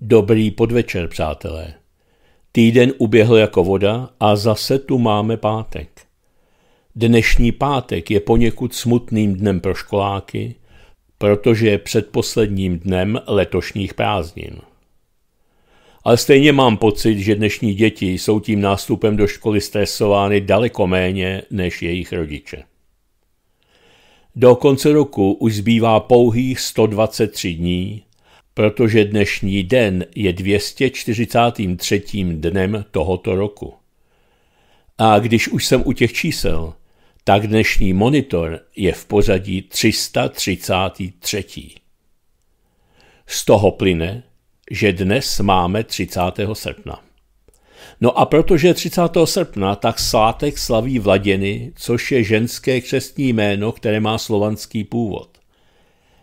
Dobrý podvečer, přátelé. Týden uběhl jako voda a zase tu máme pátek. Dnešní pátek je poněkud smutným dnem pro školáky, protože je předposledním dnem letošních prázdnin. Ale stejně mám pocit, že dnešní děti jsou tím nástupem do školy stresovány daleko méně než jejich rodiče. Do konce roku už zbývá pouhých 123 dní protože dnešní den je 243. dnem tohoto roku. A když už jsem u těch čísel, tak dnešní monitor je v pořadí 333. Z toho plyne, že dnes máme 30. srpna. No a protože 30. srpna, tak svátek slaví Vladěny, což je ženské křestní jméno, které má slovanský původ.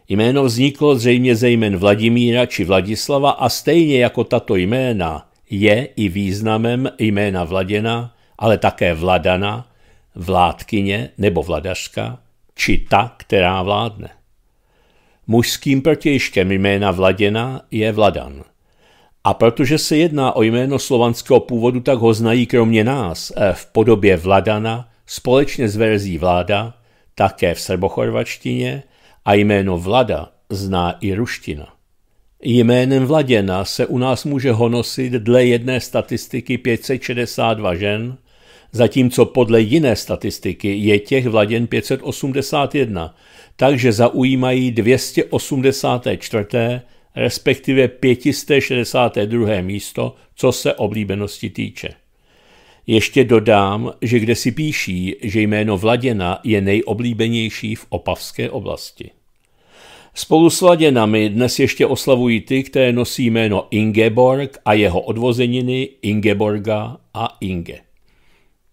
Jméno vzniklo zřejmě ze jmen Vladimíra či Vladislava a stejně jako tato jména je i významem jména Vladěna, ale také Vladana, vládkyně nebo vladařka, či ta, která vládne. Mužským protějškem jména Vladěna je Vladan. A protože se jedná o jméno slovanského původu, tak ho znají kromě nás eh, v podobě Vladana společně s verzí vláda, také v srbochorvačtině a jméno Vlada zná i ruština. Jménem Vladěna se u nás může honosit dle jedné statistiky 562 žen, zatímco podle jiné statistiky je těch Vladěn 581, takže zaujímají 284. respektive 562. místo, co se oblíbenosti týče. Ještě dodám, že kde si píší, že jméno Vladěna je nejoblíbenější v opavské oblasti. Spolu s Vladěnami dnes ještě oslavují ty, které nosí jméno Ingeborg a jeho odvozeniny Ingeborga a Inge.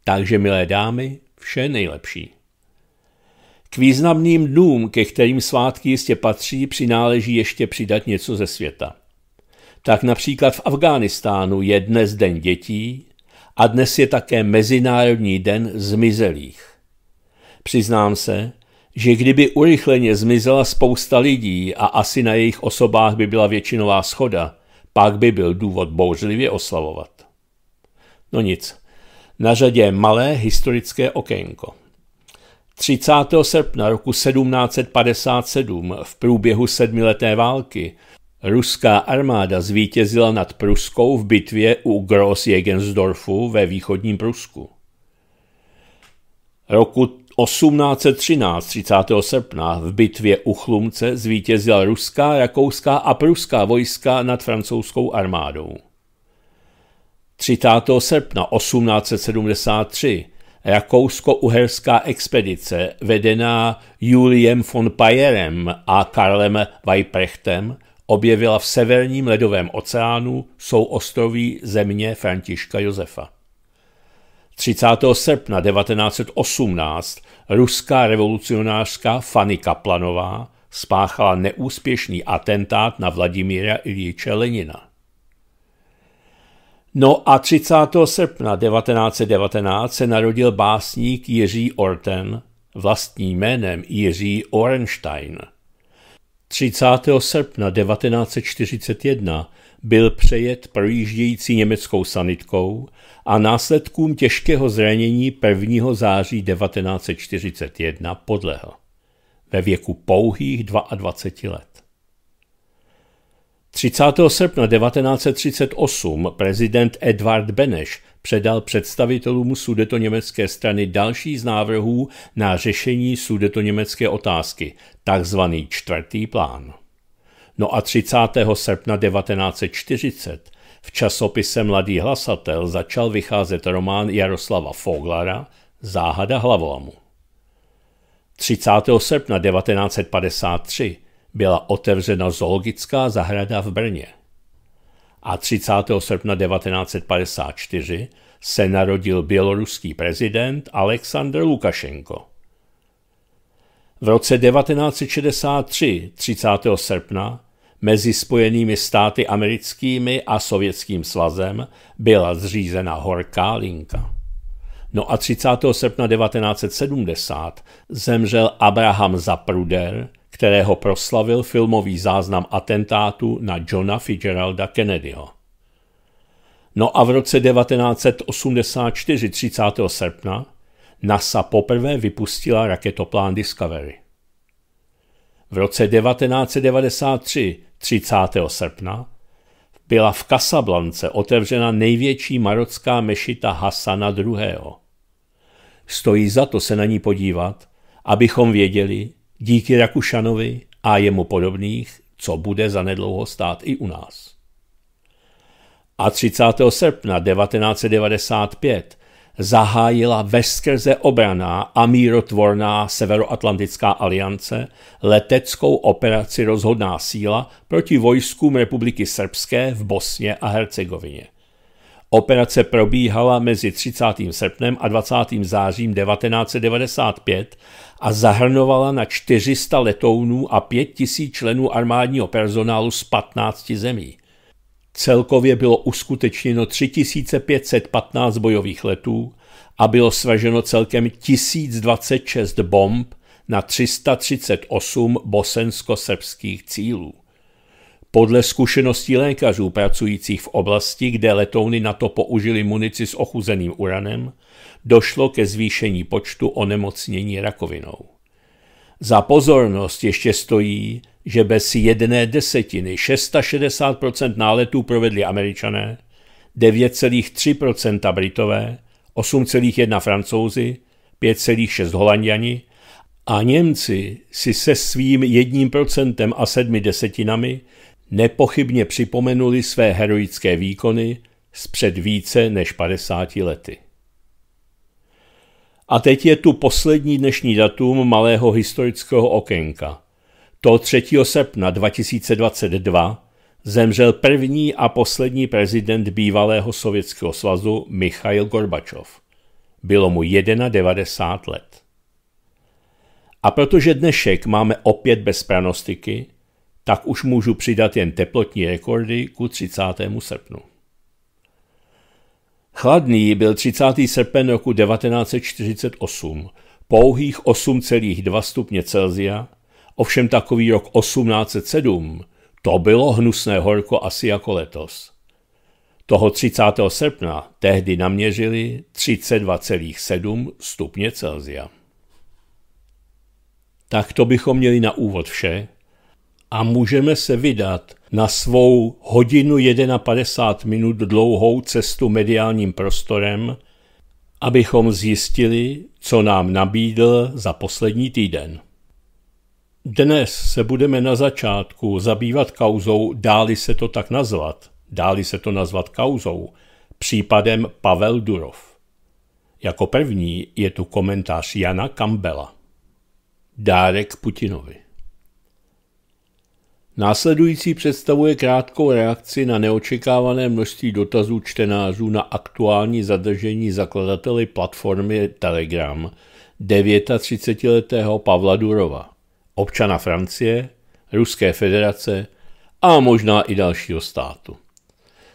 Takže, milé dámy, vše nejlepší. K významným dnům, ke kterým svátky jistě patří, přináleží ještě přidat něco ze světa. Tak například v Afghánistánu je dnes Den dětí, a dnes je také Mezinárodní den zmizelých. Přiznám se, že kdyby urychleně zmizela spousta lidí a asi na jejich osobách by byla většinová schoda, pak by byl důvod bouřlivě oslavovat. No nic, na řadě je malé historické okénko. 30. srpna roku 1757 v průběhu sedmileté války Ruská armáda zvítězila nad Pruskou v bitvě u Grossjegensdorfu ve východním Prusku. Roku 1813, 30. srpna, v bitvě u Chlumce zvítězila ruská, rakouská a pruská vojska nad francouzskou armádou. 30. srpna 1873 rakousko-uherská expedice vedená Juliem von Payerem a Karlem Weiprechtem – objevila v severním ledovém oceánu souostroví země Františka Josefa. 30. srpna 1918 ruská revolucionářka Fanny Kaplanová spáchala neúspěšný atentát na Vladimíra Iljiče Lenina. No a 30. srpna 1919 se narodil básník Jiří Orten, vlastním jménem Jiří Orenstein – 30. srpna 1941 byl přejet projíždějící německou sanitkou a následkům těžkého zranění 1. září 1941 podlehl ve věku pouhých 22 let. 30. srpna 1938 prezident Edvard Beneš předal představitelům německé strany další z návrhů na řešení německé otázky, takzvaný čtvrtý plán. No a 30. srpna 1940 v časopise Mladý hlasatel začal vycházet román Jaroslava Foglara Záhada hlavolamu. 30. srpna 1953 byla otevřena zoologická zahrada v Brně – a 30. srpna 1954 se narodil běloruský prezident Aleksandr Lukašenko. V roce 1963, 30. srpna, mezi Spojenými státy americkými a Sovětským svazem byla zřízena horká linka. No a 30. srpna 1970 zemřel Abraham Zapruder, kterého proslavil filmový záznam atentátu na Johna Fitzgeralda Kennedyho. No a v roce 1984, 30. srpna, NASA poprvé vypustila raketoplán Discovery. V roce 1993, 30. srpna, byla v Kasablance otevřena největší marocká mešita Hasana II. Stojí za to se na ní podívat, abychom věděli, díky Rakušanovi a jemu podobných, co bude zanedlouho stát i u nás. A 30. srpna 1995 zahájila veskrze obraná a mírotvorná Severoatlantická aliance leteckou operaci Rozhodná síla proti vojskům Republiky Srbské v Bosně a Hercegovině. Operace probíhala mezi 30. srpnem a 20. zářím 1995 a zahrnovala na 400 letounů a 5 000 členů armádního personálu z 15 zemí. Celkově bylo uskutečněno 3515 bojových letů a bylo svaženo celkem 1026 bomb na 338 bosensko-srbských cílů. Podle zkušeností lékařů pracujících v oblasti, kde letouny na to použili munici s ochuzeným uranem, došlo ke zvýšení počtu onemocnění rakovinou. Za pozornost ještě stojí, že bez jedné desetiny 660 náletů provedli američané, 9,3 britové, 8,1 francouzi, 5,6 holandiani a Němci si se svým jedním procentem a sedmi desetinami nepochybně připomenuli své heroické výkony z před více než 50 lety. A teď je tu poslední dnešní datum malého historického okénka. To 3. srpna 2022 zemřel první a poslední prezident bývalého Sovětského svazu Michail Gorbačov. Bylo mu 91 let. A protože dnešek máme opět bez pranostiky, tak už můžu přidat jen teplotní rekordy ku 30. srpnu. Chladný byl 30. srpen roku 1948, pouhých 8,2 stupně Celzia, ovšem takový rok 1807, to bylo hnusné horko asi jako letos. Toho 30. srpna tehdy naměřili 32,7 stupně Celzia. Tak to bychom měli na úvod vše, a můžeme se vydat na svou hodinu 51 minut dlouhou cestu mediálním prostorem, abychom zjistili, co nám nabídl za poslední týden. Dnes se budeme na začátku zabývat kauzou, dáli se to tak nazvat, dáli se to nazvat kauzou, případem Pavel Durov. Jako první je tu komentář Jana Kambela. Dárek Putinovi. Následující představuje krátkou reakci na neočekávané množství dotazů čtenářů na aktuální zadržení zakladateli platformy Telegram 39-letého Pavla Durova, občana Francie, Ruské federace a možná i dalšího státu.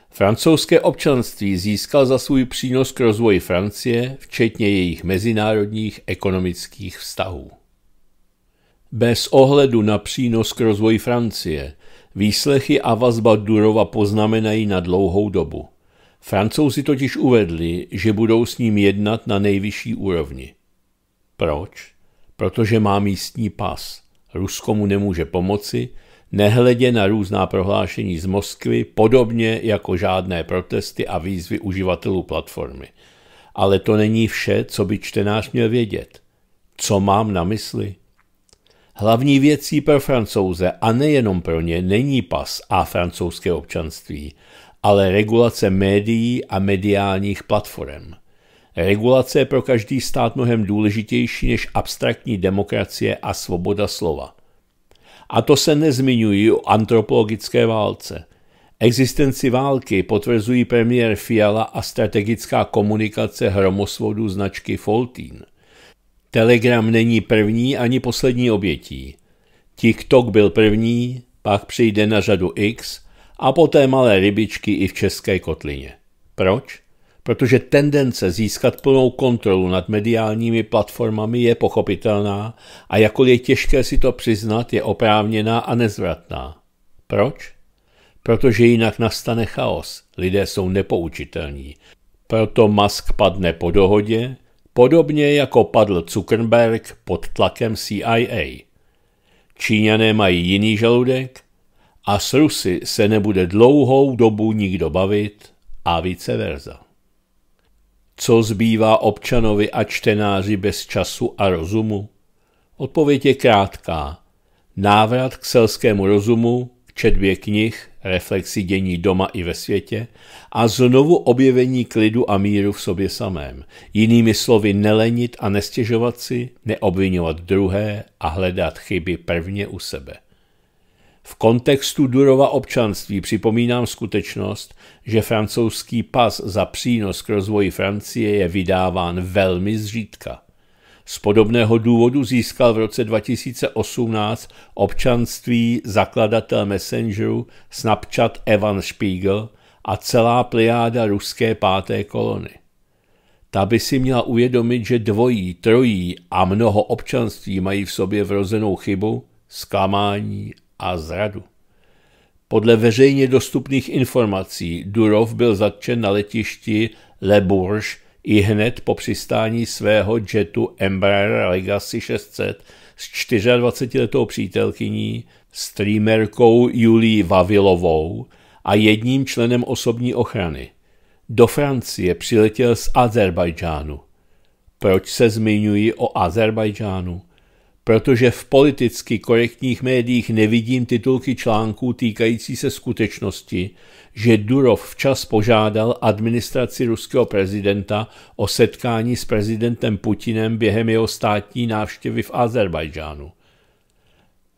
Francouzské občanství získal za svůj přínos k rozvoji Francie, včetně jejich mezinárodních ekonomických vztahů. Bez ohledu na přínos k rozvoji Francie, výslechy a vazba Durova poznamenají na dlouhou dobu. Francouzi totiž uvedli, že budou s ním jednat na nejvyšší úrovni. Proč? Protože má místní pas. Rusko mu nemůže pomoci, nehledě na různá prohlášení z Moskvy, podobně jako žádné protesty a výzvy uživatelů platformy. Ale to není vše, co by čtenář měl vědět. Co mám na mysli? Hlavní věcí pro francouze a nejenom pro ně není pas a francouzské občanství, ale regulace médií a mediálních platform. Regulace je pro každý stát mnohem důležitější než abstraktní demokracie a svoboda slova. A to se nezmiňují o antropologické válce. Existenci války potvrzují premiér Fiala a strategická komunikace hromosvodu značky Foltín – Telegram není první ani poslední obětí. TikTok byl první, pak přijde na řadu X a poté malé rybičky i v české kotlině. Proč? Protože tendence získat plnou kontrolu nad mediálními platformami je pochopitelná a jakkoliv je těžké si to přiznat, je oprávněná a nezvratná. Proč? Protože jinak nastane chaos, lidé jsou nepoučitelní. Proto Musk padne po dohodě, podobně jako padl Zuckerberg pod tlakem CIA. Číňané mají jiný žaludek a s Rusy se nebude dlouhou dobu nikdo bavit a vice versa. Co zbývá občanovi a čtenáři bez času a rozumu? Odpověď je krátká. Návrat k selskému rozumu četbě knih, reflexi dění doma i ve světě a znovu objevení klidu a míru v sobě samém. Jinými slovy nelenit a nestěžovat si, neobvinovat druhé a hledat chyby prvně u sebe. V kontextu Durova občanství připomínám skutečnost, že francouzský pas za přínos k rozvoji Francie je vydáván velmi zřídka. Z podobného důvodu získal v roce 2018 občanství zakladatel Messengeru Snapchat Evan Spiegel a celá plejáda ruské páté kolony. Ta by si měla uvědomit, že dvojí, trojí a mnoho občanství mají v sobě vrozenou chybu, zklamání a zradu. Podle veřejně dostupných informací Durov byl zatčen na letišti Le Bourges i hned po přistání svého jetu Embraer Legacy 600 s 24-letou přítelkyní, streamerkou Julií Vavilovou a jedním členem osobní ochrany. Do Francie přiletěl z Azerbajdžánu. Proč se zmiňuji o Azerbajdžánu? protože v politicky korektních médiích nevidím titulky článků týkající se skutečnosti, že Durov včas požádal administraci ruského prezidenta o setkání s prezidentem Putinem během jeho státní návštěvy v Azerbajdžánu.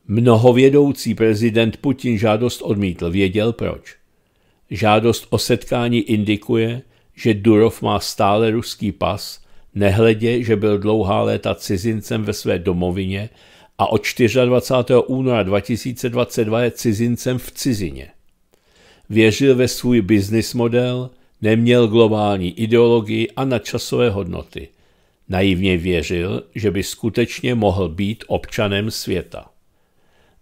Mnohovědoucí prezident Putin žádost odmítl, věděl proč. Žádost o setkání indikuje, že Durov má stále ruský pas – nehledě, že byl dlouhá léta cizincem ve své domovině a od 24. února 2022 je cizincem v cizině. Věřil ve svůj business model, neměl globální ideologii a na časové hodnoty. Naivně věřil, že by skutečně mohl být občanem světa.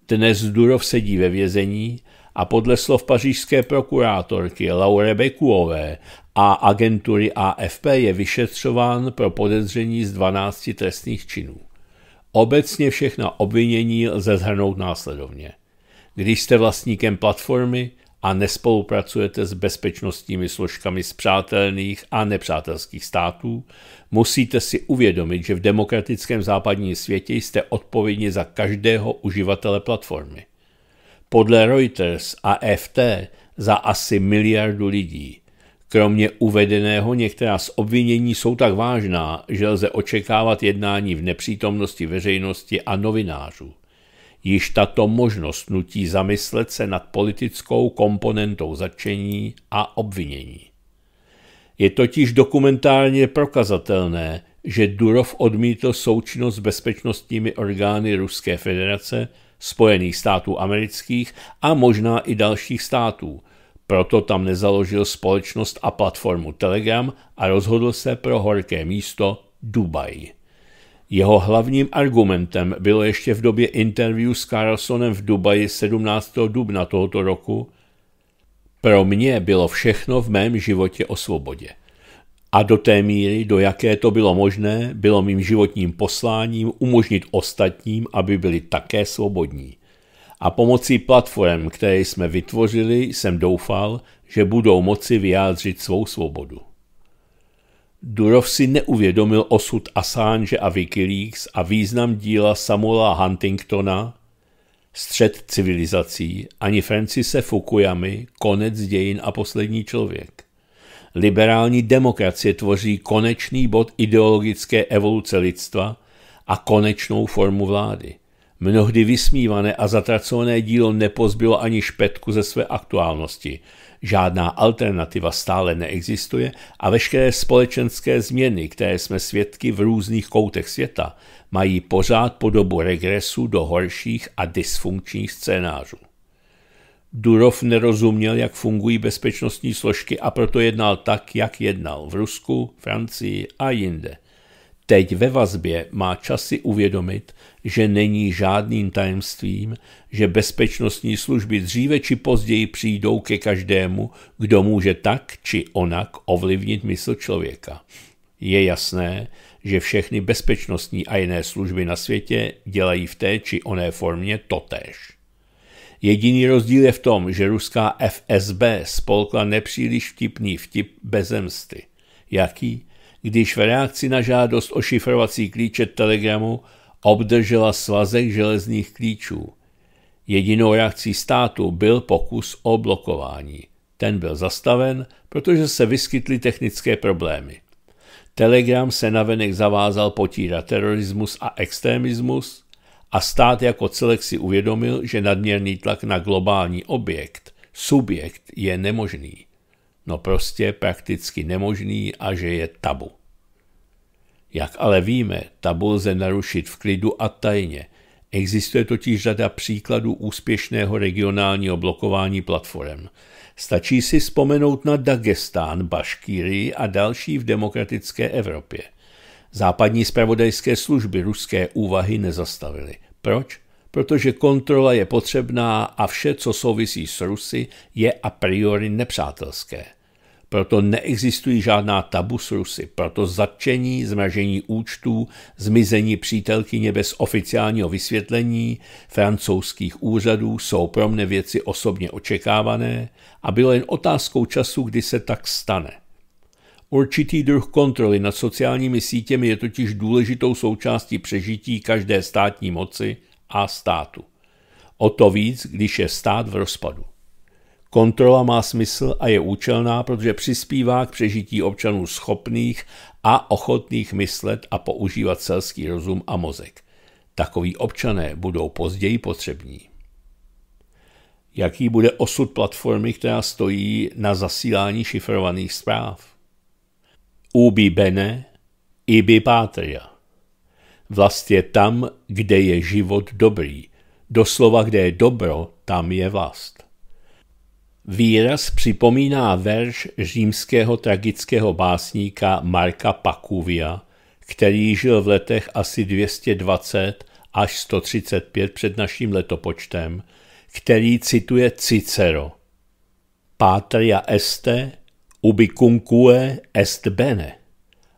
Dnes Durov sedí ve vězení a podle slov pařížské prokurátorky Laure Bekuové a agentury AFP je vyšetřován pro podezření z 12 trestných činů. Obecně všechna obvinění lze zhrnout následovně. Když jste vlastníkem platformy a nespolupracujete s bezpečnostními složkami z přátelných a nepřátelských států, musíte si uvědomit, že v demokratickém západním světě jste odpovědni za každého uživatele platformy. Podle Reuters a FT za asi miliardu lidí – Kromě uvedeného některá z obvinění jsou tak vážná, že lze očekávat jednání v nepřítomnosti veřejnosti a novinářů. Již tato možnost nutí zamyslet se nad politickou komponentou začení a obvinění. Je totiž dokumentálně prokazatelné, že Durov odmítl součinnost s bezpečnostními orgány Ruské federace, Spojených států amerických a možná i dalších států, proto tam nezaložil společnost a platformu Telegram a rozhodl se pro horké místo Dubaj. Jeho hlavním argumentem bylo ještě v době interview s Carlsonem v Dubaji 17. dubna tohoto roku Pro mě bylo všechno v mém životě o svobodě. A do té míry, do jaké to bylo možné, bylo mým životním posláním umožnit ostatním, aby byli také svobodní a pomocí platform, které jsme vytvořili, jsem doufal, že budou moci vyjádřit svou svobodu. Durov si neuvědomil osud Assange a Wikileaks a význam díla Samuela Huntingtona Střed civilizací ani Francise Fukuyami, Konec dějin a poslední člověk. Liberální demokracie tvoří konečný bod ideologické evoluce lidstva a konečnou formu vlády – Mnohdy vysmívané a zatracované dílo nepozbylo ani špetku ze své aktuálnosti. Žádná alternativa stále neexistuje a veškeré společenské změny, které jsme svědky v různých koutech světa, mají pořád podobu regresu do horších a dysfunkčních scénářů. Durov nerozuměl, jak fungují bezpečnostní složky a proto jednal tak, jak jednal v Rusku, Francii a jinde – Teď ve vazbě má čas si uvědomit, že není žádným tajemstvím, že bezpečnostní služby dříve či později přijdou ke každému, kdo může tak či onak ovlivnit mysl člověka. Je jasné, že všechny bezpečnostní a jiné služby na světě dělají v té či oné formě totéž. Jediný rozdíl je v tom, že ruská FSB spolkla nepříliš vtipný vtip bez zemsty. Jaký? když v reakci na žádost o šifrovací klíče Telegramu obdržela svazek železných klíčů. Jedinou reakcí státu byl pokus o blokování. Ten byl zastaven, protože se vyskytly technické problémy. Telegram se navenek zavázal potírat terorismus a extremismus a stát jako celek si uvědomil, že nadměrný tlak na globální objekt, subjekt je nemožný no prostě prakticky nemožný a že je tabu. Jak ale víme, tabu lze narušit v klidu a tajně. Existuje totiž řada příkladů úspěšného regionálního blokování platform. Stačí si vzpomenout na Dagestán, Baškýry a další v demokratické Evropě. Západní spravodajské služby ruské úvahy nezastavily. Proč? Protože kontrola je potřebná a vše, co souvisí s Rusy, je a priori nepřátelské. Proto neexistují žádná tabu s Rusy, proto zatčení, zmražení účtů, zmizení přítelkyně bez oficiálního vysvětlení francouzských úřadů jsou pro mne věci osobně očekávané a bylo jen otázkou času, kdy se tak stane. Určitý druh kontroly nad sociálními sítěmi je totiž důležitou součástí přežití každé státní moci a státu. O to víc, když je stát v rozpadu. Kontrola má smysl a je účelná, protože přispívá k přežití občanů schopných a ochotných myslet a používat selský rozum a mozek. Takoví občané budou později potřební. Jaký bude osud platformy, která stojí na zasílání šifrovaných zpráv? Ubi bene, ibi patria. Vlast je tam, kde je život dobrý. Doslova, kde je dobro, tam je vlast. Výraz připomíná verš římského tragického básníka Marka Pakuvia, který žil v letech asi 220 až 135 před naším letopočtem, který cituje Cicero. Patria este, ubicunque est bene.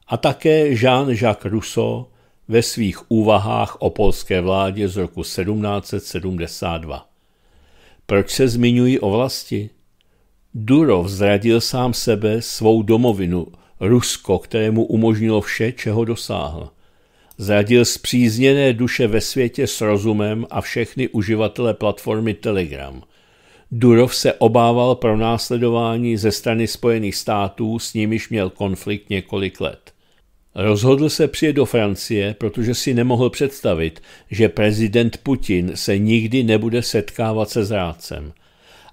A také Jean-Jacques Rousseau ve svých úvahách o polské vládě z roku 1772. Proč se zmiňují o vlasti? Durov zradil sám sebe, svou domovinu, Rusko, kterému umožnilo vše, čeho dosáhl. Zradil zpřízněné duše ve světě s rozumem a všechny uživatele platformy Telegram. Durov se obával pro následování ze strany Spojených států, s nimiž měl konflikt několik let. Rozhodl se přijet do Francie, protože si nemohl představit, že prezident Putin se nikdy nebude setkávat se zrádcem –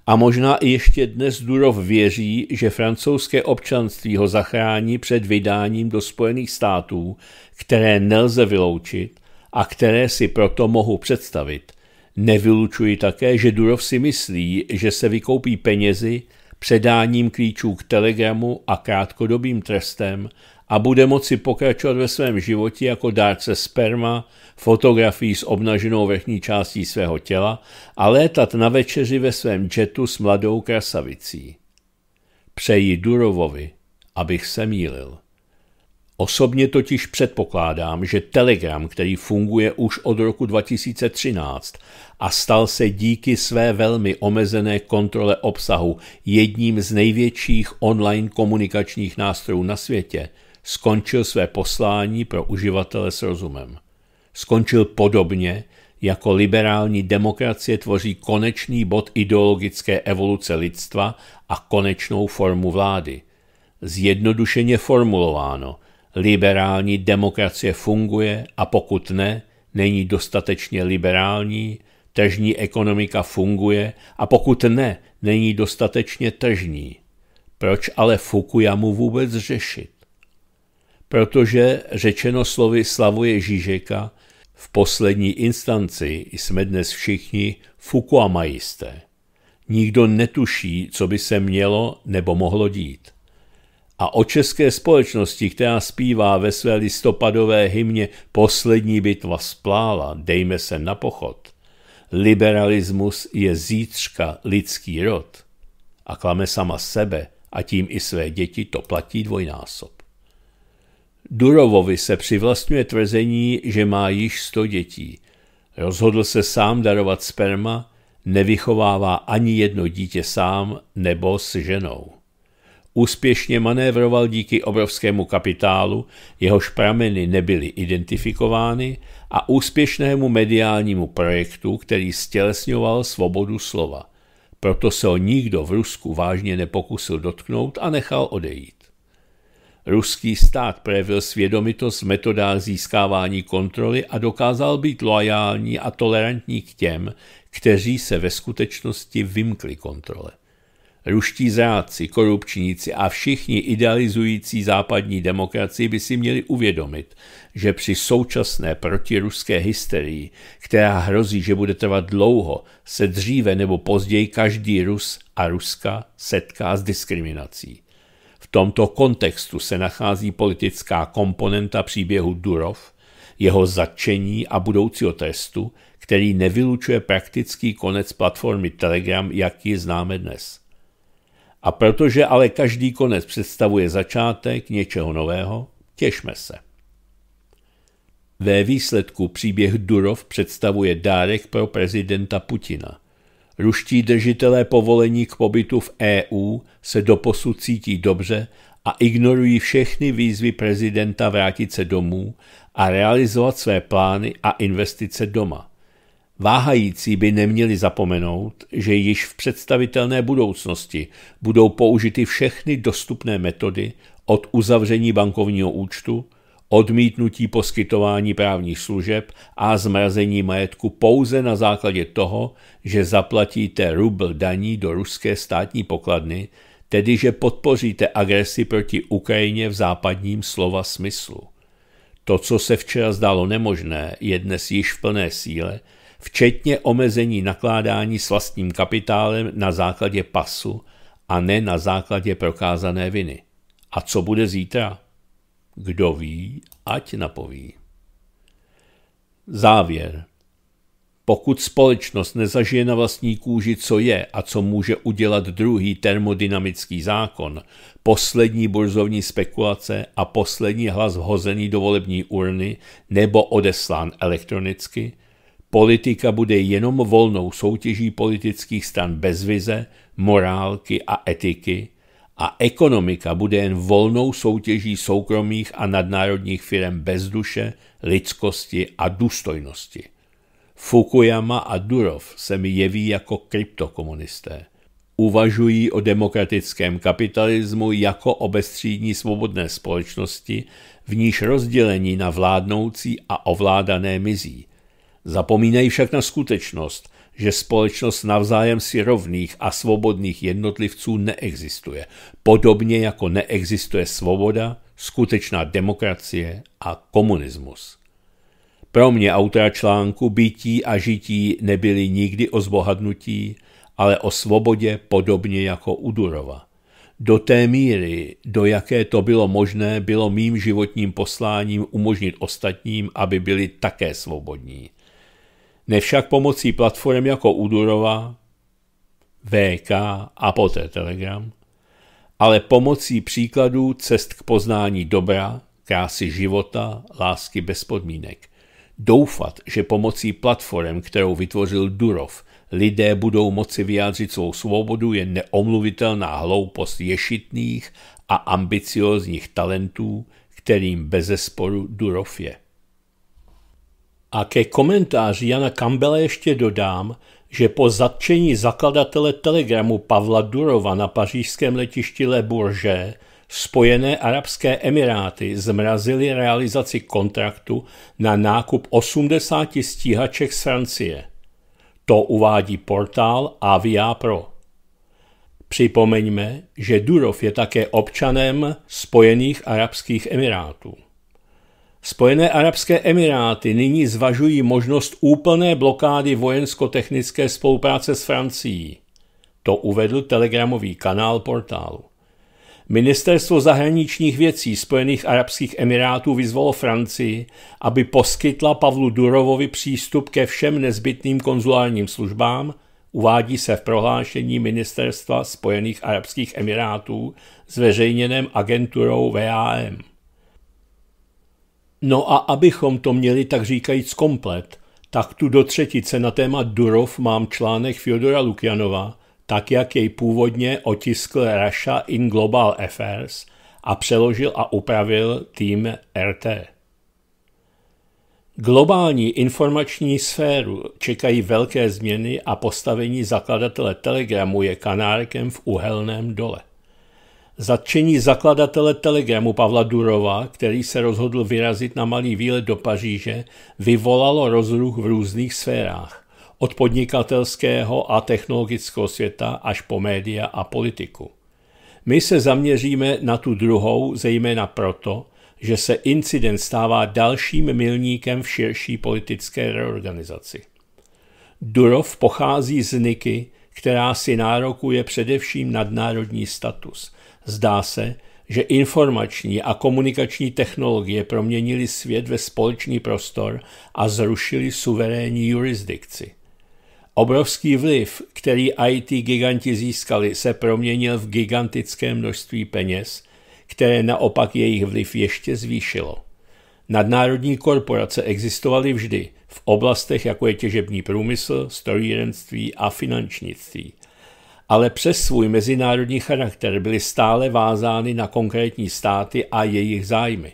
a možná i ještě dnes Durov věří, že francouzské občanství ho zachrání před vydáním do Spojených států, které nelze vyloučit a které si proto mohu představit. Nevylučuji také, že Durov si myslí, že se vykoupí penězi, předáním klíčů k telegramu a krátkodobým trestem, a bude moci pokračovat ve svém životě jako dárce sperma, fotografií s obnaženou vrchní částí svého těla a létat na večeři ve svém jetu s mladou krasavicí. Přeji Durovovi, abych se mýlil. Osobně totiž předpokládám, že Telegram, který funguje už od roku 2013 a stal se díky své velmi omezené kontrole obsahu jedním z největších online komunikačních nástrojů na světě – skončil své poslání pro uživatele s rozumem. Skončil podobně, jako liberální demokracie tvoří konečný bod ideologické evoluce lidstva a konečnou formu vlády. Zjednodušeně formulováno, liberální demokracie funguje a pokud ne, není dostatečně liberální, tržní ekonomika funguje a pokud ne, není dostatečně tržní. Proč ale Fukuyamu vůbec řešit? protože řečeno slovy slavuje Žižeka, v poslední instanci jsme dnes všichni fukuamajisté. Nikdo netuší, co by se mělo nebo mohlo dít. A o české společnosti, která zpívá ve své listopadové hymně Poslední bitva splála, dejme se na pochod. Liberalismus je zítřka lidský rod. A klame sama sebe a tím i své děti to platí dvojnásob. Durovovi se přivlastňuje tvrzení, že má již sto dětí. Rozhodl se sám darovat sperma, nevychovává ani jedno dítě sám nebo s ženou. Úspěšně manévroval díky obrovskému kapitálu, jehož prameny nebyly identifikovány a úspěšnému mediálnímu projektu, který stělesňoval svobodu slova. Proto se ho nikdo v Rusku vážně nepokusil dotknout a nechal odejít. Ruský stát projevil svědomitost v metodách získávání kontroly a dokázal být loajální a tolerantní k těm, kteří se ve skutečnosti vymkli kontrole. Ruští zrádci, korupčníci a všichni idealizující západní demokracii by si měli uvědomit, že při současné protiruské hysterii, která hrozí, že bude trvat dlouho, se dříve nebo později každý Rus a Ruska setká s diskriminací tomto kontextu se nachází politická komponenta příběhu Durov, jeho zatčení a budoucího trestu, který nevylučuje praktický konec platformy Telegram, jak ji známe dnes. A protože ale každý konec představuje začátek něčeho nového, těšme se. Ve výsledku příběh Durov představuje dárek pro prezidenta Putina – Ruští držitelé povolení k pobytu v EU se doposud cítí dobře a ignorují všechny výzvy prezidenta vrátit se domů a realizovat své plány a investice doma. Váhající by neměli zapomenout, že již v představitelné budoucnosti budou použity všechny dostupné metody od uzavření bankovního účtu odmítnutí poskytování právních služeb a zmrazení majetku pouze na základě toho, že zaplatíte rubl daní do ruské státní pokladny, tedy že podpoříte agresi proti Ukrajině v západním slova smyslu. To, co se včera zdálo nemožné, je dnes již v plné síle, včetně omezení nakládání s vlastním kapitálem na základě pasu a ne na základě prokázané viny. A co bude zítra? Kdo ví, ať napoví. Závěr. Pokud společnost nezažije na vlastní kůži, co je a co může udělat druhý termodynamický zákon, poslední burzovní spekulace a poslední hlas vhozený do volební urny nebo odeslán elektronicky, politika bude jenom volnou soutěží politických stran bez vize, morálky a etiky, a ekonomika bude jen volnou soutěží soukromých a nadnárodních firm bez duše, lidskosti a důstojnosti. Fukuyama a Durov se mi jeví jako kryptokomunisté. Uvažují o demokratickém kapitalismu jako o bezstřídní svobodné společnosti, v níž rozdělení na vládnoucí a ovládané mizí. Zapomínají však na skutečnost, že společnost navzájem si rovných a svobodných jednotlivců neexistuje, podobně jako neexistuje svoboda, skutečná demokracie a komunismus. Pro mě autora článku bytí a žití nebyly nikdy o zbohadnutí, ale o svobodě podobně jako u Durova. Do té míry, do jaké to bylo možné, bylo mým životním posláním umožnit ostatním, aby byli také svobodní – Nevšak pomocí platform jako Udurova, VK a poté Telegram, ale pomocí příkladů cest k poznání dobra, krásy života, lásky bez podmínek. Doufat, že pomocí platform, kterou vytvořil Durov, lidé budou moci vyjádřit svou svobodu, je neomluvitelná hloupost ješitných a ambiciozních talentů, kterým bezesporu Durov je. A ke komentáři Jana Kambele ještě dodám, že po zatčení zakladatele telegramu Pavla Durova na pařížském letišti Le Bourget Spojené arabské emiráty zmrazily realizaci kontraktu na nákup 80 stíhaček z Francie. To uvádí portál Avia Pro. Připomeňme, že Durov je také občanem Spojených arabských emirátů. Spojené arabské emiráty nyní zvažují možnost úplné blokády vojensko-technické spolupráce s Francií. To uvedl telegramový kanál portálu. Ministerstvo zahraničních věcí Spojených arabských emirátů vyzvalo Francii, aby poskytla Pavlu Durovovi přístup ke všem nezbytným konzulárním službám, uvádí se v prohlášení Ministerstva Spojených arabských emirátů zveřejněném agenturou VAM. No a abychom to měli tak říkajíc komplet, tak tu do třetice na téma Durov mám článek Fyodora Lukjanova, tak jak jej původně otiskl Russia in Global Affairs a přeložil a upravil tým RT. Globální informační sféru čekají velké změny a postavení zakladatele Telegramu je kanárkem v uhelném dole. Zatčení zakladatele Telegramu Pavla Durova, který se rozhodl vyrazit na malý výlet do Paříže, vyvolalo rozruch v různých sférách, od podnikatelského a technologického světa až po média a politiku. My se zaměříme na tu druhou zejména proto, že se incident stává dalším milníkem v širší politické reorganizaci. Durov pochází z Niky, která si nárokuje především nadnárodní status – Zdá se, že informační a komunikační technologie proměnily svět ve společný prostor a zrušily suverénní jurisdikci. Obrovský vliv, který IT giganti získali, se proměnil v gigantické množství peněz, které naopak jejich vliv ještě zvýšilo. Nadnárodní korporace existovaly vždy v oblastech, jako je těžební průmysl, strojírenství a finančnictví – ale přes svůj mezinárodní charakter byly stále vázány na konkrétní státy a jejich zájmy.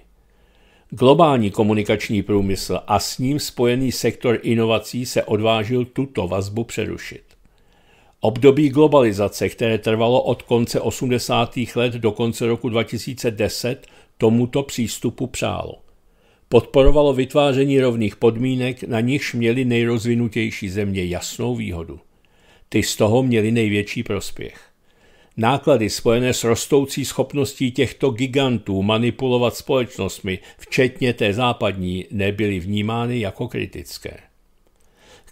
Globální komunikační průmysl a s ním spojený sektor inovací se odvážil tuto vazbu přerušit. Období globalizace, které trvalo od konce 80. let do konce roku 2010, tomuto přístupu přálo. Podporovalo vytváření rovných podmínek, na nichž měly nejrozvinutější země jasnou výhodu. Ty z toho měly největší prospěch. Náklady spojené s rostoucí schopností těchto gigantů manipulovat společnostmi, včetně té západní, nebyly vnímány jako kritické.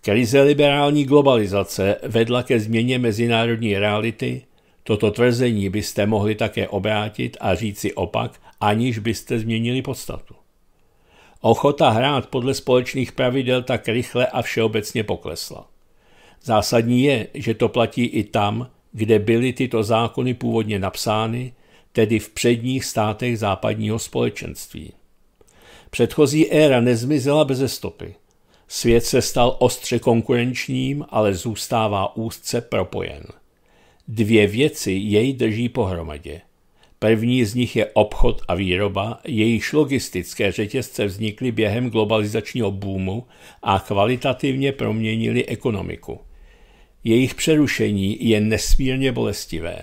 Krize liberální globalizace vedla ke změně mezinárodní reality, toto tvrzení byste mohli také obrátit a říci opak, aniž byste změnili podstatu. Ochota hrát podle společných pravidel tak rychle a všeobecně poklesla. Zásadní je, že to platí i tam, kde byly tyto zákony původně napsány, tedy v předních státech západního společenství. Předchozí éra nezmizela bez stopy. Svět se stal ostře konkurenčním, ale zůstává úzce propojen. Dvě věci jej drží pohromadě. První z nich je obchod a výroba, jejichž logistické řetězce vznikly během globalizačního boomu a kvalitativně proměnili ekonomiku. Jejich přerušení je nesmírně bolestivé.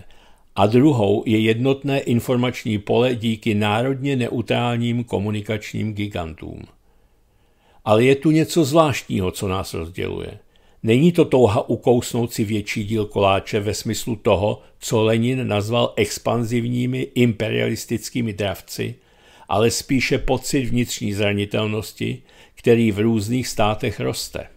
A druhou je jednotné informační pole díky národně neutrálním komunikačním gigantům. Ale je tu něco zvláštního, co nás rozděluje. Není to touha ukousnout si větší díl koláče ve smyslu toho, co Lenin nazval expanzivními imperialistickými dravci, ale spíše pocit vnitřní zranitelnosti, který v různých státech roste.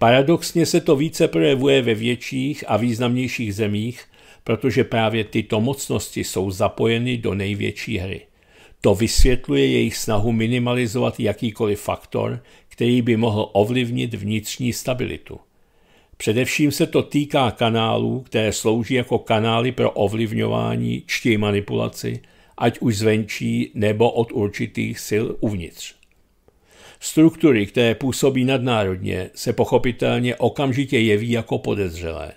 Paradoxně se to více projevuje ve větších a významnějších zemích, protože právě tyto mocnosti jsou zapojeny do největší hry. To vysvětluje jejich snahu minimalizovat jakýkoliv faktor, který by mohl ovlivnit vnitřní stabilitu. Především se to týká kanálů, které slouží jako kanály pro ovlivňování, čtí manipulaci, ať už zvenčí nebo od určitých sil uvnitř. Struktury, které působí nadnárodně, se pochopitelně okamžitě jeví jako podezřelé.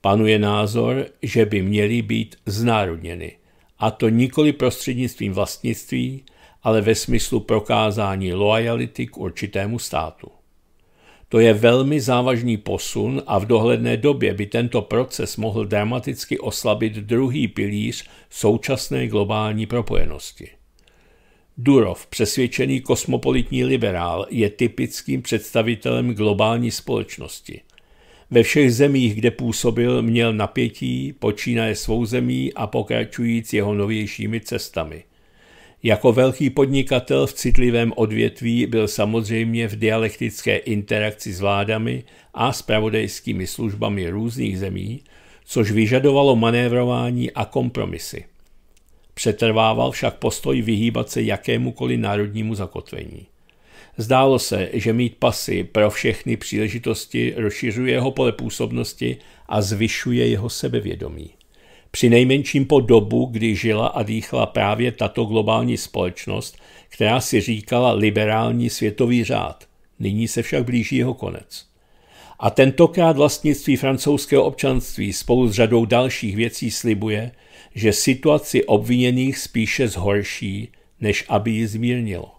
Panuje názor, že by měly být znárodněny, a to nikoli prostřednictvím vlastnictví, ale ve smyslu prokázání loajality k určitému státu. To je velmi závažný posun a v dohledné době by tento proces mohl dramaticky oslabit druhý pilíř současné globální propojenosti. Durov, přesvědčený kosmopolitní liberál, je typickým představitelem globální společnosti. Ve všech zemích, kde působil, měl napětí, počínaje svou zemí a pokračujíc jeho novějšími cestami. Jako velký podnikatel v citlivém odvětví byl samozřejmě v dialektické interakci s vládami a spravodajskými službami různých zemí, což vyžadovalo manévrování a kompromisy. Přetrvával však postoj vyhýbat se jakémukoliv národnímu zakotvení. Zdálo se, že mít pasy pro všechny příležitosti rozšiřuje jeho pole působnosti a zvyšuje jeho sebevědomí. Při nejmenším po dobu, kdy žila a dýchla právě tato globální společnost, která si říkala liberální světový řád. Nyní se však blíží jeho konec. A tentokrát vlastnictví francouzského občanství spolu s řadou dalších věcí slibuje, že situaci obviněných spíše zhorší, než aby ji zmírnilo.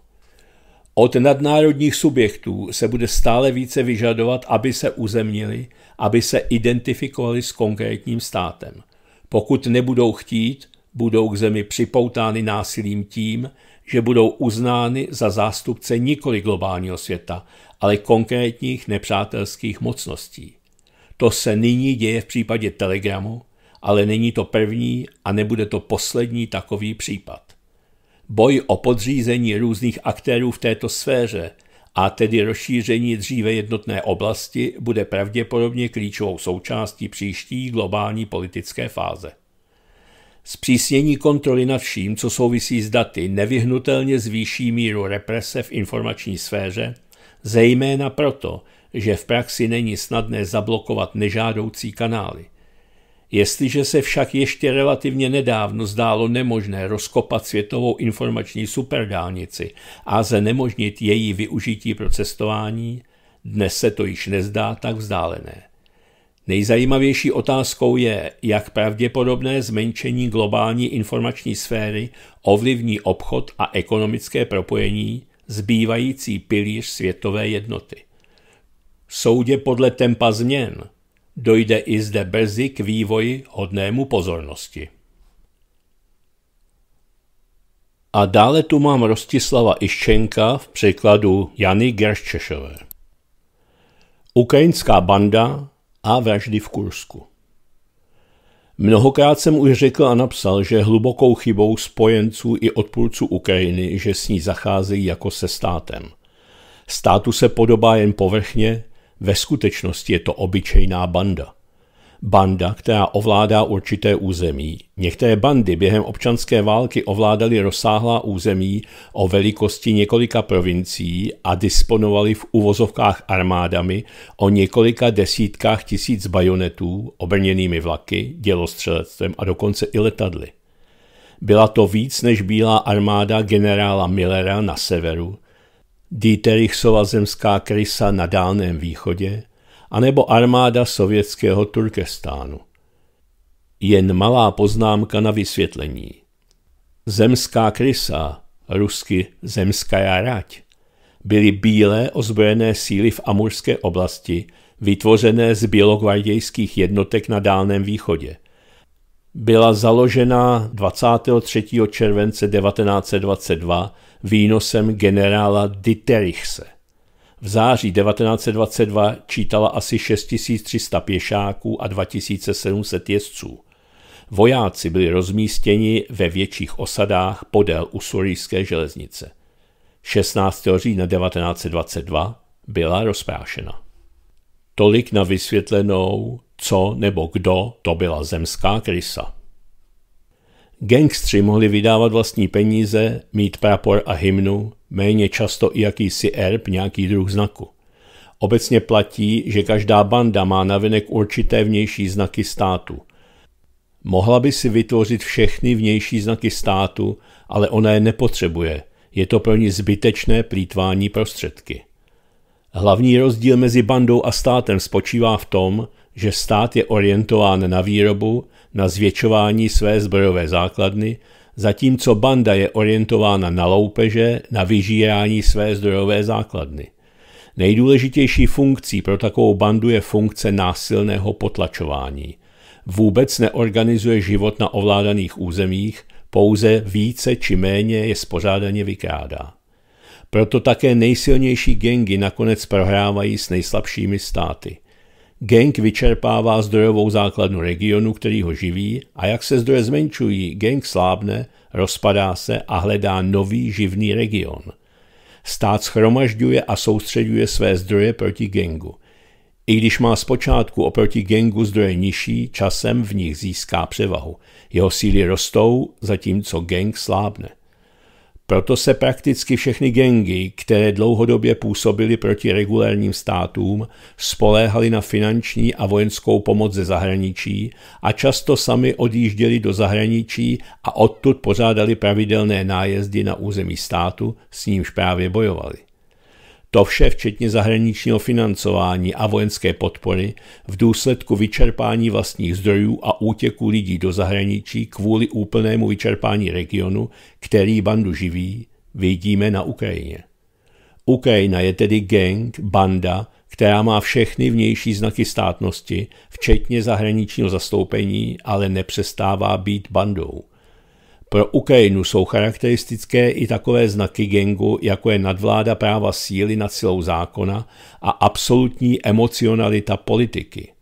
Od nadnárodních subjektů se bude stále více vyžadovat, aby se uzemnili, aby se identifikovali s konkrétním státem. Pokud nebudou chtít, budou k zemi připoutány násilím tím, že budou uznány za zástupce nikoli globálního světa, ale konkrétních nepřátelských mocností. To se nyní děje v případě Telegramu, ale není to první a nebude to poslední takový případ. Boj o podřízení různých aktérů v této sféře a tedy rozšíření dříve jednotné oblasti bude pravděpodobně klíčovou součástí příští globální politické fáze. Zpřísnění kontroly nad vším, co souvisí s daty, nevyhnutelně zvýší míru represe v informační sféře, zejména proto, že v praxi není snadné zablokovat nežádoucí kanály – Jestliže se však ještě relativně nedávno zdálo nemožné rozkopat světovou informační superdálnici a znemožnit její využití pro cestování, dnes se to již nezdá tak vzdálené. Nejzajímavější otázkou je, jak pravděpodobné zmenšení globální informační sféry ovlivní obchod a ekonomické propojení zbývající pilíř světové jednoty. Soudě podle tempa změn – Dojde i zde brzy k vývoji hodnému pozornosti. A dále tu mám Rostislava Iščenka v překladu Jany Gerščešové. Ukrajinská banda a vraždy v Kursku. Mnohokrát jsem už řekl a napsal, že hlubokou chybou spojenců i odpůrců Ukrajiny, že s ní zacházejí jako se státem. Státu se podobá jen povrchně, ve skutečnosti je to obyčejná banda. Banda, která ovládá určité území. Některé bandy během občanské války ovládaly rozsáhlá území o velikosti několika provincií a disponovali v uvozovkách armádami o několika desítkách tisíc bajonetů, obrněnými vlaky, dělostřelectvem a dokonce i letadly. Byla to víc než bílá armáda generála Millera na severu, Dieterichsova zemská krysa na Dálném východě anebo armáda sovětského Turkestánu. Jen malá poznámka na vysvětlení. Zemská krysa, rusky zemská rať, byly bílé ozbrojené síly v Amurské oblasti, vytvořené z bělogvardějských jednotek na Dálném východě. Byla založena 23. července 1922 výnosem generála Ditterichse. V září 1922 čítala asi 6300 pěšáků a 2700 jezdců. Vojáci byli rozmístěni ve větších osadách podél usurijské železnice. 16. října 1922 byla rozprášena. Tolik na vysvětlenou, co nebo kdo to byla zemská krysa. Gangstři mohli vydávat vlastní peníze, mít prapor a hymnu, méně často i jakýsi erb, nějaký druh znaku. Obecně platí, že každá banda má navenek určité vnější znaky státu. Mohla by si vytvořit všechny vnější znaky státu, ale ona je nepotřebuje. Je to pro ní zbytečné plítvání prostředky. Hlavní rozdíl mezi bandou a státem spočívá v tom, že stát je orientován na výrobu na zvětšování své zbrojové základny, zatímco banda je orientována na loupeže, na vyžírání své zdrojové základny. Nejdůležitější funkcí pro takovou bandu je funkce násilného potlačování. Vůbec neorganizuje život na ovládaných územích, pouze více či méně je spořádaně vykrádá. Proto také nejsilnější gengy nakonec prohrávají s nejslabšími státy – Gang vyčerpává zdrojovou základnu regionu, který ho živí a jak se zdroje zmenšují, gang slábne, rozpadá se a hledá nový živný region. Stát schromažďuje a soustředuje své zdroje proti gengu. I když má zpočátku oproti gengu zdroje nižší, časem v nich získá převahu. Jeho síly rostou, zatímco gang slábne. Proto se prakticky všechny gengy, které dlouhodobě působily proti regulérním státům, spoléhaly na finanční a vojenskou pomoc ze zahraničí a často sami odjížděli do zahraničí a odtud pořádali pravidelné nájezdy na území státu, s nímž právě bojovali. To vše včetně zahraničního financování a vojenské podpory v důsledku vyčerpání vlastních zdrojů a útěku lidí do zahraničí kvůli úplnému vyčerpání regionu, který bandu živí, vidíme na Ukrajině. Ukrajina je tedy gang, banda, která má všechny vnější znaky státnosti, včetně zahraničního zastoupení, ale nepřestává být bandou – pro Ukrajinu jsou charakteristické i takové znaky gengu, jako je nadvláda práva síly nad silou zákona a absolutní emocionalita politiky.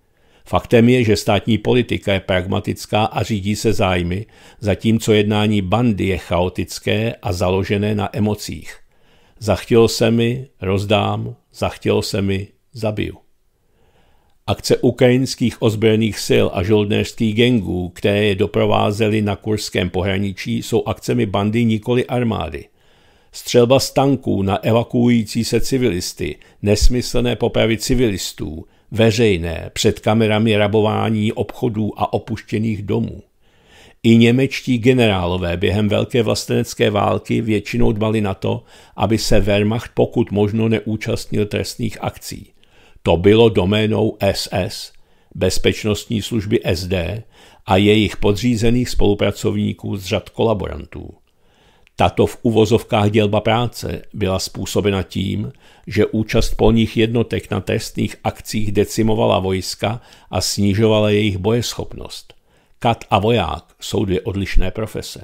Faktem je, že státní politika je pragmatická a řídí se zájmy, zatímco jednání bandy je chaotické a založené na emocích. Zachtělo se mi, rozdám, zachtělo se mi, zabiju. Akce ukrajinských ozbrojených sil a žoldnéřských gengů, které je doprovázely na kurském pohraničí, jsou akcemi bandy nikoli armády. Střelba z tanků na evakuující se civilisty, nesmyslné popravy civilistů, veřejné, před kamerami rabování obchodů a opuštěných domů. I němečtí generálové během Velké vlastenecké války většinou dbali na to, aby se Wehrmacht pokud možno neúčastnil trestných akcí – to bylo doménou SS, bezpečnostní služby SD a jejich podřízených spolupracovníků z řad kolaborantů. Tato v uvozovkách dělba práce byla způsobena tím, že účast polních jednotek na trestných akcích decimovala vojska a snižovala jejich bojeschopnost. Kat a voják jsou dvě odlišné profese.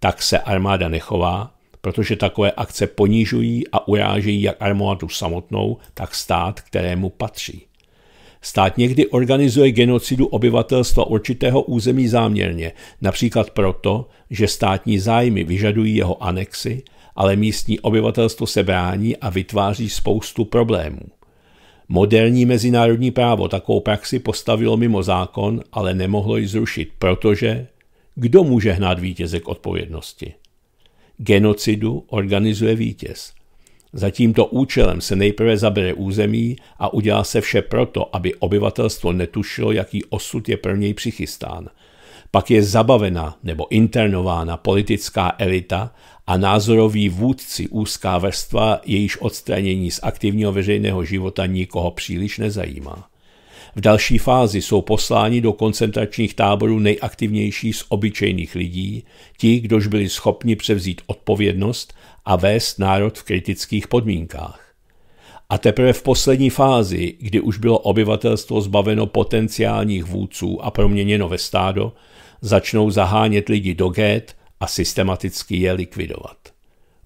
Tak se armáda nechová protože takové akce ponižují a urážejí jak armádu samotnou, tak stát, kterému patří. Stát někdy organizuje genocidu obyvatelstva určitého území záměrně, například proto, že státní zájmy vyžadují jeho anexy, ale místní obyvatelstvo se brání a vytváří spoustu problémů. Moderní mezinárodní právo takovou praxi postavilo mimo zákon, ale nemohlo ji zrušit, protože kdo může hnát vítěze k odpovědnosti? genocidu organizuje vítěz. Za tímto účelem se nejprve zabere území a udělá se vše proto, aby obyvatelstvo netušilo, jaký osud je pro něj přichystán. Pak je zabavena nebo internována politická elita a názoroví vůdci úzká vrstva, jejíž odstranění z aktivního veřejného života nikoho příliš nezajímá. V další fázi jsou posláni do koncentračních táborů nejaktivnější z obyčejných lidí, ti, kdož byli schopni převzít odpovědnost a vést národ v kritických podmínkách. A teprve v poslední fázi, kdy už bylo obyvatelstvo zbaveno potenciálních vůdců a proměněno ve stádo, začnou zahánět lidi do gét a systematicky je likvidovat.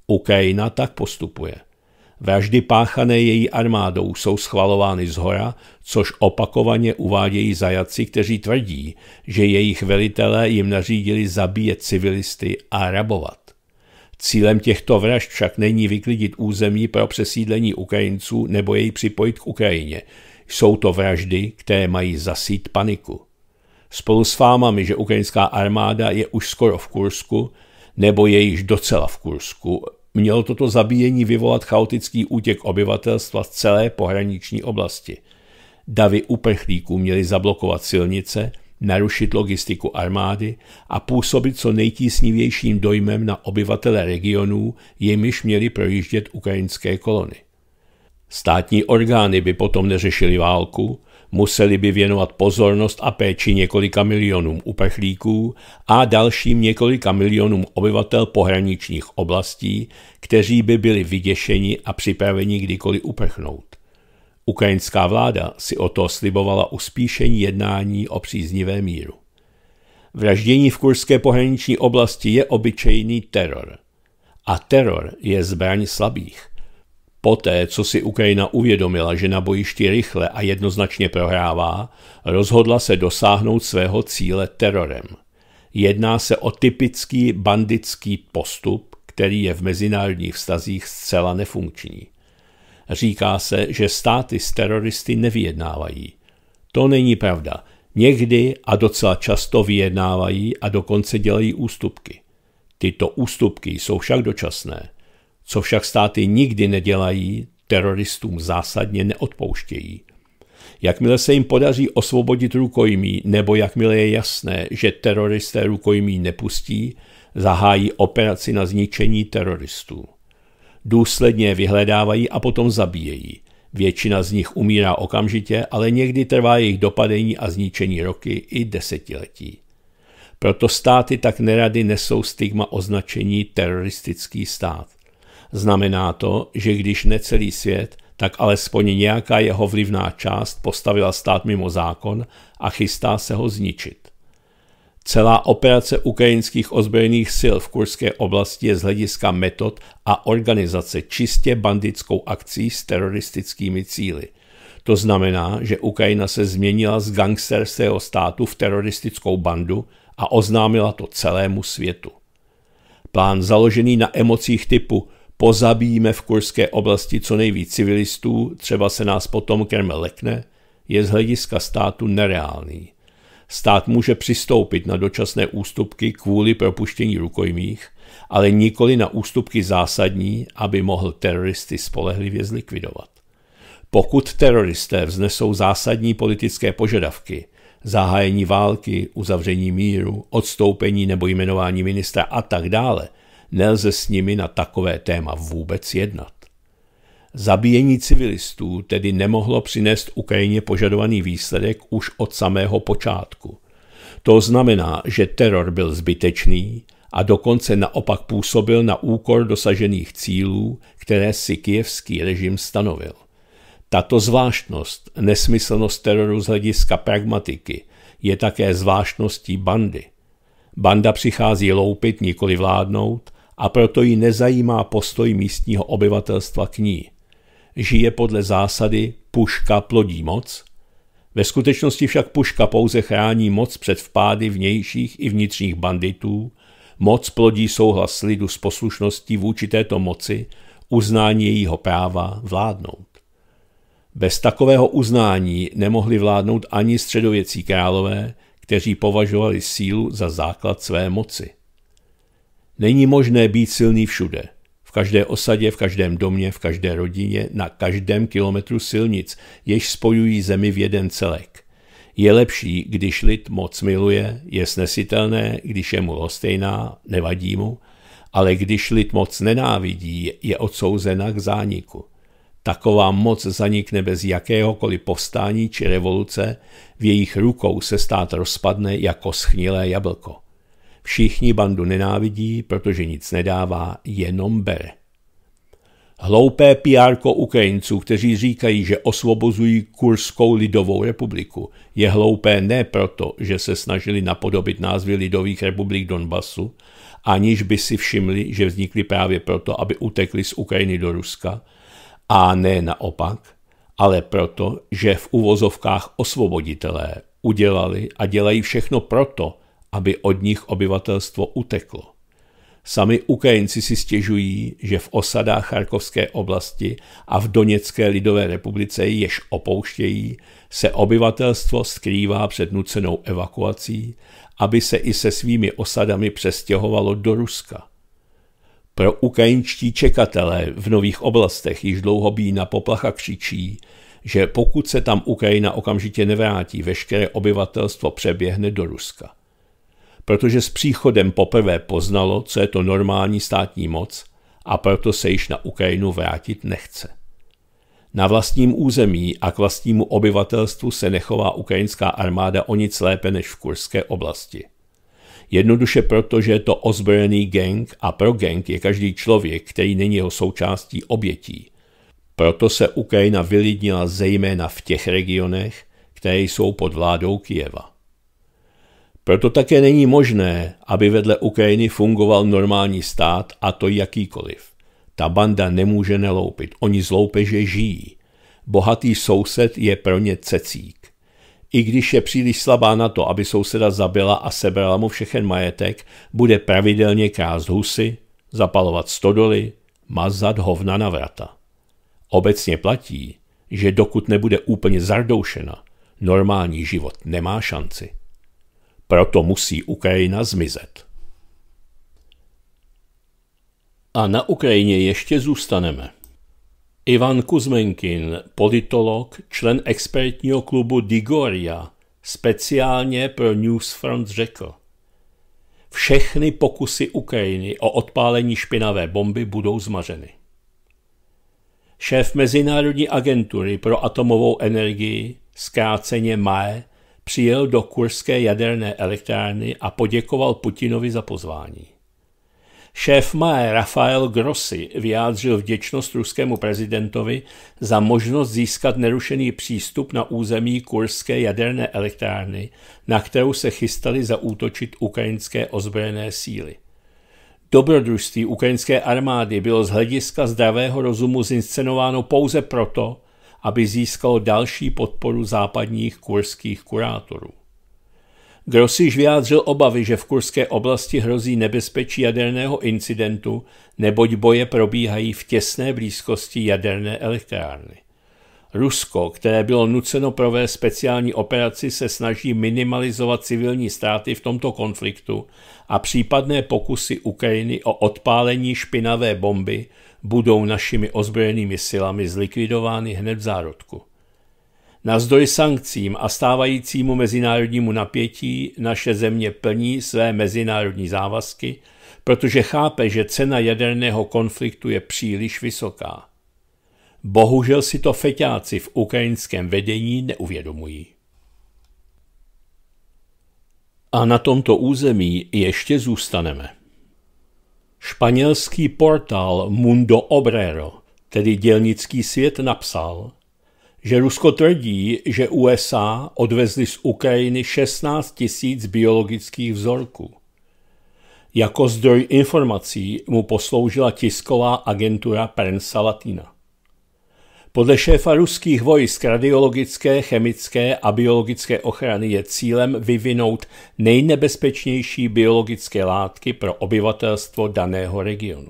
Ukrajina tak postupuje. Vraždy páchané její armádou jsou schvalovány zhora, což opakovaně uvádějí zajaci, kteří tvrdí, že jejich velitelé jim nařídili zabíjet civilisty a rabovat. Cílem těchto vražd však není vyklidit území pro přesídlení Ukrajinců nebo jej připojit k Ukrajině. Jsou to vraždy, které mají zasít paniku. Spolu s fámami, že ukrajinská armáda je už skoro v Kursku, nebo je již docela v Kursku, Mělo toto zabíjení vyvolat chaotický útěk obyvatelstva z celé pohraniční oblasti. Davy uprchlíků měly zablokovat silnice, narušit logistiku armády a působit co nejtísnivějším dojmem na obyvatele regionů, jimiž měly projíždět ukrajinské kolony. Státní orgány by potom neřešily válku, Museli by věnovat pozornost a péči několika milionům uprchlíků a dalším několika milionům obyvatel pohraničních oblastí, kteří by byli vyděšeni a připraveni kdykoliv uprchnout. Ukrajinská vláda si o to slibovala uspíšení jednání o příznivé míru. Vraždění v kurské pohraniční oblasti je obyčejný teror. A teror je zbraň slabých. Poté, co si Ukrajina uvědomila, že na bojišti rychle a jednoznačně prohrává, rozhodla se dosáhnout svého cíle terorem. Jedná se o typický bandický postup, který je v mezinárodních vztazích zcela nefunkční. Říká se, že státy s teroristy nevyjednávají. To není pravda. Někdy a docela často vyjednávají a dokonce dělají ústupky. Tyto ústupky jsou však dočasné – co však státy nikdy nedělají, teroristům zásadně neodpouštějí. Jakmile se jim podaří osvobodit rukojmí, nebo jakmile je jasné, že teroristé rukojmí nepustí, zahájí operaci na zničení teroristů. Důsledně vyhledávají a potom zabíjejí. Většina z nich umírá okamžitě, ale někdy trvá jejich dopadení a zničení roky i desetiletí. Proto státy tak nerady nesou stigma označení teroristický stát. Znamená to, že když necelý svět, tak alespoň nějaká jeho vlivná část postavila stát mimo zákon a chystá se ho zničit. Celá operace ukrajinských ozbrojených sil v kurské oblasti je z hlediska metod a organizace čistě bandickou akcí s teroristickými cíly. To znamená, že Ukrajina se změnila z gangsterského státu v teroristickou bandu a oznámila to celému světu. Plán založený na emocích typu pozabíjíme v kurské oblasti co nejvíc civilistů, třeba se nás potom Kreml lekne, je z hlediska státu nereálný. Stát může přistoupit na dočasné ústupky kvůli propuštění rukojmích, ale nikoli na ústupky zásadní, aby mohl teroristy spolehlivě zlikvidovat. Pokud teroristé vznesou zásadní politické požadavky, zahájení války, uzavření míru, odstoupení nebo jmenování ministra a tak dále, nelze s nimi na takové téma vůbec jednat. Zabíjení civilistů tedy nemohlo přinést Ukrajině požadovaný výsledek už od samého počátku. To znamená, že teror byl zbytečný a dokonce naopak působil na úkor dosažených cílů, které si kijevský režim stanovil. Tato zvláštnost, nesmyslnost teroru z hlediska pragmatiky, je také zvláštností bandy. Banda přichází loupit, nikoli vládnout, a proto ji nezajímá postoj místního obyvatelstva k ní. Žije podle zásady puška plodí moc. Ve skutečnosti však puška pouze chrání moc před vpády vnějších i vnitřních banditů, moc plodí souhlas lidu s poslušností vůči této moci, uznání jejího práva vládnout. Bez takového uznání nemohli vládnout ani středověcí králové, kteří považovali sílu za základ své moci. Není možné být silný všude. V každé osadě, v každém domě, v každé rodině, na každém kilometru silnic, jež spojují zemi v jeden celek. Je lepší, když lid moc miluje, je snesitelné, když je mu lostejná, nevadí mu, ale když lid moc nenávidí, je odsouzena k zániku. Taková moc zanikne bez jakéhokoliv povstání či revoluce, v jejich rukou se stát rozpadne jako schnilé jablko. Všichni bandu nenávidí, protože nic nedává, jenom bere. Hloupé pr Ukrajinců, kteří říkají, že osvobozují Kurskou lidovou republiku, je hloupé ne proto, že se snažili napodobit názvy lidových republik Donbasu, aniž by si všimli, že vznikly právě proto, aby utekli z Ukrajiny do Ruska, a ne naopak, ale proto, že v uvozovkách osvoboditelé udělali a dělají všechno proto, aby od nich obyvatelstvo uteklo. Sami Ukrajinci si stěžují, že v osadách Charkovské oblasti a v Doněcké lidové republice, jež opouštějí, se obyvatelstvo skrývá před nucenou evakuací, aby se i se svými osadami přestěhovalo do Ruska. Pro ukrajinští čekatelé v nových oblastech již dlouho bíjí na poplach a křičí, že pokud se tam Ukrajina okamžitě nevrátí, veškeré obyvatelstvo přeběhne do Ruska protože s příchodem poprvé poznalo, co je to normální státní moc a proto se již na Ukrajinu vrátit nechce. Na vlastním území a k vlastnímu obyvatelstvu se nechová ukrajinská armáda o nic lépe než v kurské oblasti. Jednoduše proto, že je to ozbrojený gang a pro gang je každý člověk, který není jeho součástí obětí. Proto se Ukrajina vylidnila zejména v těch regionech, které jsou pod vládou Kijeva. Proto také není možné, aby vedle Ukrajiny fungoval normální stát, a to jakýkoliv. Ta banda nemůže neloupit, oni z loupeže žijí. Bohatý soused je pro ně cecík. I když je příliš slabá na to, aby souseda zabila a sebrala mu všechen majetek, bude pravidelně krást husy, zapalovat stodoly, mazat hovna na vrata. Obecně platí, že dokud nebude úplně zardoušena, normální život nemá šanci. Proto musí Ukrajina zmizet. A na Ukrajině ještě zůstaneme. Ivan Kuzmenkin, politolog, člen expertního klubu Digoria, speciálně pro Newsfront řekl. Všechny pokusy Ukrajiny o odpálení špinavé bomby budou zmařeny. Šéf Mezinárodní agentury pro atomovou energii, zkráceně MAE, přijel do kurské jaderné elektrárny a poděkoval Putinovi za pozvání. Šéf Mae Rafael Grossi vyjádřil vděčnost ruskému prezidentovi za možnost získat nerušený přístup na území kurské jaderné elektrárny, na kterou se chystali zaútočit ukrajinské ozbrojené síly. Dobrodružství ukrajinské armády bylo z hlediska zdravého rozumu zinscenováno pouze proto, aby získalo další podporu západních kurských kurátorů. Grossiž vyjádřil obavy, že v kurské oblasti hrozí nebezpečí jaderného incidentu, neboť boje probíhají v těsné blízkosti jaderné elektrárny. Rusko, které bylo nuceno provést speciální operaci, se snaží minimalizovat civilní ztráty v tomto konfliktu a případné pokusy Ukrajiny o odpálení špinavé bomby budou našimi ozbrojenými silami zlikvidovány hned v zárodku. Na zdroj sankcím a stávajícímu mezinárodnímu napětí naše země plní své mezinárodní závazky, protože chápe, že cena jaderného konfliktu je příliš vysoká. Bohužel si to feťáci v ukrajinském vedení neuvědomují. A na tomto území ještě zůstaneme. Španělský portál Mundo Obrero, tedy dělnický svět, napsal, že Rusko tvrdí, že USA odvezli z Ukrajiny 16 tisíc biologických vzorků. Jako zdroj informací mu posloužila tisková agentura Prensa Latina. Podle šéfa ruských vojsk radiologické, chemické a biologické ochrany je cílem vyvinout nejnebezpečnější biologické látky pro obyvatelstvo daného regionu.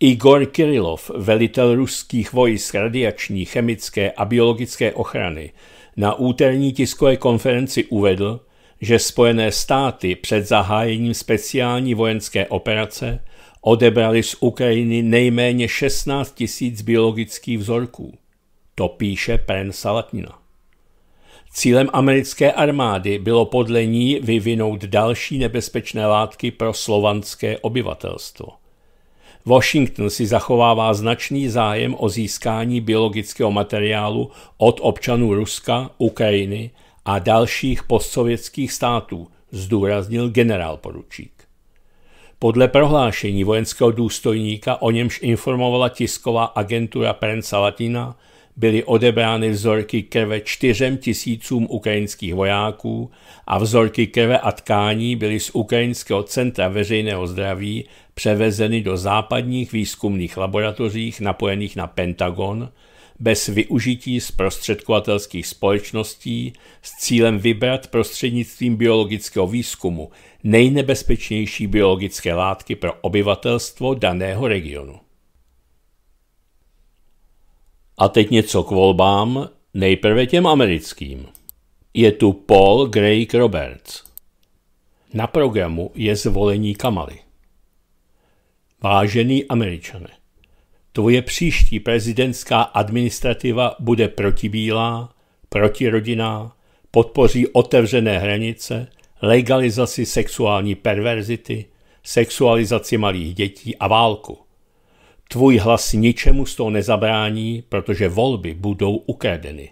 Igor Kirilov, velitel ruských vojsk radiační, chemické a biologické ochrany, na úterní tiskové konferenci uvedl, že Spojené státy před zahájením speciální vojenské operace – Odebrali z Ukrajiny nejméně 16 tisíc biologických vzorků. To píše Pren Salatnina. Cílem americké armády bylo podle ní vyvinout další nebezpečné látky pro slovanské obyvatelstvo. Washington si zachovává značný zájem o získání biologického materiálu od občanů Ruska, Ukrajiny a dalších postsovětských států, zdůraznil generál poručík. Podle prohlášení vojenského důstojníka, o němž informovala tisková agentura Prensa Latina, byly odebrány vzorky krve čtyřem tisícům ukrajinských vojáků a vzorky krve a tkání byly z Ukrajinského centra veřejného zdraví převezeny do západních výzkumných laboratořích napojených na Pentagon – bez využití zprostředkovatelských společností s cílem vybrat prostřednictvím biologického výzkumu nejnebezpečnější biologické látky pro obyvatelstvo daného regionu. A teď něco k volbám, nejprve těm americkým. Je tu Paul Greg Roberts. Na programu je zvolení Kamaly. Vážený američané. Tvoje příští prezidentská administrativa bude protibílá, protirodinná, podpoří otevřené hranice, legalizaci sexuální perverzity, sexualizaci malých dětí a válku. Tvůj hlas ničemu z toho nezabrání, protože volby budou ukradeny.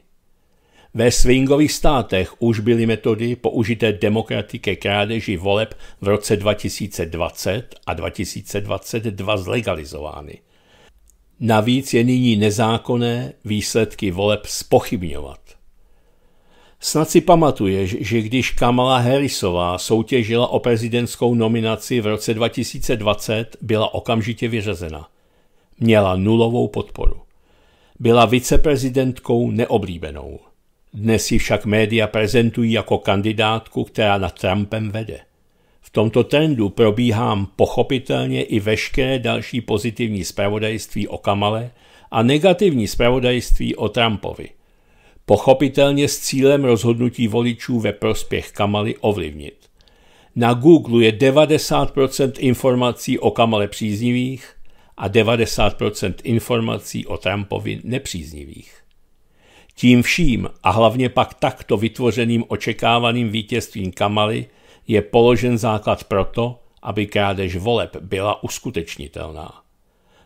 Ve swingových státech už byly metody použité demokraty ke krádeži voleb v roce 2020 a 2022 zlegalizovány. Navíc je nyní nezákonné výsledky voleb spochybňovat. Snad si pamatuješ, že když Kamala Harrisová soutěžila o prezidentskou nominaci v roce 2020, byla okamžitě vyřazena. Měla nulovou podporu. Byla viceprezidentkou neoblíbenou. Dnes ji však média prezentují jako kandidátku, která nad Trumpem vede. V tomto trendu probíhám pochopitelně i veškeré další pozitivní zpravodajství o Kamale a negativní zpravodajství o Trumpovi. Pochopitelně s cílem rozhodnutí voličů ve prospěch Kamaly ovlivnit. Na Google je 90% informací o Kamale příznivých a 90% informací o Trumpovi nepříznivých. Tím vším a hlavně pak takto vytvořeným očekávaným vítězstvím Kamaly – je položen základ proto, aby krádež voleb byla uskutečnitelná.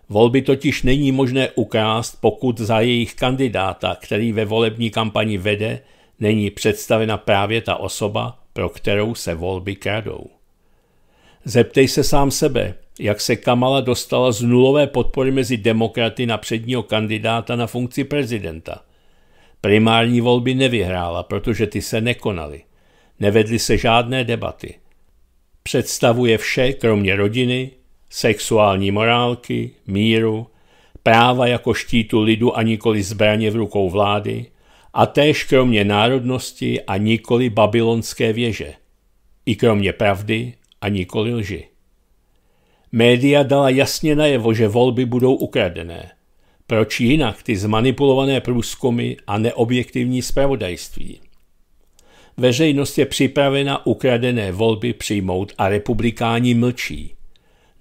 Volby totiž není možné ukrást, pokud za jejich kandidáta, který ve volební kampani vede, není představena právě ta osoba, pro kterou se volby kradou. Zeptej se sám sebe, jak se Kamala dostala z nulové podpory mezi demokraty na předního kandidáta na funkci prezidenta. Primární volby nevyhrála, protože ty se nekonaly. Nevedly se žádné debaty. Představuje vše, kromě rodiny, sexuální morálky, míru, práva jako štítu lidu a nikoli zbraně v rukou vlády, a též kromě národnosti a nikoli babylonské věže, i kromě pravdy a nikoli lži. Média dala jasně najevo, že volby budou ukradené. Proč jinak ty zmanipulované průzkumy a neobjektivní zpravodajství? Veřejnost je připravena ukradené volby přijmout a republikáni mlčí.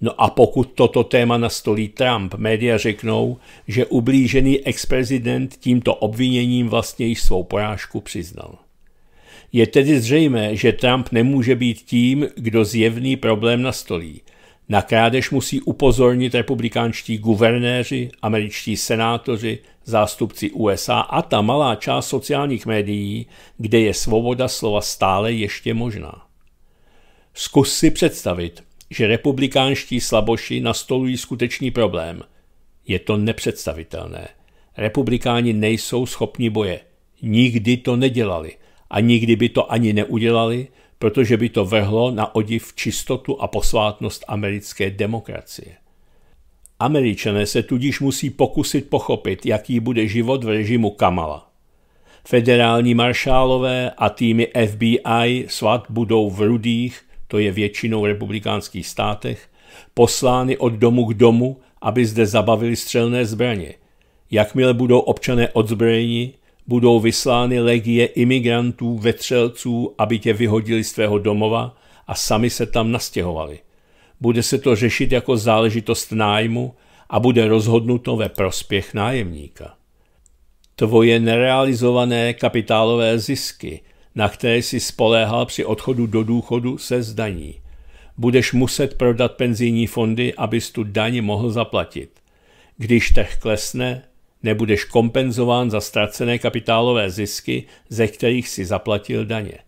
No a pokud toto téma nastolí Trump, média řeknou, že ublížený ex-prezident tímto obviněním vlastně již svou porážku přiznal. Je tedy zřejmé, že Trump nemůže být tím, kdo zjevný problém nastolí. Na krádež musí upozornit republikánští guvernéři, američtí senátoři, zástupci USA a ta malá část sociálních médií, kde je svoboda slova stále ještě možná. Zkus si představit, že republikánští slaboši nastolují skutečný problém. Je to nepředstavitelné. Republikáni nejsou schopni boje. Nikdy to nedělali a nikdy by to ani neudělali, protože by to vrhlo na odiv čistotu a posvátnost americké demokracie. Američané se tudíž musí pokusit pochopit, jaký bude život v režimu Kamala. Federální maršálové a týmy FBI svat budou v rudých, to je většinou republikánských státech, poslány od domu k domu, aby zde zabavili střelné zbraně. Jakmile budou občané odzbrojeni, budou vyslány legie imigrantů, vetřelců, aby tě vyhodili z tvého domova a sami se tam nastěhovali – bude se to řešit jako záležitost nájmu a bude rozhodnuto ve prospěch nájemníka. Tvoje nerealizované kapitálové zisky, na které jsi spoléhal při odchodu do důchodu, se zdaní. Budeš muset prodat penzijní fondy, abys tu daň mohl zaplatit. Když trh klesne, nebudeš kompenzován za ztracené kapitálové zisky, ze kterých si zaplatil daně.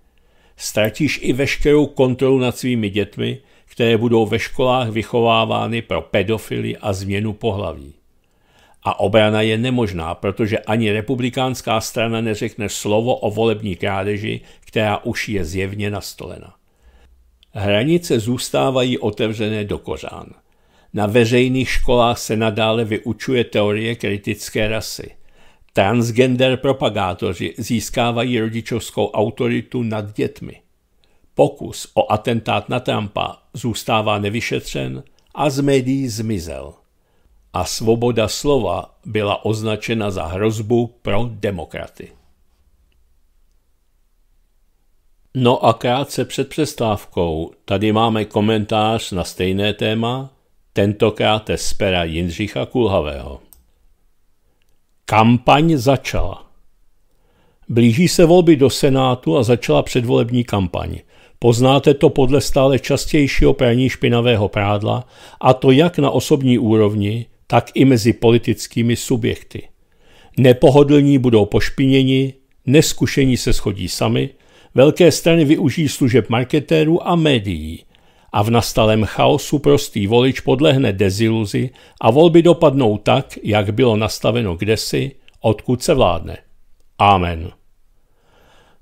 Ztratíš i veškerou kontrolu nad svými dětmi, které budou ve školách vychovávány pro pedofily a změnu pohlaví. A obrana je nemožná, protože ani republikánská strana neřekne slovo o volební krádeži, která už je zjevně nastolena. Hranice zůstávají otevřené do kořán. Na veřejných školách se nadále vyučuje teorie kritické rasy. Transgender propagátoři získávají rodičovskou autoritu nad dětmi. Pokus o atentát na Trumpa zůstává nevyšetřen a z médií zmizel. A svoboda slova byla označena za hrozbu pro demokraty. No a krátce před přestávkou tady máme komentář na stejné téma, tentokrát z pera Jindřicha Kulhavého. Kampaň začala. Blíží se volby do Senátu a začala předvolební kampaň – Poznáte to podle stále častějšího praní špinavého prádla, a to jak na osobní úrovni, tak i mezi politickými subjekty. Nepohodlní budou pošpiněni, neskušení se schodí sami, velké strany využijí služeb marketérů a médií a v nastalém chaosu prostý volič podlehne deziluzi a volby dopadnou tak, jak bylo nastaveno kdesi, odkud se vládne. Amen.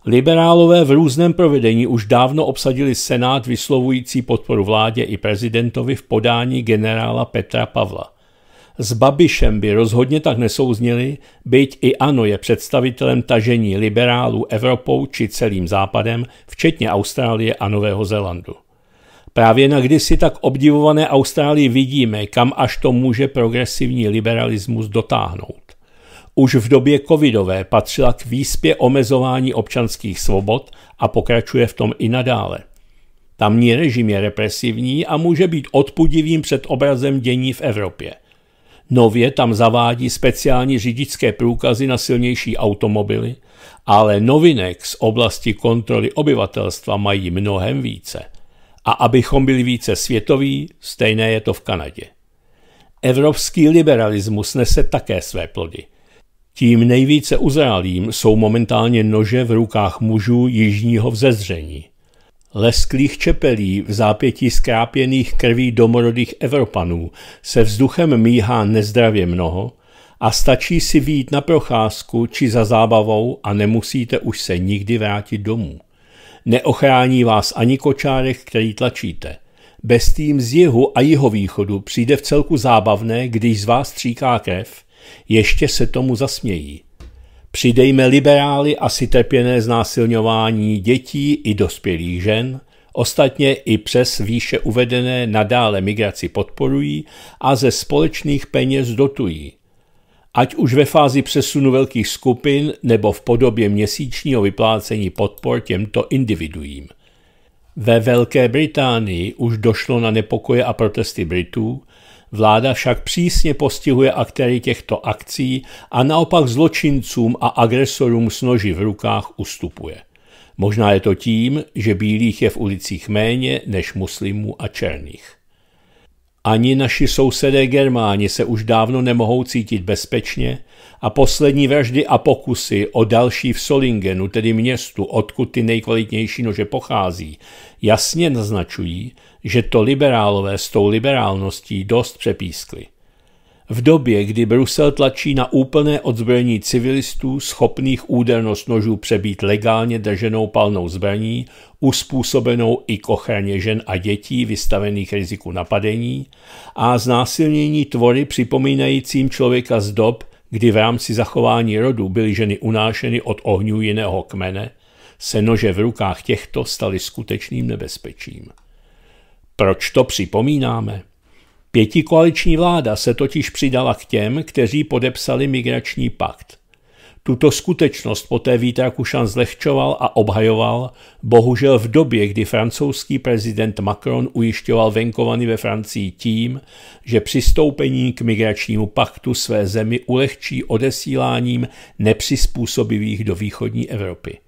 Liberálové v různém provedení už dávno obsadili senát vyslovující podporu vládě i prezidentovi v podání generála Petra Pavla. S Babišem by rozhodně tak nesouzněli, byť i ano je představitelem tažení liberálů Evropou či celým západem, včetně Austrálie a Nového Zélandu. Právě na kdysi tak obdivované Austrálii vidíme, kam až to může progresivní liberalismus dotáhnout už v době covidové patřila k výspě omezování občanských svobod a pokračuje v tom i nadále. Tamní režim je represivní a může být odpudivým před obrazem dění v Evropě. Nově tam zavádí speciální řidičské průkazy na silnější automobily, ale novinek z oblasti kontroly obyvatelstva mají mnohem více. A abychom byli více světoví, stejné je to v Kanadě. Evropský liberalismus nese také své plody. Tím nejvíce uzrálým jsou momentálně nože v rukách mužů jižního vzezření. Lesklých čepelí v zápětí skrápěných krví domorodých Evropanů se vzduchem míhá nezdravě mnoho a stačí si výjít na procházku či za zábavou a nemusíte už se nikdy vrátit domů. Neochrání vás ani kočárek, který tlačíte. Bez tým z jihu a jihovýchodu přijde v celku zábavné, když z vás stříká krev – ještě se tomu zasmějí. Přidejme liberály asi trpěné znásilňování dětí i dospělých žen, ostatně i přes výše uvedené nadále migraci podporují a ze společných peněz dotují. Ať už ve fázi přesunu velkých skupin nebo v podobě měsíčního vyplácení podpor těmto individuím. Ve Velké Británii už došlo na nepokoje a protesty Britů, Vláda však přísně postihuje aktéry těchto akcí a naopak zločincům a agresorům s noži v rukách ustupuje. Možná je to tím, že bílých je v ulicích méně než muslimů a černých. Ani naši sousedé Germáni se už dávno nemohou cítit bezpečně a poslední vraždy a pokusy o další v Solingenu, tedy městu, odkud ty nejkvalitnější nože pochází, jasně naznačují, že to liberálové s tou liberálností dost přepískli. V době, kdy Brusel tlačí na úplné odzbrojení civilistů schopných údernost nožů přebít legálně drženou palnou zbraní, uspůsobenou i k ochraně žen a dětí vystavených riziku napadení a znásilnění tvory připomínajícím člověka z dob, kdy v rámci zachování rodu byly ženy unášeny od ohňů jiného kmene, se nože v rukách těchto staly skutečným nebezpečím. Proč to připomínáme? Pětikoaliční vláda se totiž přidala k těm, kteří podepsali migrační pakt. Tuto skutečnost poté Vítra Kušan zlehčoval a obhajoval, bohužel v době, kdy francouzský prezident Macron ujišťoval venkovany ve Francii tím, že přistoupení k migračnímu paktu své zemi ulehčí odesíláním nepřizpůsobivých do východní Evropy.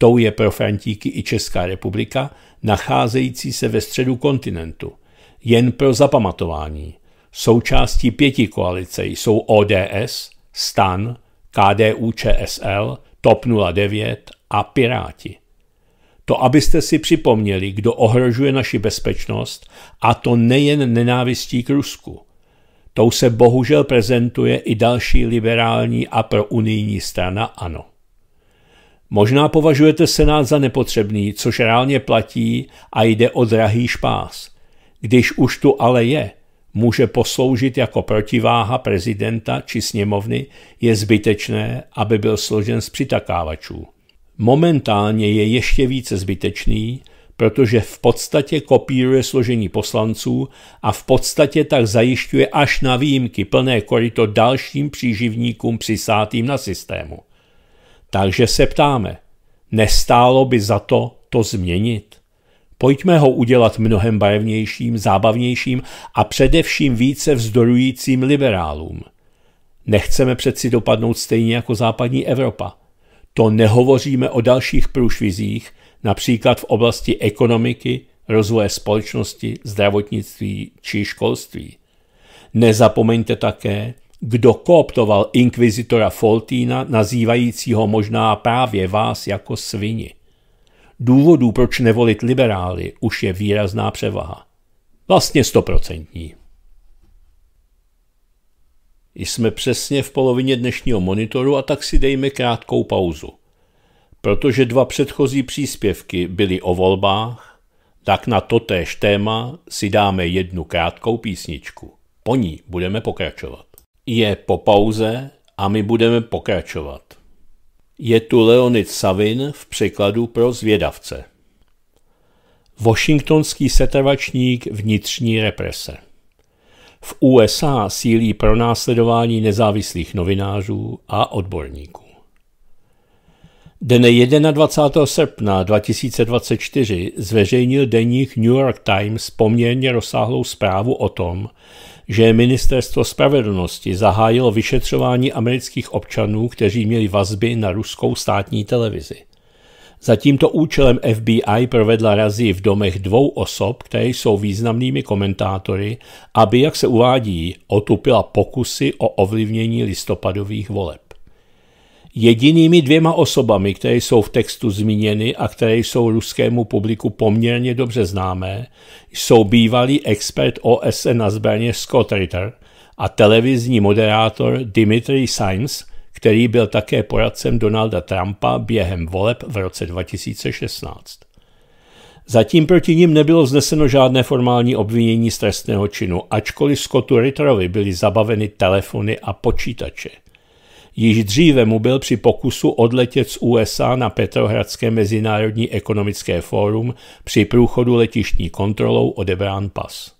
Tou je pro Frantíky i Česká republika, nacházející se ve středu kontinentu. Jen pro zapamatování. Součástí pěti koalice jsou ODS, STAN, KDU ČSL, TOP 09 a Piráti. To, abyste si připomněli, kdo ohrožuje naši bezpečnost, a to nejen nenávistí k Rusku. Tou se bohužel prezentuje i další liberální a prounijní strana ANO. Možná považujete Senát za nepotřebný, což reálně platí a jde o drahý špás. Když už tu ale je, může posloužit jako protiváha prezidenta či sněmovny, je zbytečné, aby byl složen z přitakávačů. Momentálně je ještě více zbytečný, protože v podstatě kopíruje složení poslanců a v podstatě tak zajišťuje až na výjimky plné korito dalším příživníkům přisátým na systému. Takže se ptáme, nestálo by za to to změnit? Pojďme ho udělat mnohem barevnějším, zábavnějším a především více vzdorujícím liberálům. Nechceme přeci dopadnout stejně jako západní Evropa. To nehovoříme o dalších průšvizích, například v oblasti ekonomiky, rozvoje společnosti, zdravotnictví či školství. Nezapomeňte také, kdo kooptoval inkvizitora Foltína, nazývajícího možná právě vás jako svini. Důvodů, proč nevolit liberály, už je výrazná převaha. Vlastně stoprocentní. Jsme přesně v polovině dnešního monitoru a tak si dejme krátkou pauzu. Protože dva předchozí příspěvky byly o volbách, tak na totéž téma si dáme jednu krátkou písničku. Po ní budeme pokračovat je po pauze a my budeme pokračovat. Je tu Leonid Savin v překladu pro zvědavce. Washingtonský setrvačník vnitřní represe. V USA sílí pro následování nezávislých novinářů a odborníků. Dne 21. srpna 2024 zveřejnil deník New York Times poměrně rozsáhlou zprávu o tom, že ministerstvo spravedlnosti zahájilo vyšetřování amerických občanů, kteří měli vazby na ruskou státní televizi. Za tímto účelem FBI provedla razy v domech dvou osob, které jsou významnými komentátory, aby, jak se uvádí, otupila pokusy o ovlivnění listopadových voleb. Jedinými dvěma osobami, které jsou v textu zmíněny a které jsou ruskému publiku poměrně dobře známé, jsou bývalý expert OSN na zbraně Scott Ritter a televizní moderátor Dimitri Symes, který byl také poradcem Donalda Trumpa během voleb v roce 2016. Zatím proti ním nebylo vzneseno žádné formální obvinění z trestného činu, ačkoliv Scottu Ritterovi byly zabaveny telefony a počítače – Již dříve mu byl při pokusu odletět z USA na Petrohradské mezinárodní ekonomické fórum při průchodu letištní kontrolou odebrán pas.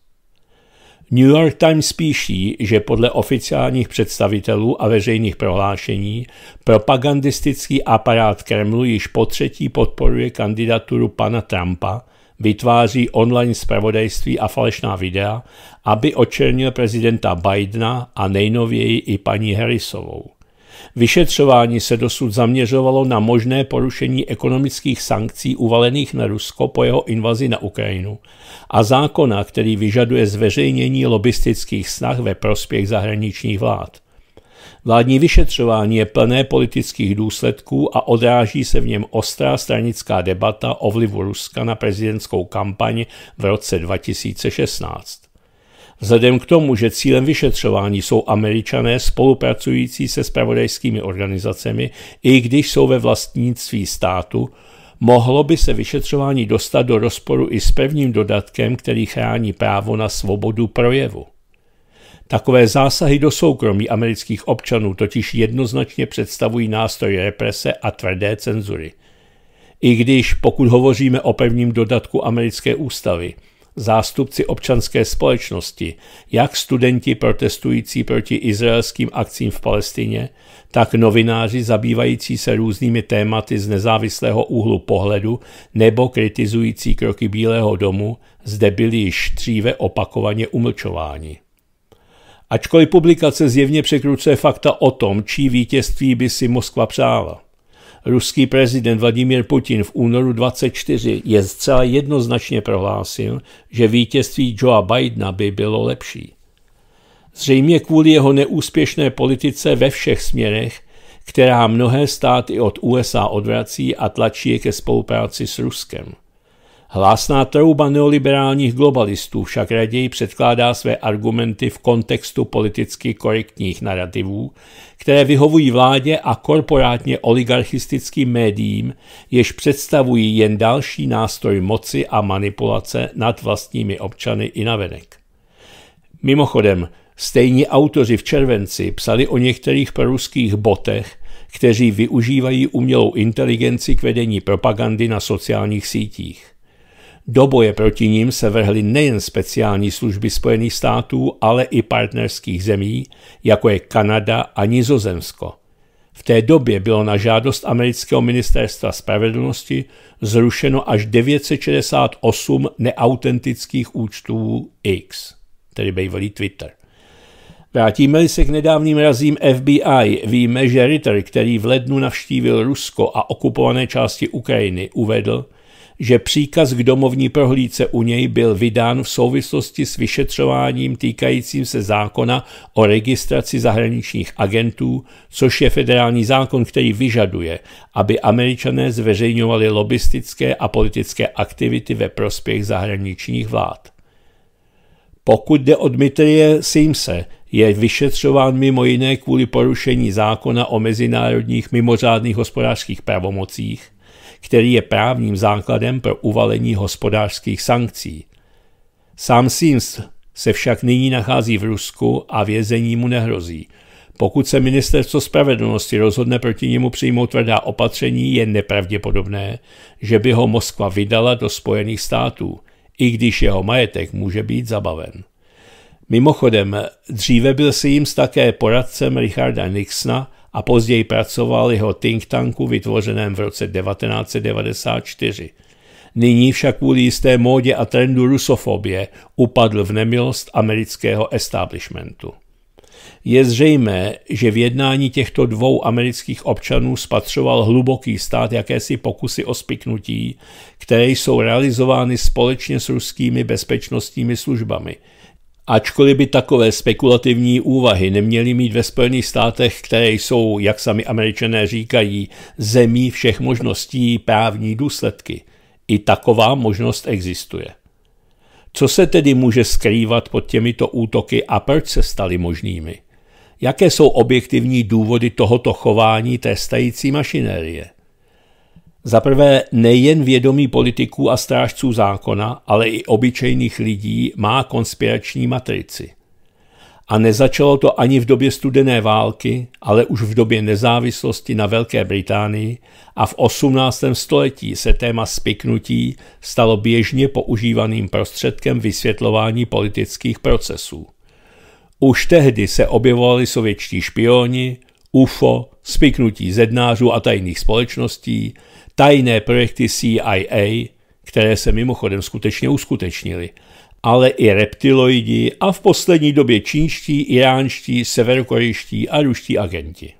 New York Times píší, že podle oficiálních představitelů a veřejných prohlášení propagandistický aparát Kremlu již po třetí podporuje kandidaturu pana Trumpa, vytváří online zpravodajství a falešná videa, aby očernil prezidenta Bidena a nejnověji i paní Harrisovou. Vyšetřování se dosud zaměřovalo na možné porušení ekonomických sankcí uvalených na Rusko po jeho invazi na Ukrajinu a zákona, který vyžaduje zveřejnění lobistických snah ve prospěch zahraničních vlád. Vládní vyšetřování je plné politických důsledků a odráží se v něm ostrá stranická debata o vlivu Ruska na prezidentskou kampaň v roce 2016. Vzhledem k tomu, že cílem vyšetřování jsou američané spolupracující se spravodajskými organizacemi, i když jsou ve vlastnictví státu, mohlo by se vyšetřování dostat do rozporu i s pevním dodatkem, který chrání právo na svobodu projevu. Takové zásahy do soukromí amerických občanů totiž jednoznačně představují nástroj represe a tvrdé cenzury. I když, pokud hovoříme o pevním dodatku americké ústavy, zástupci občanské společnosti, jak studenti protestující proti izraelským akcím v Palestině, tak novináři zabývající se různými tématy z nezávislého úhlu pohledu nebo kritizující kroky Bílého domu zde byli již dříve opakovaně umlčováni. Ačkoliv publikace zjevně překrucuje fakta o tom, čí vítězství by si Moskva přála ruský prezident Vladimír Putin v únoru 24 je zcela jednoznačně prohlásil, že vítězství Joea Bidena by bylo lepší. Zřejmě kvůli jeho neúspěšné politice ve všech směrech, která mnohé státy od USA odvrací a tlačí je ke spolupráci s Ruskem. Hlásná trouba neoliberálních globalistů však raději předkládá své argumenty v kontextu politicky korektních narrativů, které vyhovují vládě a korporátně oligarchistickým médiím, jež představují jen další nástroj moci a manipulace nad vlastními občany i navenek. Mimochodem, stejní autoři v červenci psali o některých proruských botech, kteří využívají umělou inteligenci k vedení propagandy na sociálních sítích. Do boje proti ním se vrhly nejen speciální služby Spojených států, ale i partnerských zemí, jako je Kanada a Nizozemsko. V té době bylo na žádost amerického ministerstva spravedlnosti zrušeno až 968 neautentických účtů X, tedy bývalý Twitter. Vrátíme-li se k nedávným razím FBI, víme, že Ritter, který v lednu navštívil Rusko a okupované části Ukrajiny, uvedl, že příkaz k domovní prohlídce u něj byl vydán v souvislosti s vyšetřováním týkajícím se zákona o registraci zahraničních agentů, což je federální zákon, který vyžaduje, aby američané zveřejňovali lobistické a politické aktivity ve prospěch zahraničních vlád. Pokud jde o Dmitrie Simse, je vyšetřován mimo jiné kvůli porušení zákona o mezinárodních mimořádných hospodářských pravomocích – který je právním základem pro uvalení hospodářských sankcí. Sám Sims se však nyní nachází v Rusku a vězení mu nehrozí. Pokud se ministerstvo spravedlnosti rozhodne proti němu přijmout tvrdá opatření, je nepravděpodobné, že by ho Moskva vydala do Spojených států, i když jeho majetek může být zabaven. Mimochodem, dříve byl si jim také poradcem Richarda Nixna a později pracoval jeho think tanku vytvořeném v roce 1994. Nyní však kvůli jisté módě a trendu rusofobie upadl v nemilost amerického establishmentu. Je zřejmé, že v jednání těchto dvou amerických občanů spatřoval hluboký stát jakési pokusy o spiknutí, které jsou realizovány společně s ruskými bezpečnostními službami – Ačkoliv by takové spekulativní úvahy neměly mít ve Spojených státech, které jsou, jak sami američané říkají, zemí všech možností právní důsledky, i taková možnost existuje. Co se tedy může skrývat pod těmito útoky a proč se staly možnými? Jaké jsou objektivní důvody tohoto chování té mašinérie? Za prvé, nejen vědomí politiků a strážců zákona, ale i obyčejných lidí má konspirační matrici. A nezačalo to ani v době studené války, ale už v době nezávislosti na Velké Británii a v 18. století se téma spiknutí stalo běžně používaným prostředkem vysvětlování politických procesů. Už tehdy se objevovali sovětští špioni, UFO, spiknutí zednářů a tajných společností, tajné projekty CIA, které se mimochodem skutečně uskutečnily, ale i reptiloidi a v poslední době čínští, iránští, severokorejští a ruští agenti.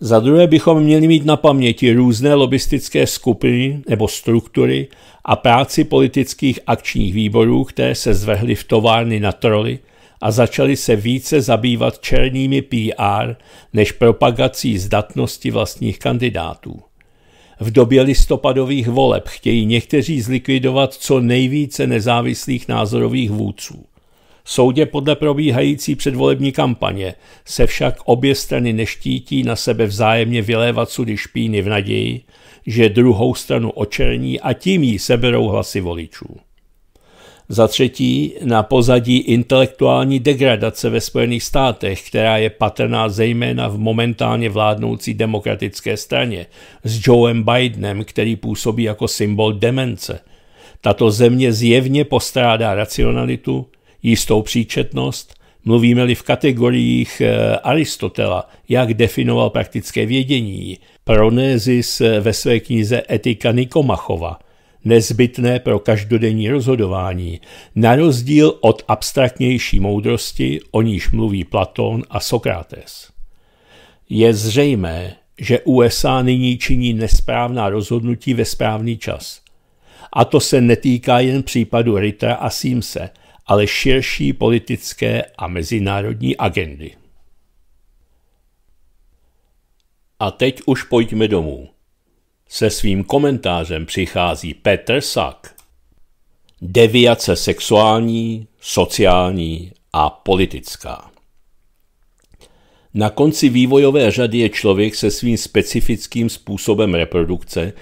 Za druhé bychom měli mít na paměti různé lobistické skupiny nebo struktury a práci politických akčních výborů, které se zvrhly v továrny na troly a začaly se více zabývat černými PR než propagací zdatnosti vlastních kandidátů. V době listopadových voleb chtějí někteří zlikvidovat co nejvíce nezávislých názorových vůdců. Soudě podle probíhající předvolební kampaně se však obě strany neštítí na sebe vzájemně vylévat sudy špíny v naději, že druhou stranu očerní a tím jí seberou hlasy voličů. Za třetí, na pozadí intelektuální degradace ve Spojených státech, která je patrná zejména v momentálně vládnoucí demokratické straně, s Joeem Bidenem, který působí jako symbol demence. Tato země zjevně postrádá racionalitu, jistou příčetnost, mluvíme-li v kategoriích eh, Aristotela, jak definoval praktické vědění, Pronézis eh, ve své knize Etika Nikomachova – nezbytné pro každodenní rozhodování, na rozdíl od abstraktnější moudrosti, o níž mluví Platón a Sokrates. Je zřejmé, že USA nyní činí nesprávná rozhodnutí ve správný čas. A to se netýká jen případu Ritra a Simse, ale širší politické a mezinárodní agendy. A teď už pojďme domů. Se svým komentářem přichází Petr Sack. Deviace sexuální, sociální a politická. Na konci vývojové řady je člověk se svým specifickým způsobem reprodukce,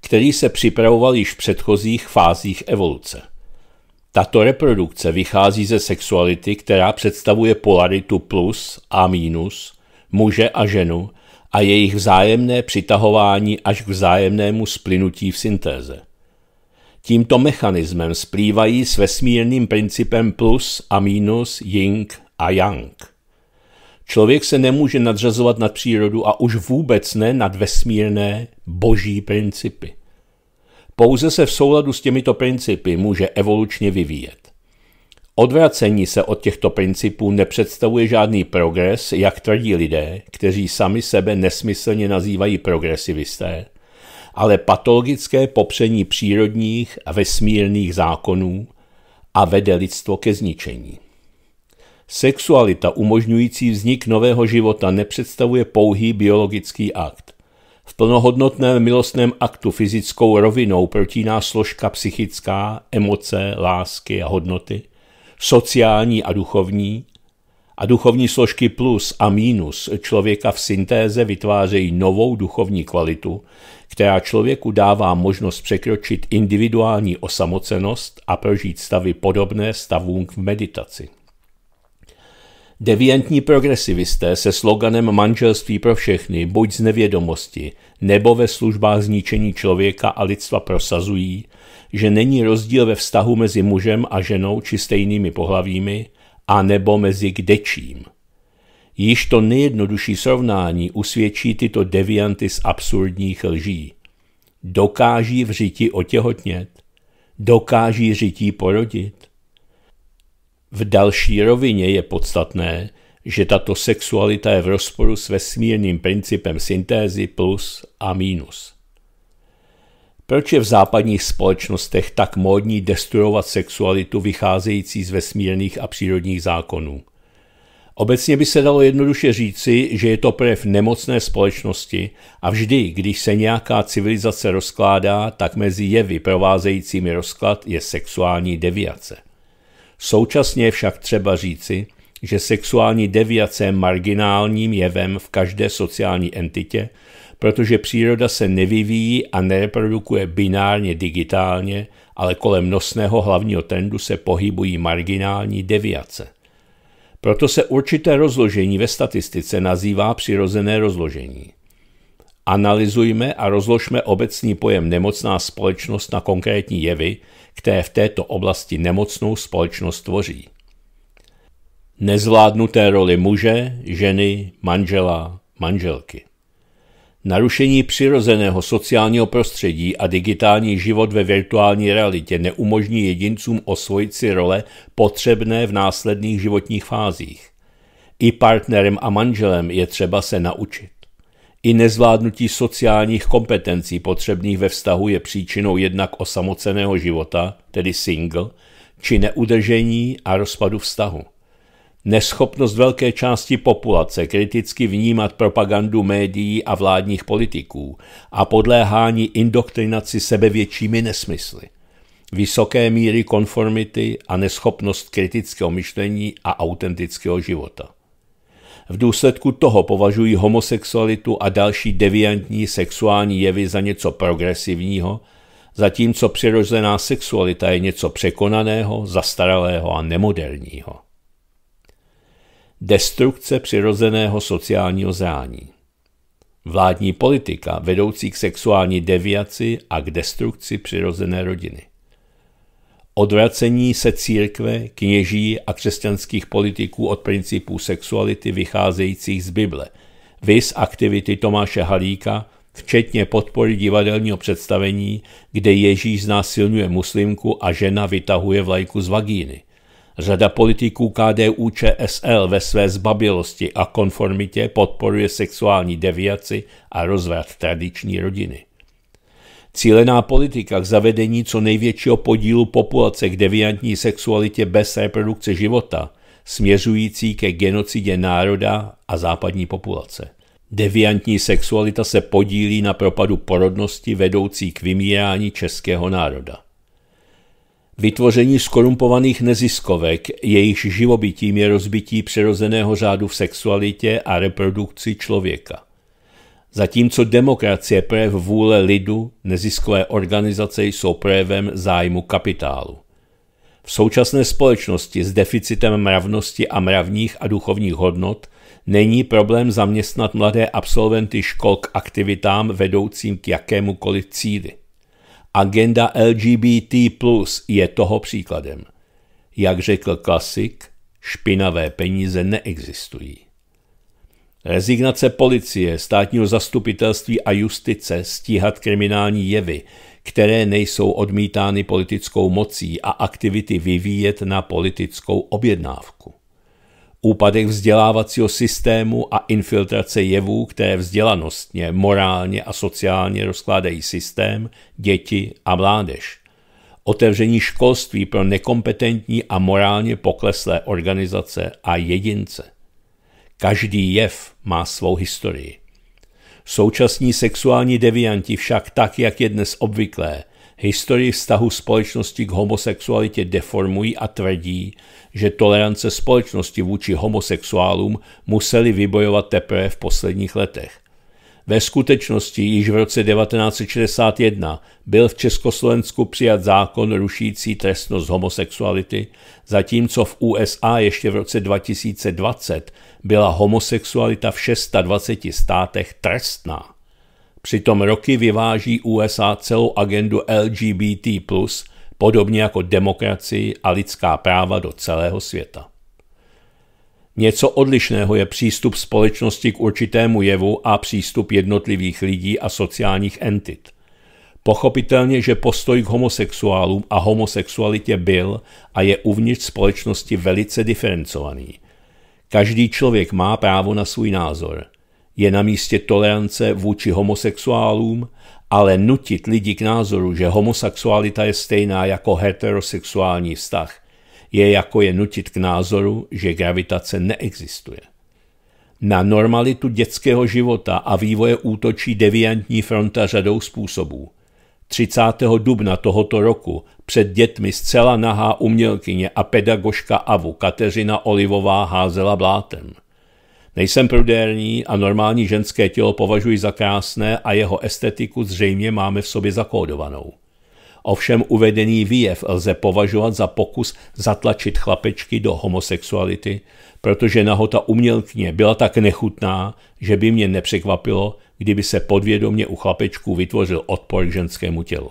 který se připravoval již v předchozích fázích evoluce. Tato reprodukce vychází ze sexuality, která představuje polaritu plus a minus, muže a ženu, a jejich vzájemné přitahování až k vzájemnému splynutí v syntéze. Tímto mechanismem splývají s vesmírným principem plus a minus Ying a Yang. Člověk se nemůže nadřazovat nad přírodu a už vůbec ne nad vesmírné boží principy. Pouze se v souladu s těmito principy může evolučně vyvíjet. Odvracení se od těchto principů nepředstavuje žádný progres, jak tvrdí lidé, kteří sami sebe nesmyslně nazývají progresivisté, ale patologické popření přírodních a vesmírných zákonů a vede lidstvo ke zničení. Sexualita umožňující vznik nového života nepředstavuje pouhý biologický akt. V plnohodnotném milostném aktu fyzickou rovinou protíná složka psychická, emoce, lásky a hodnoty – sociální a duchovní, a duchovní složky plus a mínus člověka v syntéze vytvářejí novou duchovní kvalitu, která člověku dává možnost překročit individuální osamocenost a prožít stavy podobné stavům v meditaci. Deviantní progresivisté se sloganem manželství pro všechny buď z nevědomosti nebo ve službách zničení člověka a lidstva prosazují, že není rozdíl ve vztahu mezi mužem a ženou či stejnými pohlavími, a nebo mezi kdečím. Již to nejjednodušší srovnání usvědčí tyto devianty z absurdních lží. Dokáží v řiti otěhotnět? Dokáží řití porodit? V další rovině je podstatné, že tato sexualita je v rozporu s vesmírným principem syntézy plus a minus. Proč je v západních společnostech tak módní destruovat sexualitu vycházející z vesmírných a přírodních zákonů? Obecně by se dalo jednoduše říci, že je to projev nemocné společnosti a vždy, když se nějaká civilizace rozkládá, tak mezi jevy provázejícími rozklad je sexuální deviace. Současně je však třeba říci, že sexuální deviace je marginálním jevem v každé sociální entitě, protože příroda se nevyvíjí a nereprodukuje binárně digitálně, ale kolem nosného hlavního trendu se pohybují marginální deviace. Proto se určité rozložení ve statistice nazývá přirozené rozložení. Analyzujme a rozložme obecný pojem nemocná společnost na konkrétní jevy, které v této oblasti nemocnou společnost tvoří. Nezvládnuté roli muže, ženy, manžela, manželky. Narušení přirozeného sociálního prostředí a digitální život ve virtuální realitě neumožní jedincům osvojit si role potřebné v následných životních fázích. I partnerem a manželem je třeba se naučit. I nezvládnutí sociálních kompetencí potřebných ve vztahu je příčinou jednak osamoceného života, tedy single, či neudržení a rozpadu vztahu. Neschopnost velké části populace kriticky vnímat propagandu médií a vládních politiků a podléhání indoktrinaci sebevětšími nesmysly. Vysoké míry konformity a neschopnost kritického myšlení a autentického života. V důsledku toho považují homosexualitu a další deviantní sexuální jevy za něco progresivního, zatímco přirozená sexualita je něco překonaného, zastaralého a nemoderního destrukce přirozeného sociálního zrání. Vládní politika vedoucí k sexuální deviaci a k destrukci přirozené rodiny. Odvracení se církve, kněží a křesťanských politiků od principů sexuality vycházejících z Bible, Vys aktivity Tomáše Halíka, včetně podpory divadelního představení, kde Ježíš znásilňuje muslimku a žena vytahuje vlajku z vagíny – Řada politiků KDU ČSL ve své zbabilosti a konformitě podporuje sexuální deviaci a rozvrat tradiční rodiny. Cílená politika k zavedení co největšího podílu populace k deviantní sexualitě bez reprodukce života, směřující ke genocidě národa a západní populace. Deviantní sexualita se podílí na propadu porodnosti vedoucí k vymírání českého národa vytvoření skorumpovaných neziskovek, jejichž živobytím je rozbití přirozeného řádu v sexualitě a reprodukci člověka. Zatímco demokracie projev vůle lidu, neziskové organizace jsou projevem zájmu kapitálu. V současné společnosti s deficitem mravnosti a mravních a duchovních hodnot není problém zaměstnat mladé absolventy škol k aktivitám vedoucím k jakémukoliv cíli. Agenda LGBT plus je toho příkladem. Jak řekl klasik, špinavé peníze neexistují. Rezignace policie, státního zastupitelství a justice stíhat kriminální jevy, které nejsou odmítány politickou mocí a aktivity vyvíjet na politickou objednávku úpadek vzdělávacího systému a infiltrace jevů, které vzdělanostně, morálně a sociálně rozkládají systém, děti a mládež. Otevření školství pro nekompetentní a morálně pokleslé organizace a jedince. Každý jev má svou historii. Současní sexuální devianti však tak, jak je dnes obvyklé, historii vztahu společnosti k homosexualitě deformují a tvrdí, že tolerance společnosti vůči homosexuálům museli vybojovat teprve v posledních letech. Ve skutečnosti již v roce 1961 byl v Československu přijat zákon rušící trestnost homosexuality, zatímco v USA ještě v roce 2020 byla homosexualita v 26 státech trestná. Přitom roky vyváží USA celou agendu LGBT+, podobně jako demokracii a lidská práva do celého světa. Něco odlišného je přístup společnosti k určitému jevu a přístup jednotlivých lidí a sociálních entit. Pochopitelně, že postoj k homosexuálům a homosexualitě byl a je uvnitř společnosti velice diferencovaný. Každý člověk má právo na svůj názor – je na místě tolerance vůči homosexuálům, ale nutit lidi k názoru, že homosexualita je stejná jako heterosexuální vztah, je jako je nutit k názoru, že gravitace neexistuje. Na normalitu dětského života a vývoje útočí deviantní fronta řadou způsobů. 30. dubna tohoto roku před dětmi zcela nahá umělkyně a pedagožka AVU Kateřina Olivová házela blátem – Nejsem prudérní a normální ženské tělo považuji za krásné a jeho estetiku zřejmě máme v sobě zakódovanou. Ovšem uvedený výjev lze považovat za pokus zatlačit chlapečky do homosexuality, protože nahota umělkyně byla tak nechutná, že by mě nepřekvapilo, kdyby se podvědomně u chlapečků vytvořil odpor k ženskému tělu.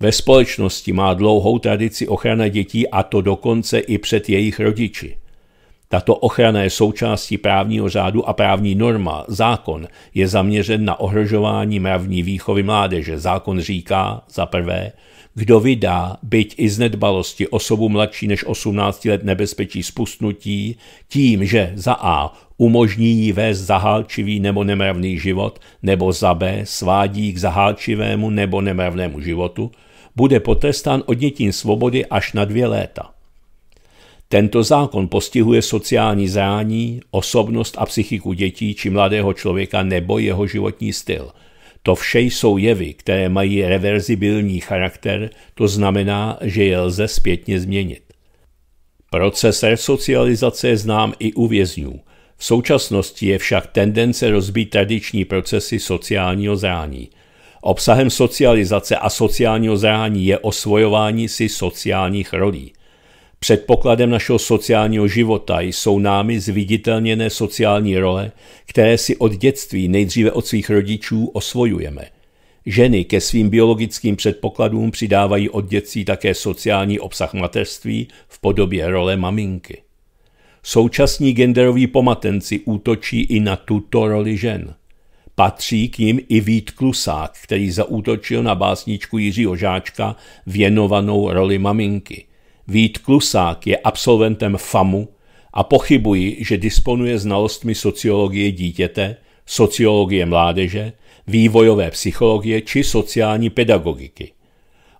Ve společnosti má dlouhou tradici ochrana dětí a to dokonce i před jejich rodiči. Tato ochrana je součástí právního řádu a právní norma, zákon, je zaměřen na ohrožování mravní výchovy mládeže. Zákon říká, za prvé, kdo vydá, byť i z nedbalosti, osobu mladší než 18 let nebezpečí spustnutí, tím, že za A umožní jí vést zahálčivý nebo nemravný život, nebo za B svádí k zahálčivému nebo nemravnému životu, bude potrestán odnětím svobody až na dvě léta. Tento zákon postihuje sociální zrání, osobnost a psychiku dětí či mladého člověka nebo jeho životní styl. To vše jsou jevy, které mají reverzibilní charakter, to znamená, že je lze zpětně změnit. Proces resocializace je znám i u vězňů. V současnosti je však tendence rozbít tradiční procesy sociálního zrání. Obsahem socializace a sociálního zrání je osvojování si sociálních rolí – Předpokladem našeho sociálního života jsou námi zviditelněné sociální role, které si od dětství nejdříve od svých rodičů osvojujeme. Ženy ke svým biologickým předpokladům přidávají od dětství také sociální obsah mateřství v podobě role maminky. Současní genderoví pomatenci útočí i na tuto roli žen. Patří k ním i Vít Klusák, který zaútočil na básničku Jiřího Žáčka věnovanou roli maminky – Vít Klusák je absolventem FAMu a pochybuji, že disponuje znalostmi sociologie dítěte, sociologie mládeže, vývojové psychologie či sociální pedagogiky.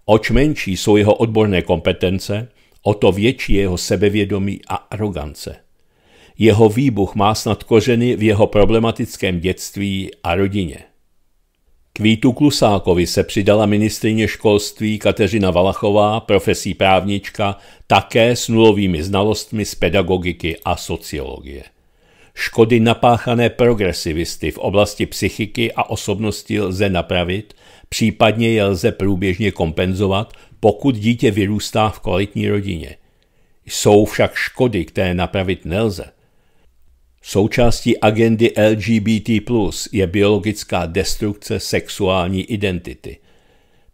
Oč menší jsou jeho odborné kompetence, o to větší jeho sebevědomí a arogance. Jeho výbuch má snad kořeny v jeho problematickém dětství a rodině. Vítu Klusákovi se přidala ministrině školství Kateřina Valachová, profesí právnička, také s nulovými znalostmi z pedagogiky a sociologie. Škody napáchané progresivisty v oblasti psychiky a osobnosti lze napravit, případně je lze průběžně kompenzovat, pokud dítě vyrůstá v kvalitní rodině. Jsou však škody, které napravit nelze – Součástí agendy LGBT+, je biologická destrukce sexuální identity.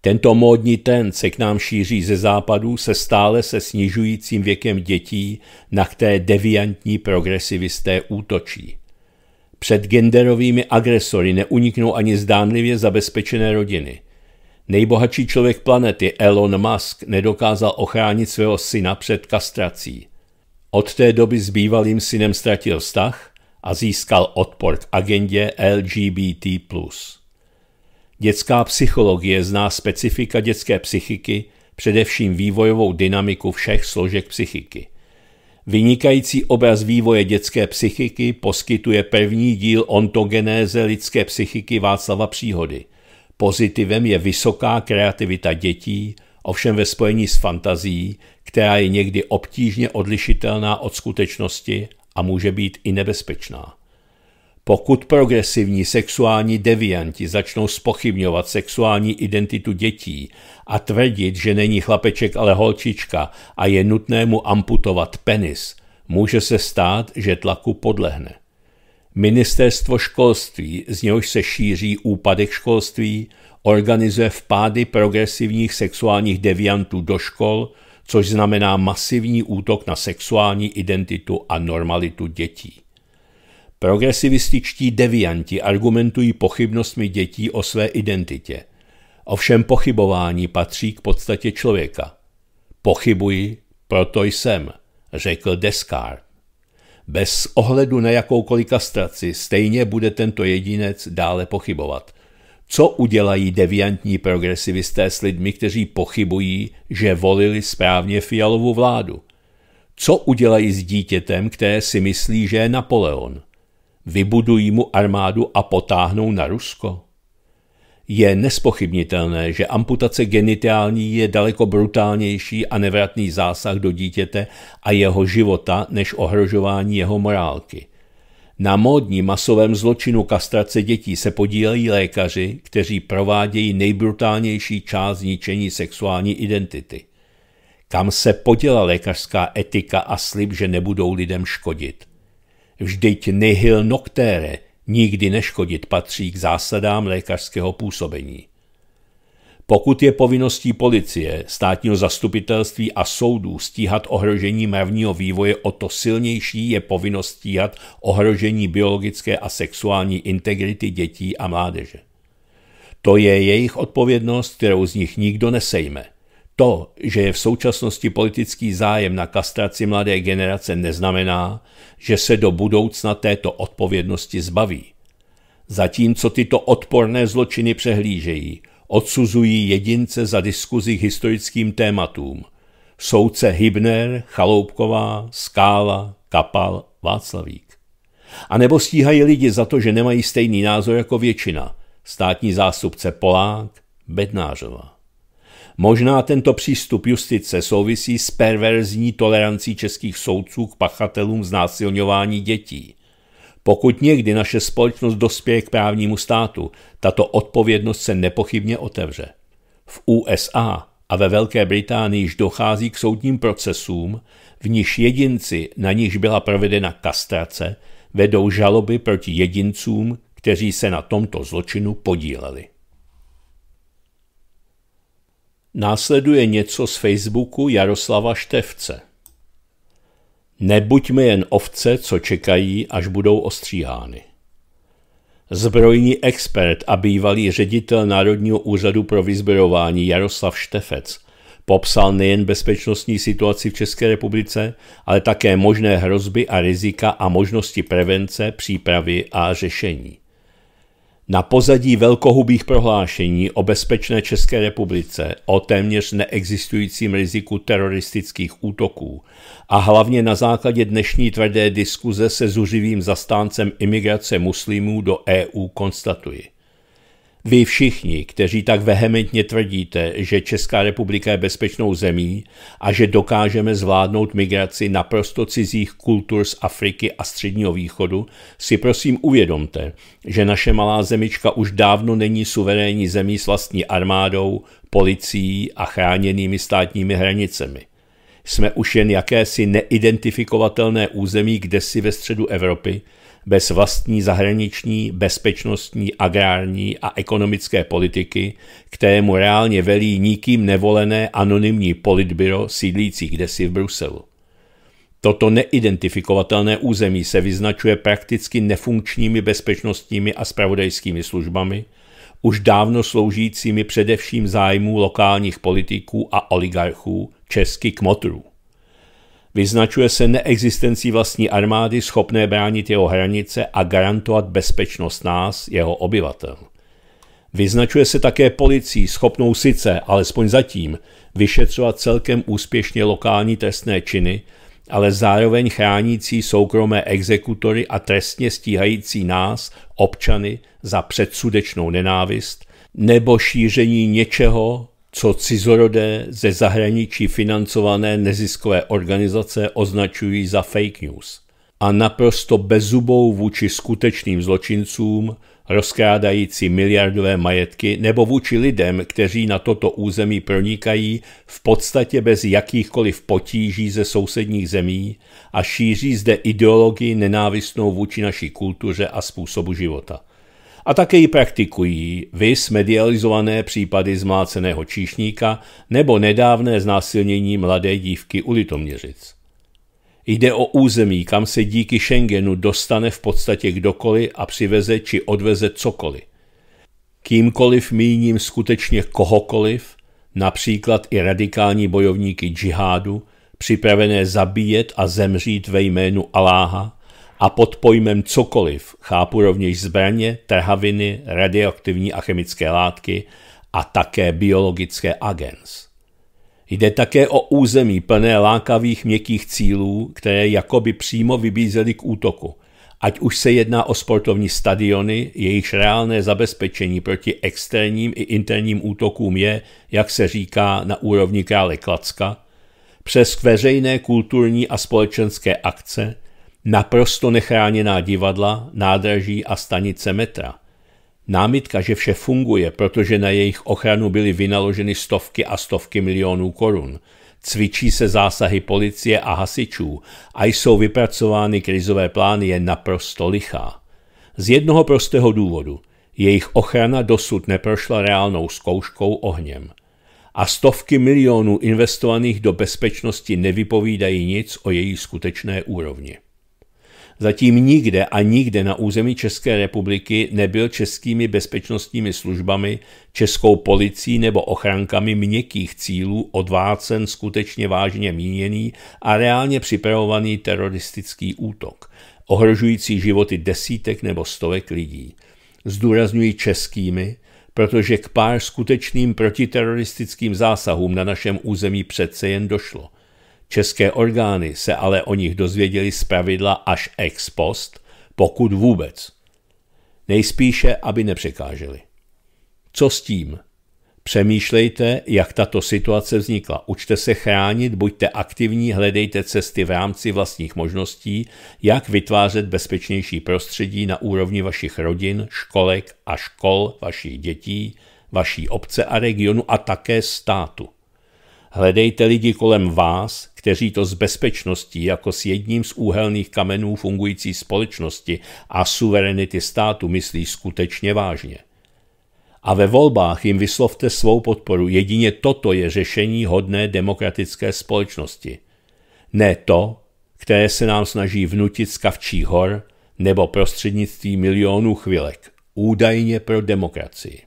Tento módní ten se k nám šíří ze západu se stále se snižujícím věkem dětí, na které deviantní progresivisté útočí. Před genderovými agresory neuniknou ani zdánlivě zabezpečené rodiny. Nejbohatší člověk planety Elon Musk nedokázal ochránit svého syna před kastrací – od té doby s bývalým synem ztratil vztah a získal odpor k agendě LGBT+. Dětská psychologie zná specifika dětské psychiky, především vývojovou dynamiku všech složek psychiky. Vynikající obraz vývoje dětské psychiky poskytuje první díl ontogenéze lidské psychiky Václava Příhody. Pozitivem je vysoká kreativita dětí, ovšem ve spojení s fantazí, která je někdy obtížně odlišitelná od skutečnosti a může být i nebezpečná. Pokud progresivní sexuální devianti začnou spochybňovat sexuální identitu dětí a tvrdit, že není chlapeček, ale holčička a je nutné mu amputovat penis, může se stát, že tlaku podlehne. Ministerstvo školství, z něhož se šíří úpadek školství, organizuje vpády progresivních sexuálních deviantů do škol, což znamená masivní útok na sexuální identitu a normalitu dětí. Progresivističtí devianti argumentují pochybnostmi dětí o své identitě. Ovšem pochybování patří k podstatě člověka. Pochybuji, proto jsem, řekl Descartes. Bez ohledu na jakoukoliv kastraci stejně bude tento jedinec dále pochybovat. Co udělají deviantní progresivisté s lidmi, kteří pochybují, že volili správně fialovou vládu? Co udělají s dítětem, které si myslí, že je Napoleon? Vybudují mu armádu a potáhnou na Rusko? Je nespochybnitelné, že amputace genitální je daleko brutálnější a nevratný zásah do dítěte a jeho života než ohrožování jeho morálky – na módní masovém zločinu kastrace dětí se podílejí lékaři, kteří provádějí nejbrutálnější část zničení sexuální identity. Kam se poděla lékařská etika a slib, že nebudou lidem škodit? Vždyť nihil noctere, nikdy neškodit patří k zásadám lékařského působení. Pokud je povinností policie, státního zastupitelství a soudů stíhat ohrožení mravního vývoje, o to silnější je povinnost stíhat ohrožení biologické a sexuální integrity dětí a mládeže. To je jejich odpovědnost, kterou z nich nikdo nesejme. To, že je v současnosti politický zájem na kastraci mladé generace, neznamená, že se do budoucna této odpovědnosti zbaví. Zatímco tyto odporné zločiny přehlížejí, odsuzují jedince za diskuzi k historickým tématům. Soudce Hybner, Chaloupková, Skála, Kapal, Václavík. A nebo stíhají lidi za to, že nemají stejný názor jako většina. Státní zástupce Polák, Bednářová. Možná tento přístup justice souvisí s perverzní tolerancí českých soudců k pachatelům znásilňování dětí – pokud někdy naše společnost dospěje k právnímu státu, tato odpovědnost se nepochybně otevře. V USA a ve Velké Británii již dochází k soudním procesům, v níž jedinci, na níž byla provedena kastrace, vedou žaloby proti jedincům, kteří se na tomto zločinu podíleli. Následuje něco z Facebooku Jaroslava Števce. Nebuďme jen ovce, co čekají, až budou ostříhány. Zbrojní expert a bývalý ředitel Národního úřadu pro vyzbrojování Jaroslav Štefec popsal nejen bezpečnostní situaci v České republice, ale také možné hrozby a rizika a možnosti prevence, přípravy a řešení. Na pozadí velkohubých prohlášení o bezpečné České republice, o téměř neexistujícím riziku teroristických útoků a hlavně na základě dnešní tvrdé diskuze se zuřivým zastáncem imigrace muslimů do EU konstatuji – vy všichni, kteří tak vehementně tvrdíte, že Česká republika je bezpečnou zemí a že dokážeme zvládnout migraci naprosto cizích kultur z Afriky a Středního východu, si prosím uvědomte, že naše malá zemička už dávno není suverénní zemí s vlastní armádou, policií a chráněnými státními hranicemi. Jsme už jen jakési neidentifikovatelné území kdesi ve středu Evropy, bez vlastní zahraniční, bezpečnostní, agrární a ekonomické politiky, kterému reálně velí nikým nevolené anonymní politbyro sídlící kdesi v Bruselu. Toto neidentifikovatelné území se vyznačuje prakticky nefunkčními bezpečnostními a spravodajskými službami, už dávno sloužícími především zájmů lokálních politiků a oligarchů, česky kmotrů. Vyznačuje se neexistencí vlastní armády schopné bránit jeho hranice a garantovat bezpečnost nás, jeho obyvatel. Vyznačuje se také policií, schopnou sice, alespoň zatím, vyšetřovat celkem úspěšně lokální trestné činy, ale zároveň chránící soukromé exekutory a trestně stíhající nás, občany, za předsudečnou nenávist nebo šíření něčeho, co cizorodé ze zahraničí financované neziskové organizace označují za fake news a naprosto bezubou vůči skutečným zločincům, rozkrádající miliardové majetky nebo vůči lidem, kteří na toto území pronikají v podstatě bez jakýchkoliv potíží ze sousedních zemí a šíří zde ideologii nenávistnou vůči naší kultuře a způsobu života a také ji praktikují, vys medializované případy zmláceného číšníka nebo nedávné znásilnění mladé dívky u Litoměřic. Jde o území, kam se díky Schengenu dostane v podstatě kdokoliv a přiveze či odveze cokoliv. Kýmkoliv míním skutečně kohokoliv, například i radikální bojovníky džihádu, připravené zabíjet a zemřít ve jménu Aláha, a pod pojmem cokoliv chápu rovněž zbraně, trhaviny, radioaktivní a chemické látky a také biologické agens. Jde také o území plné lákavých měkkých cílů, které jakoby přímo vybízely k útoku, ať už se jedná o sportovní stadiony, jejichž reálné zabezpečení proti externím i interním útokům je, jak se říká, na úrovni krále Klacka, přes veřejné kulturní a společenské akce – naprosto nechráněná divadla, nádraží a stanice metra. Námitka, že vše funguje, protože na jejich ochranu byly vynaloženy stovky a stovky milionů korun. Cvičí se zásahy policie a hasičů a jsou vypracovány krizové plány, je naprosto lichá. Z jednoho prostého důvodu. Jejich ochrana dosud neprošla reálnou zkouškou ohněm. A stovky milionů investovaných do bezpečnosti nevypovídají nic o její skutečné úrovni. Zatím nikde a nikde na území České republiky nebyl českými bezpečnostními službami, českou policií nebo ochrankami měkkých cílů odvácen skutečně vážně míněný a reálně připravovaný teroristický útok, ohrožující životy desítek nebo stovek lidí. Zdůrazňuji českými, protože k pár skutečným protiteroristickým zásahům na našem území přece jen došlo. České orgány se ale o nich dozvěděly pravidla až ex post, pokud vůbec. Nejspíše, aby nepřekáželi. Co s tím? Přemýšlejte, jak tato situace vznikla. Učte se chránit, buďte aktivní, hledejte cesty v rámci vlastních možností, jak vytvářet bezpečnější prostředí na úrovni vašich rodin, školek a škol, vašich dětí, vaší obce a regionu a také státu. Hledejte lidi kolem vás, kteří to s bezpečností jako s jedním z úhelných kamenů fungující společnosti a suverenity státu myslí skutečně vážně. A ve volbách jim vyslovte svou podporu. Jedině toto je řešení hodné demokratické společnosti. Ne to, které se nám snaží vnutit z kavčí hor nebo prostřednictví milionů chvilek, údajně pro demokracii.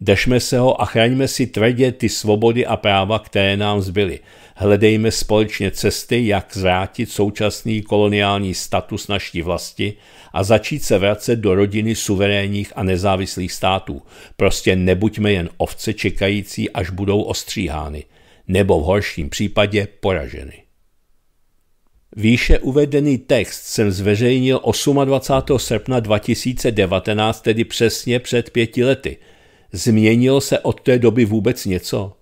Dešme se ho a chraňme si tvrdě ty svobody a práva, které nám zbyly. Hledejme společně cesty, jak zvrátit současný koloniální status naší vlasti a začít se vracet do rodiny suverénních a nezávislých států. Prostě nebuďme jen ovce čekající, až budou ostříhány, nebo v horším případě poraženy. Výše uvedený text jsem zveřejnil 28. srpna 2019, tedy přesně před pěti lety – Změnilo se od té doby vůbec něco?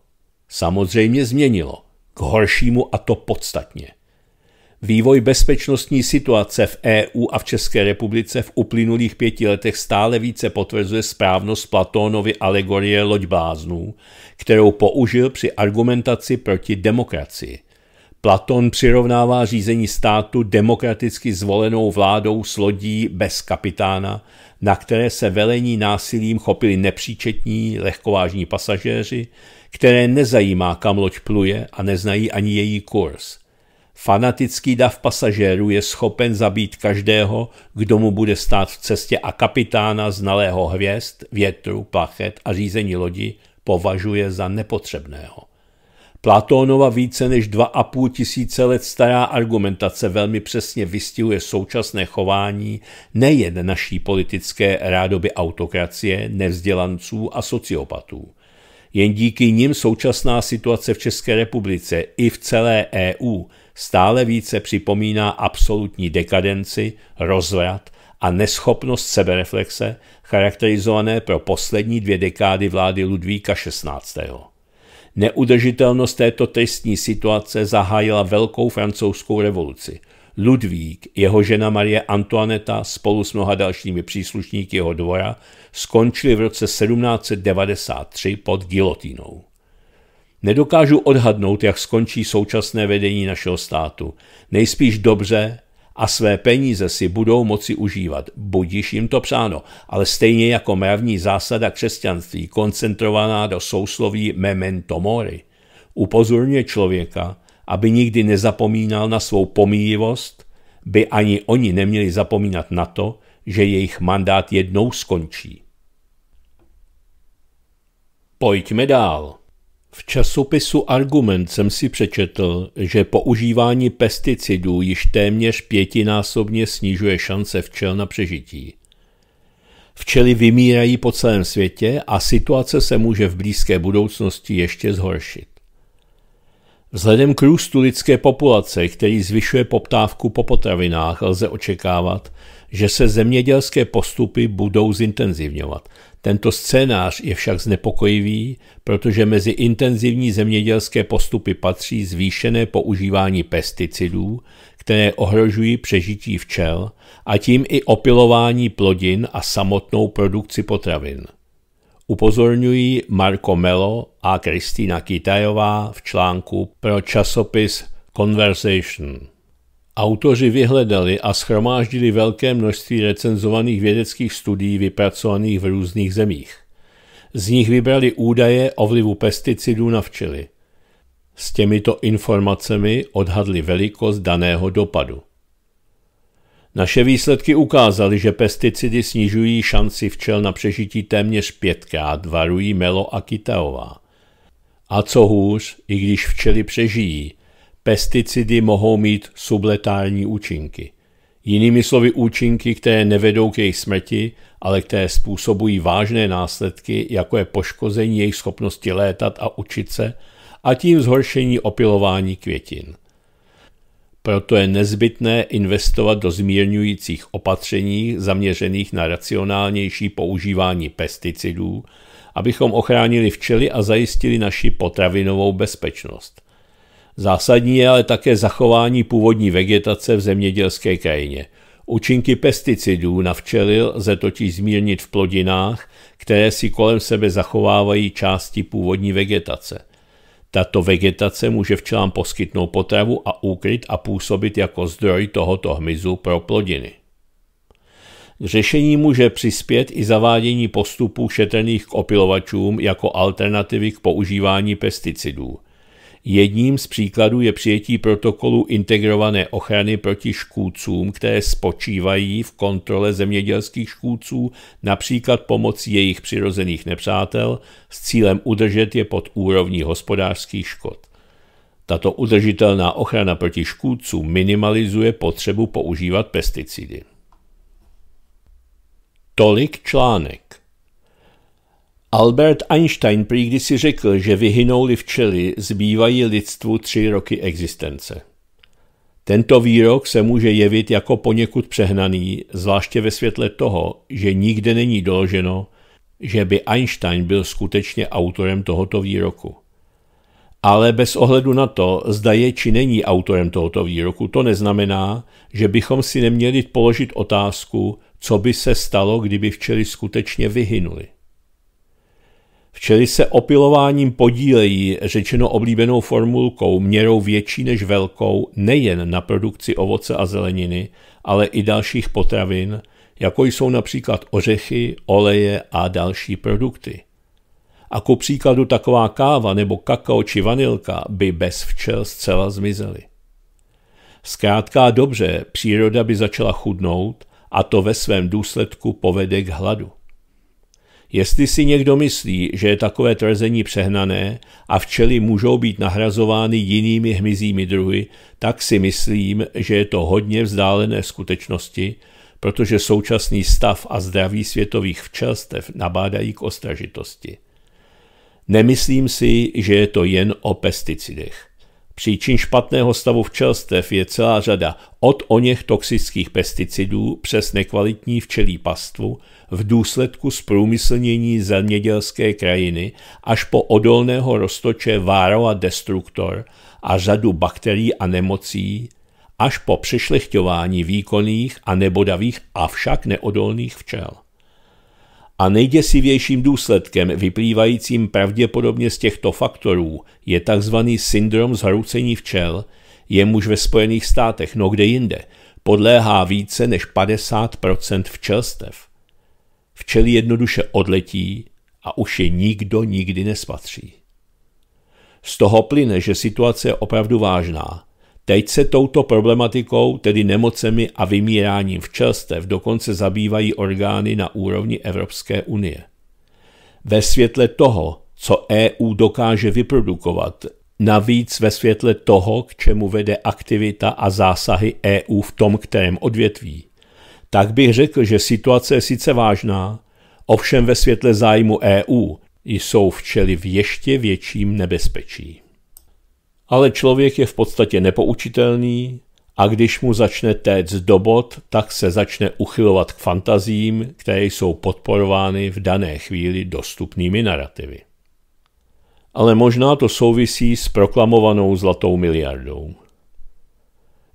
Samozřejmě změnilo. K horšímu a to podstatně. Vývoj bezpečnostní situace v EU a v České republice v uplynulých pěti letech stále více potvrzuje správnost Platónovy alegorie loď bláznů, kterou použil při argumentaci proti demokracii. Platon přirovnává řízení státu demokraticky zvolenou vládou s lodí bez kapitána, na které se velení násilím chopili nepříčetní, lehkovážní pasažéři, které nezajímá, kam loď pluje a neznají ani její kurz. Fanatický dav pasažérů je schopen zabít každého, kdo mu bude stát v cestě a kapitána znalého hvězd, větru, plachet a řízení lodi považuje za nepotřebného. Platónova více než 2,5 tisíce let stará argumentace velmi přesně vystihuje současné chování nejen naší politické rádoby autokracie, nevzdělanců a sociopatů. Jen díky nim současná situace v České republice i v celé EU stále více připomíná absolutní dekadenci, rozvrat a neschopnost sebereflexe, charakterizované pro poslední dvě dekády vlády Ludvíka XVI. Neudržitelnost této tristní situace zahájila velkou francouzskou revoluci. Ludvík, jeho žena Marie Antoaneta spolu s mnoha dalšími příslušníky jeho dvora skončili v roce 1793 pod gilotínou. Nedokážu odhadnout, jak skončí současné vedení našeho státu. Nejspíš dobře, a své peníze si budou moci užívat, budiš jim to přáno, ale stejně jako mravní zásada křesťanství koncentrovaná do sousloví memento mori, upozorňuje člověka, aby nikdy nezapomínal na svou pomíjivost, by ani oni neměli zapomínat na to, že jejich mandát jednou skončí. Pojďme dál. V časopisu Argument jsem si přečetl, že používání pesticidů již téměř pětinásobně snižuje šance včel na přežití. Včely vymírají po celém světě a situace se může v blízké budoucnosti ještě zhoršit. Vzhledem k růstu lidské populace, který zvyšuje poptávku po potravinách, lze očekávat, že se zemědělské postupy budou zintenzivňovat, tento scénář je však znepokojivý, protože mezi intenzivní zemědělské postupy patří zvýšené používání pesticidů, které ohrožují přežití včel a tím i opilování plodin a samotnou produkci potravin. Upozorňují Marko Melo a Kristýna Kitajová v článku pro časopis Conversation. Autoři vyhledali a schromáždili velké množství recenzovaných vědeckých studií vypracovaných v různých zemích. Z nich vybrali údaje o vlivu pesticidů na včely. S těmito informacemi odhadli velikost daného dopadu. Naše výsledky ukázaly, že pesticidy snižují šanci včel na přežití téměř pětkrát, varují Melo a Kitaová. A co hůř, i když včely přežijí – Pesticidy mohou mít subletální účinky. Jinými slovy účinky, které nevedou k jejich smrti, ale které způsobují vážné následky, jako je poškození jejich schopnosti létat a učit se, a tím zhoršení opilování květin. Proto je nezbytné investovat do zmírňujících opatření zaměřených na racionálnější používání pesticidů, abychom ochránili včely a zajistili naši potravinovou bezpečnost. Zásadní je ale také zachování původní vegetace v zemědělské krajině. Účinky pesticidů na včely lze totiž zmírnit v plodinách, které si kolem sebe zachovávají části původní vegetace. Tato vegetace může včelám poskytnout potravu a úkryt a působit jako zdroj tohoto hmyzu pro plodiny. K řešení může přispět i zavádění postupů šetrných k opilovačům jako alternativy k používání pesticidů. Jedním z příkladů je přijetí protokolu integrované ochrany proti škůdcům, které spočívají v kontrole zemědělských škůdců, například pomocí jejich přirozených nepřátel, s cílem udržet je pod úrovní hospodářských škod. Tato udržitelná ochrana proti škůdcům minimalizuje potřebu používat pesticidy. Tolik článek. Albert Einstein prý kdysi řekl, že vyhynouli včely, zbývají lidstvu tři roky existence. Tento výrok se může jevit jako poněkud přehnaný, zvláště ve světle toho, že nikde není doloženo, že by Einstein byl skutečně autorem tohoto výroku. Ale bez ohledu na to, zda je či není autorem tohoto výroku, to neznamená, že bychom si neměli položit otázku, co by se stalo, kdyby včely skutečně vyhynuly. Včely se opilováním podílejí, řečeno oblíbenou formulkou, měrou větší než velkou, nejen na produkci ovoce a zeleniny, ale i dalších potravin, jako jsou například ořechy, oleje a další produkty. A ku příkladu taková káva nebo kakao či vanilka by bez včel zcela zmizely. Zkrátka dobře, příroda by začala chudnout a to ve svém důsledku povede k hladu. Jestli si někdo myslí, že je takové tvrzení přehnané a včely můžou být nahrazovány jinými hmyzími druhy, tak si myslím, že je to hodně vzdálené skutečnosti, protože současný stav a zdraví světových včelstev nabádají k ostražitosti. Nemyslím si, že je to jen o pesticidech. Příčin špatného stavu včelstev je celá řada od něch toxických pesticidů přes nekvalitní včelí pastvu v důsledku zprůmyslnění zemědělské krajiny až po odolného roztoče váro a destruktor a řadu bakterií a nemocí, až po přešlechťování výkonných a nebodavých avšak neodolných včel. A nejděsivějším důsledkem vyplývajícím pravděpodobně z těchto faktorů je tzv. syndrom zhroucení včel, jemuž ve Spojených státech, no kde jinde, podléhá více než 50 včelstev. Včely jednoduše odletí a už je nikdo nikdy nespatří. Z toho plyne, že situace je opravdu vážná Teď se touto problematikou, tedy nemocemi a vymíráním včelstev, dokonce zabývají orgány na úrovni Evropské unie. Ve světle toho, co EU dokáže vyprodukovat, navíc ve světle toho, k čemu vede aktivita a zásahy EU v tom kterém odvětví, tak bych řekl, že situace je sice vážná, ovšem ve světle zájmu EU jsou včely v ještě větším nebezpečí. Ale člověk je v podstatě nepoučitelný a když mu začne téct do bod, tak se začne uchylovat k fantazím, které jsou podporovány v dané chvíli dostupnými narrativy. Ale možná to souvisí s proklamovanou zlatou miliardou.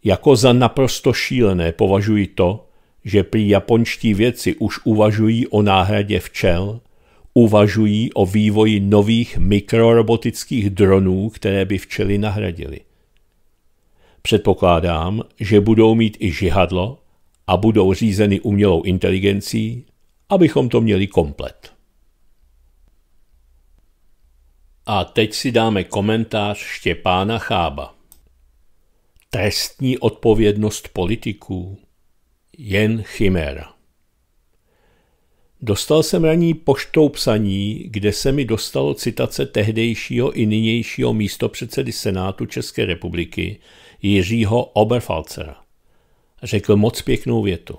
Jako za naprosto šílené považuji to, že prý japonští věci už uvažují o náhradě včel uvažují o vývoji nových mikrorobotických dronů, které by včely nahradily. Předpokládám, že budou mít i žihadlo a budou řízeny umělou inteligencí, abychom to měli komplet. A teď si dáme komentář Štěpána Chába. Trestní odpovědnost politiků jen chimera. Dostal jsem raní poštou psaní, kde se mi dostalo citace tehdejšího i nynějšího místopředsedy Senátu České republiky Jiřího Oberfalcera. Řekl moc pěknou větu.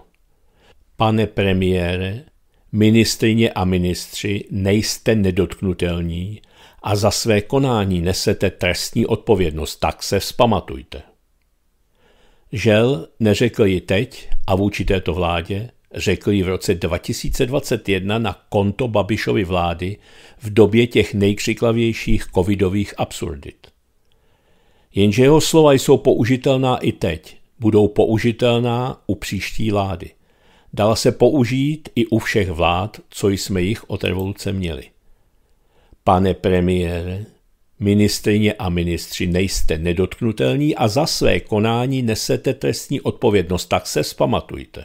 Pane premiére, ministrině a ministři nejste nedotknutelní a za své konání nesete trestní odpovědnost, tak se vzpamatujte. Žel neřekl ji teď a vůči této vládě, řekl ji v roce 2021 na konto Babišovy vlády v době těch nejkřiklavějších covidových absurdit. Jenže jeho slova jsou použitelná i teď, budou použitelná u příští vlády. Dala se použít i u všech vlád, co jsme jich od revoluce měli. Pane premiére, ministrině a ministři nejste nedotknutelní a za své konání nesete trestní odpovědnost, tak se spamatujte.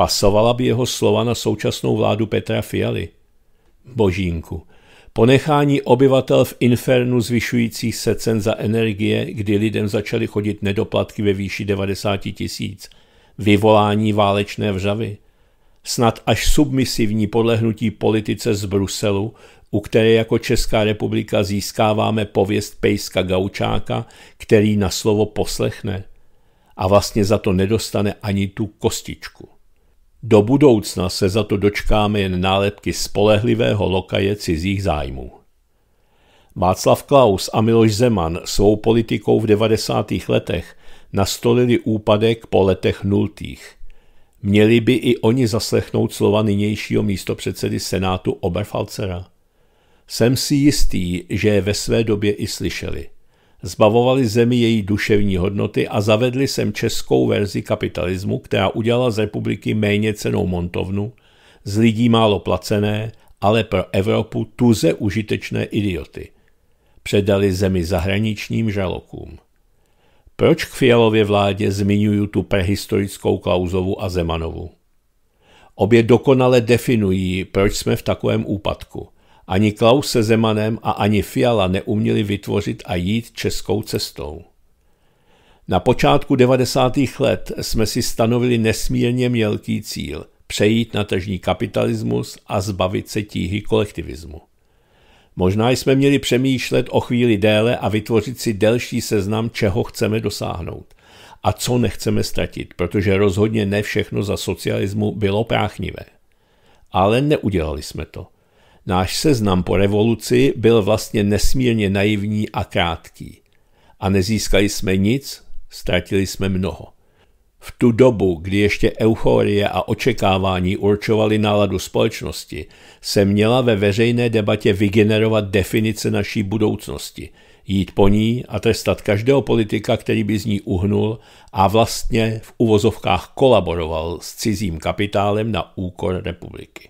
Pasovala by jeho slova na současnou vládu Petra Fialy? Božínku, ponechání obyvatel v infernu zvyšujících se cen za energie, kdy lidem začaly chodit nedoplatky ve výši 90 tisíc, vyvolání válečné vřavy, snad až submisivní podlehnutí politice z Bruselu, u které jako Česká republika získáváme pověst pejska gaučáka, který na slovo poslechne a vlastně za to nedostane ani tu kostičku. Do budoucna se za to dočkáme jen nálepky spolehlivého lokaje cizích zájmů. Václav Klaus a Miloš Zeman svou politikou v 90. letech nastolili úpadek po letech nultých. Měli by i oni zaslechnout slova nynějšího místopředsedy Senátu Oberfalcera. Jsem si jistý, že je ve své době i slyšeli – zbavovali zemi její duševní hodnoty a zavedli sem českou verzi kapitalismu, která udělala z republiky méně cenou montovnu, z lidí málo placené, ale pro Evropu tuze užitečné idioty. Předali zemi zahraničním žalokům. Proč k Fialově vládě zmiňuju tu prehistorickou Klauzovu a Zemanovu? Obě dokonale definují, proč jsme v takovém úpadku – ani Klaus se Zemanem a ani Fiala neuměli vytvořit a jít českou cestou. Na počátku 90. let jsme si stanovili nesmírně mělký cíl přejít na tržní kapitalismus a zbavit se tíhy kolektivismu. Možná jsme měli přemýšlet o chvíli déle a vytvořit si delší seznam, čeho chceme dosáhnout a co nechceme ztratit, protože rozhodně ne všechno za socialismu bylo práchnivé. Ale neudělali jsme to – Náš seznam po revoluci byl vlastně nesmírně naivní a krátký. A nezískali jsme nic, ztratili jsme mnoho. V tu dobu, kdy ještě euforie a očekávání určovaly náladu společnosti, se měla ve veřejné debatě vygenerovat definice naší budoucnosti, jít po ní a trestat každého politika, který by z ní uhnul a vlastně v uvozovkách kolaboroval s cizím kapitálem na úkor republiky.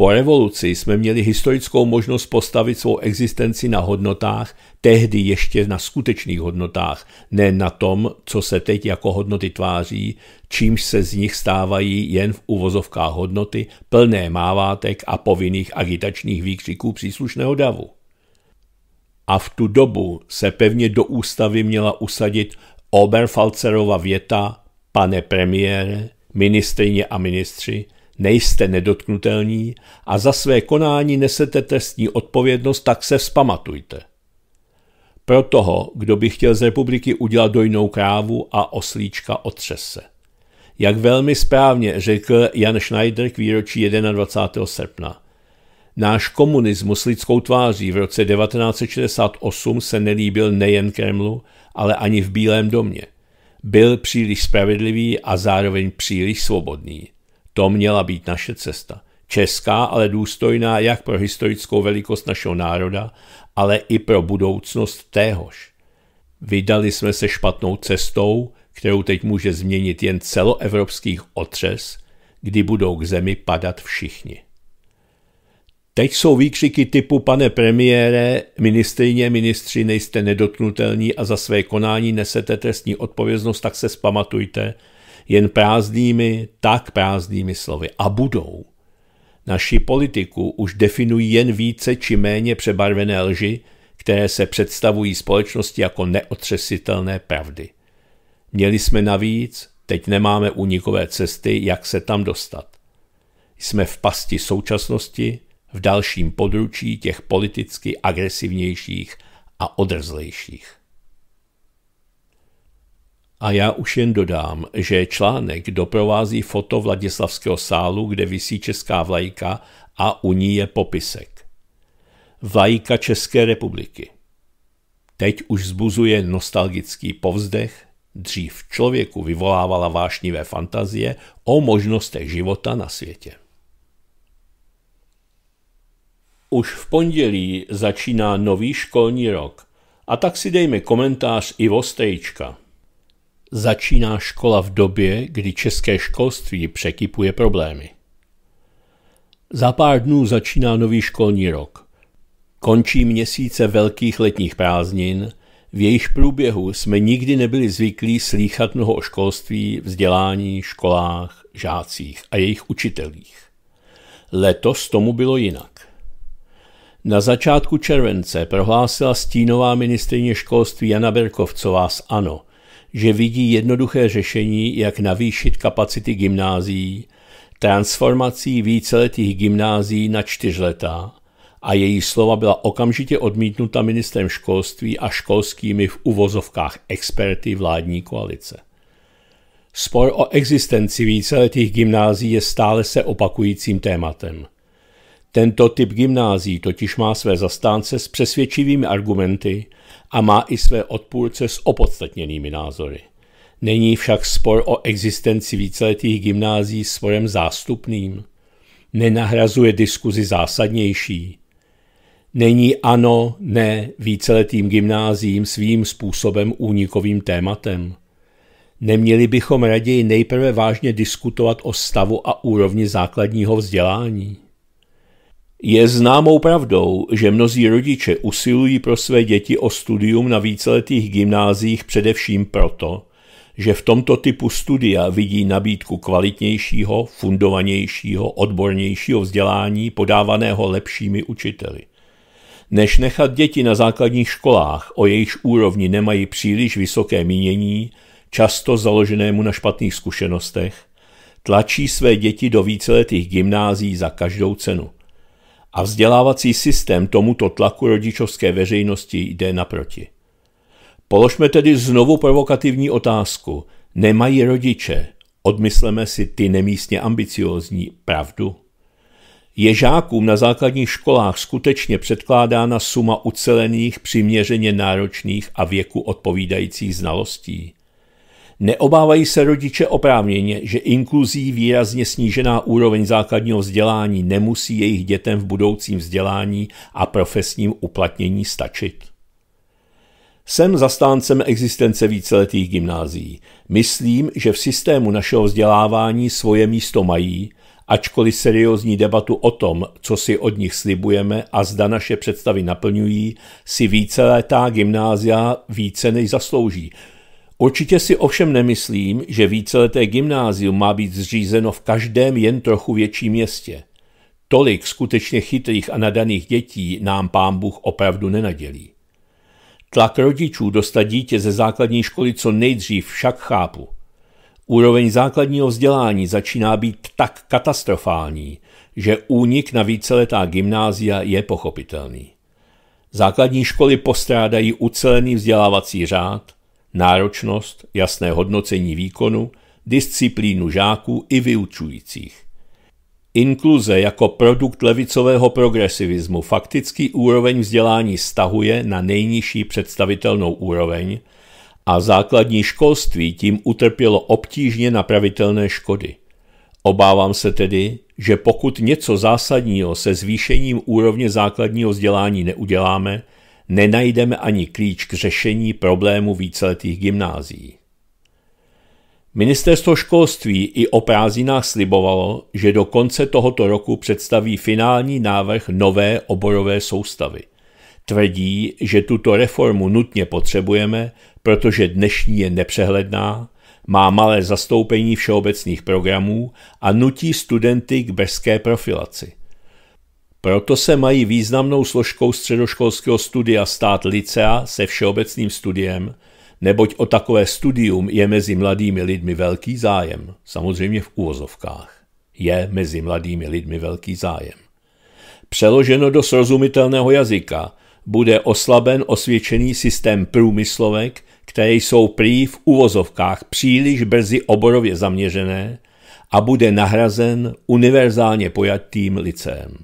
Po revoluci jsme měli historickou možnost postavit svou existenci na hodnotách, tehdy ještě na skutečných hodnotách, ne na tom, co se teď jako hodnoty tváří, čímž se z nich stávají jen v uvozovkách hodnoty, plné mávátek a povinných agitačních výkřiků příslušného davu. A v tu dobu se pevně do ústavy měla usadit Oberfalcerova věta, pane premiére, ministrině a ministři, nejste nedotknutelní a za své konání nesete trestní odpovědnost, tak se vzpamatujte. Pro toho, kdo by chtěl z republiky udělat dojnou krávu a oslíčka otřese. Jak velmi správně řekl Jan Schneider k výročí 21. srpna. Náš komunismus lidskou tváří v roce 1968 se nelíbil nejen Kremlu, ale ani v Bílém domě. Byl příliš spravedlivý a zároveň příliš svobodný. To měla být naše cesta. Česká, ale důstojná jak pro historickou velikost našeho národa, ale i pro budoucnost téhož. Vydali jsme se špatnou cestou, kterou teď může změnit jen celoevropských otřes, kdy budou k zemi padat všichni. Teď jsou výkřiky typu pane premiére, ministrině, ministři nejste nedotknutelní a za své konání nesete trestní odpovědnost, tak se spamatujte jen prázdnými, tak prázdnými slovy. A budou. Naši politiku už definují jen více či méně přebarvené lži, které se představují společnosti jako neotřesitelné pravdy. Měli jsme navíc, teď nemáme unikové cesty, jak se tam dostat. Jsme v pasti současnosti, v dalším područí těch politicky agresivnějších a odrzlejších. A já už jen dodám, že článek doprovází foto Vladislavského sálu, kde visí česká vlajka a u ní je popisek. Vlajka České republiky. Teď už zbuzuje nostalgický povzdech, dřív člověku vyvolávala vášnivé fantazie o možnostech života na světě. Už v pondělí začíná nový školní rok a tak si dejme komentář Ivo Stejčka. Začíná škola v době, kdy české školství překypuje problémy. Za pár dnů začíná nový školní rok. Končí měsíce velkých letních prázdnin, v jejich průběhu jsme nikdy nebyli zvyklí slýchat mnoho o školství, vzdělání, školách, žácích a jejich učitelích. Letos tomu bylo jinak. Na začátku července prohlásila stínová ministrině školství Jana Berkovcová z ANO – že vidí jednoduché řešení, jak navýšit kapacity gymnázií, transformací víceletých gymnázií na čtyřletá a její slova byla okamžitě odmítnuta ministrem školství a školskými v uvozovkách experty vládní koalice. Spor o existenci víceletých gymnází je stále se opakujícím tématem. Tento typ gymnází totiž má své zastánce s přesvědčivými argumenty, a má i své odpůrce s opodstatněnými názory. Není však spor o existenci víceletých gymnází sporem zástupným. Nenahrazuje diskuzi zásadnější. Není ano, ne víceletým gymnázím svým způsobem únikovým tématem. Neměli bychom raději nejprve vážně diskutovat o stavu a úrovni základního vzdělání. Je známou pravdou, že mnozí rodiče usilují pro své děti o studium na víceletých gymnázích především proto, že v tomto typu studia vidí nabídku kvalitnějšího, fundovanějšího, odbornějšího vzdělání podávaného lepšími učiteli. Než nechat děti na základních školách, o jejichž úrovni nemají příliš vysoké mínění, často založenému na špatných zkušenostech, tlačí své děti do víceletých gymnází za každou cenu – a vzdělávací systém tomuto tlaku rodičovské veřejnosti jde naproti. Položme tedy znovu provokativní otázku. Nemají rodiče, odmysleme si ty nemístně ambiciózní, pravdu? Je žákům na základních školách skutečně předkládána suma ucelených, přiměřeně náročných a věku odpovídajících znalostí? Neobávají se rodiče oprávněně, že inkluzí výrazně snížená úroveň základního vzdělání nemusí jejich dětem v budoucím vzdělání a profesním uplatnění stačit? Jsem zastáncem existence víceletých gymnázií. Myslím, že v systému našeho vzdělávání svoje místo mají, ačkoliv seriózní debatu o tom, co si od nich slibujeme a zda naše představy naplňují, si víceletá gymnázia více než zaslouží – Určitě si ovšem nemyslím, že víceleté gymnázium má být zřízeno v každém jen trochu větším městě. Tolik skutečně chytrých a nadaných dětí nám pán Bůh opravdu nenadělí. Tlak rodičů dostat dítě ze základní školy co nejdřív však chápu. Úroveň základního vzdělání začíná být tak katastrofální, že únik na víceletá gymnázia je pochopitelný. Základní školy postrádají ucelený vzdělávací řád – náročnost, jasné hodnocení výkonu, disciplínu žáků i vyučujících. Inkluze jako produkt levicového progresivismu faktický úroveň vzdělání stahuje na nejnižší představitelnou úroveň a základní školství tím utrpělo obtížně napravitelné škody. Obávám se tedy, že pokud něco zásadního se zvýšením úrovně základního vzdělání neuděláme, nenajdeme ani klíč k řešení problému víceletých gymnázií. Ministerstvo školství i o prázdninách slibovalo, že do konce tohoto roku představí finální návrh nové oborové soustavy. Tvrdí, že tuto reformu nutně potřebujeme, protože dnešní je nepřehledná, má malé zastoupení všeobecných programů a nutí studenty k brzké profilaci. Proto se mají významnou složkou středoškolského studia stát licea se všeobecným studiem, neboť o takové studium je mezi mladými lidmi velký zájem, samozřejmě v úvozovkách. Je mezi mladými lidmi velký zájem. Přeloženo do srozumitelného jazyka bude oslaben osvědčený systém průmyslovek, které jsou prý v úvozovkách příliš brzy oborově zaměřené a bude nahrazen univerzálně pojatým liceem.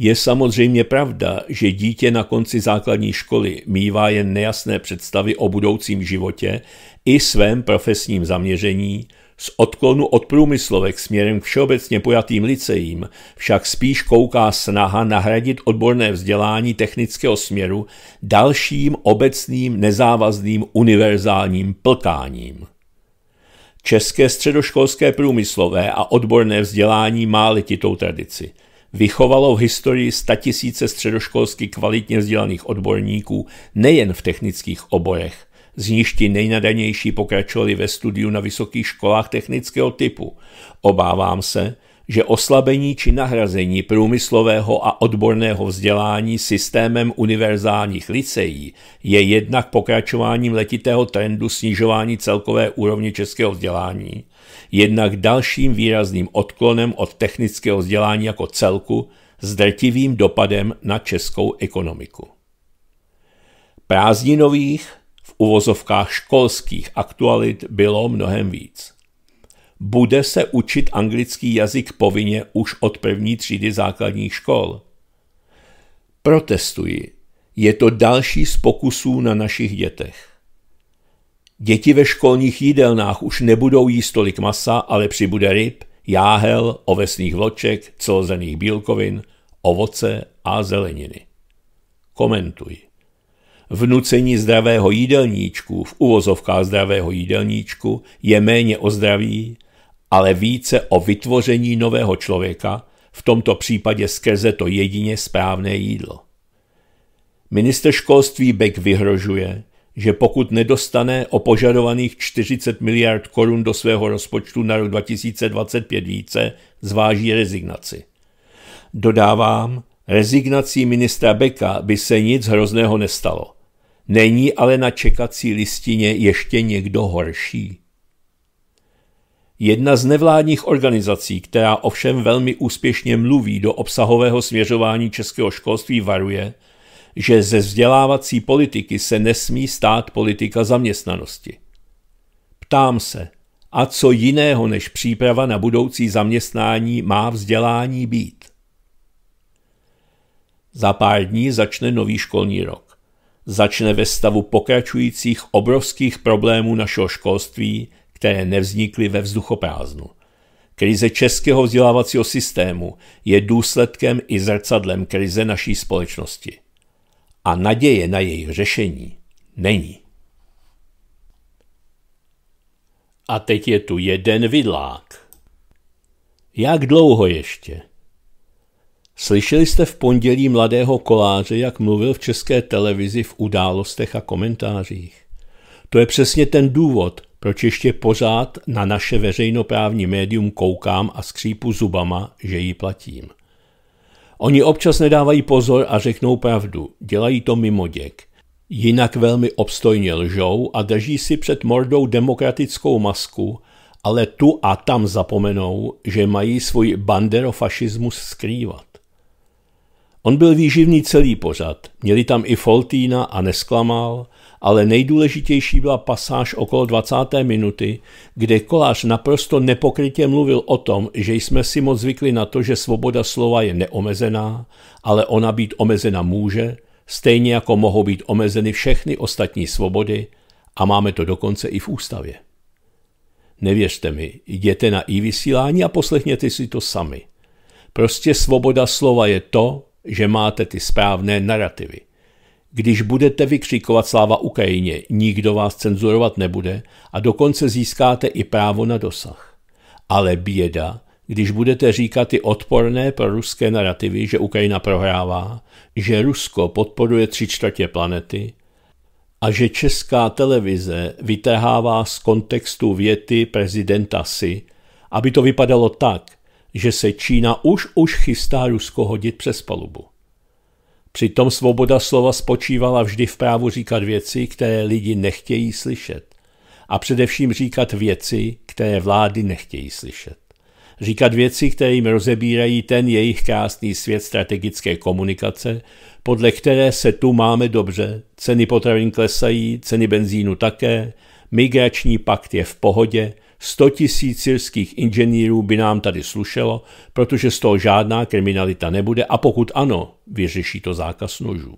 Je samozřejmě pravda, že dítě na konci základní školy mývá jen nejasné představy o budoucím životě i svém profesním zaměření, z odklonu od průmyslovek směrem k všeobecně pojatým liceím však spíš kouká snaha nahradit odborné vzdělání technického směru dalším obecným nezávazným univerzálním plkáním. České středoškolské průmyslové a odborné vzdělání má letitou tradici – vychovalo v historii statisíce středoškolsky kvalitně vzdělaných odborníků nejen v technických oborech, z nichž ti nejnadanější pokračovali ve studiu na vysokých školách technického typu. Obávám se, že oslabení či nahrazení průmyslového a odborného vzdělání systémem univerzálních liceí je jednak pokračováním letitého trendu snižování celkové úrovně českého vzdělání, jednak dalším výrazným odklonem od technického vzdělání jako celku s drtivým dopadem na českou ekonomiku. Prázdninových, v uvozovkách školských aktualit bylo mnohem víc bude se učit anglický jazyk povinně už od první třídy základních škol. Protestuji. Je to další z pokusů na našich dětech. Děti ve školních jídelnách už nebudou jíst tolik masa, ale přibude ryb, jáhel, ovesných vloček, celozených bílkovin, ovoce a zeleniny. Komentuj. Vnucení zdravého jídelníčku v uvozovkách zdravého jídelníčku je méně o zdraví ale více o vytvoření nového člověka, v tomto případě skrze to jedině správné jídlo. Minister školství Beck vyhrožuje, že pokud nedostane o požadovaných 40 miliard korun do svého rozpočtu na rok 2025 více, zváží rezignaci. Dodávám, rezignací ministra Beka by se nic hrozného nestalo. Není ale na čekací listině ještě někdo horší. Jedna z nevládních organizací, která ovšem velmi úspěšně mluví do obsahového směřování českého školství, varuje, že ze vzdělávací politiky se nesmí stát politika zaměstnanosti. Ptám se, a co jiného než příprava na budoucí zaměstnání má vzdělání být? Za pár dní začne nový školní rok. Začne ve stavu pokračujících obrovských problémů našeho školství, které nevznikly ve vzduchoprázdnu. Krize českého vzdělávacího systému je důsledkem i zrcadlem krize naší společnosti. A naděje na jejich řešení není. A teď je tu jeden vidlák. Jak dlouho ještě? Slyšeli jste v pondělí mladého koláře, jak mluvil v české televizi v událostech a komentářích. To je přesně ten důvod, proč ještě pořád na naše veřejnoprávní médium koukám a skřípu zubama, že ji platím? Oni občas nedávají pozor a řeknou pravdu, dělají to mimo děk. Jinak velmi obstojně lžou a drží si před mordou demokratickou masku, ale tu a tam zapomenou, že mají svůj banderofašismus skrývat. On byl výživný celý pořad, měli tam i Foltína a nesklamal, ale nejdůležitější byla pasáž okolo 20. minuty, kde Kolář naprosto nepokrytě mluvil o tom, že jsme si moc zvykli na to, že svoboda slova je neomezená, ale ona být omezena může, stejně jako mohou být omezeny všechny ostatní svobody a máme to dokonce i v ústavě. Nevěřte mi, jděte na i vysílání a poslechněte si to sami. Prostě svoboda slova je to, že máte ty správné narrativy. Když budete vykřikovat sláva Ukrajině, nikdo vás cenzurovat nebude a dokonce získáte i právo na dosah. Ale běda, když budete říkat ty odporné pro ruské narrativy, že Ukrajina prohrává, že Rusko podporuje tři čtvrtě planety a že česká televize vytrhává z kontextu věty prezidenta si, aby to vypadalo tak, že se Čína už už chystá Rusko hodit přes palubu. Přitom svoboda slova spočívala vždy v právu říkat věci, které lidi nechtějí slyšet. A především říkat věci, které vlády nechtějí slyšet. Říkat věci, které jim rozebírají ten jejich krásný svět strategické komunikace, podle které se tu máme dobře, ceny potravin klesají, ceny benzínu také, migrační pakt je v pohodě, 100 tisíc syrských inženýrů by nám tady slušelo, protože z toho žádná kriminalita nebude a pokud ano, vyřeší to zákaz nožů.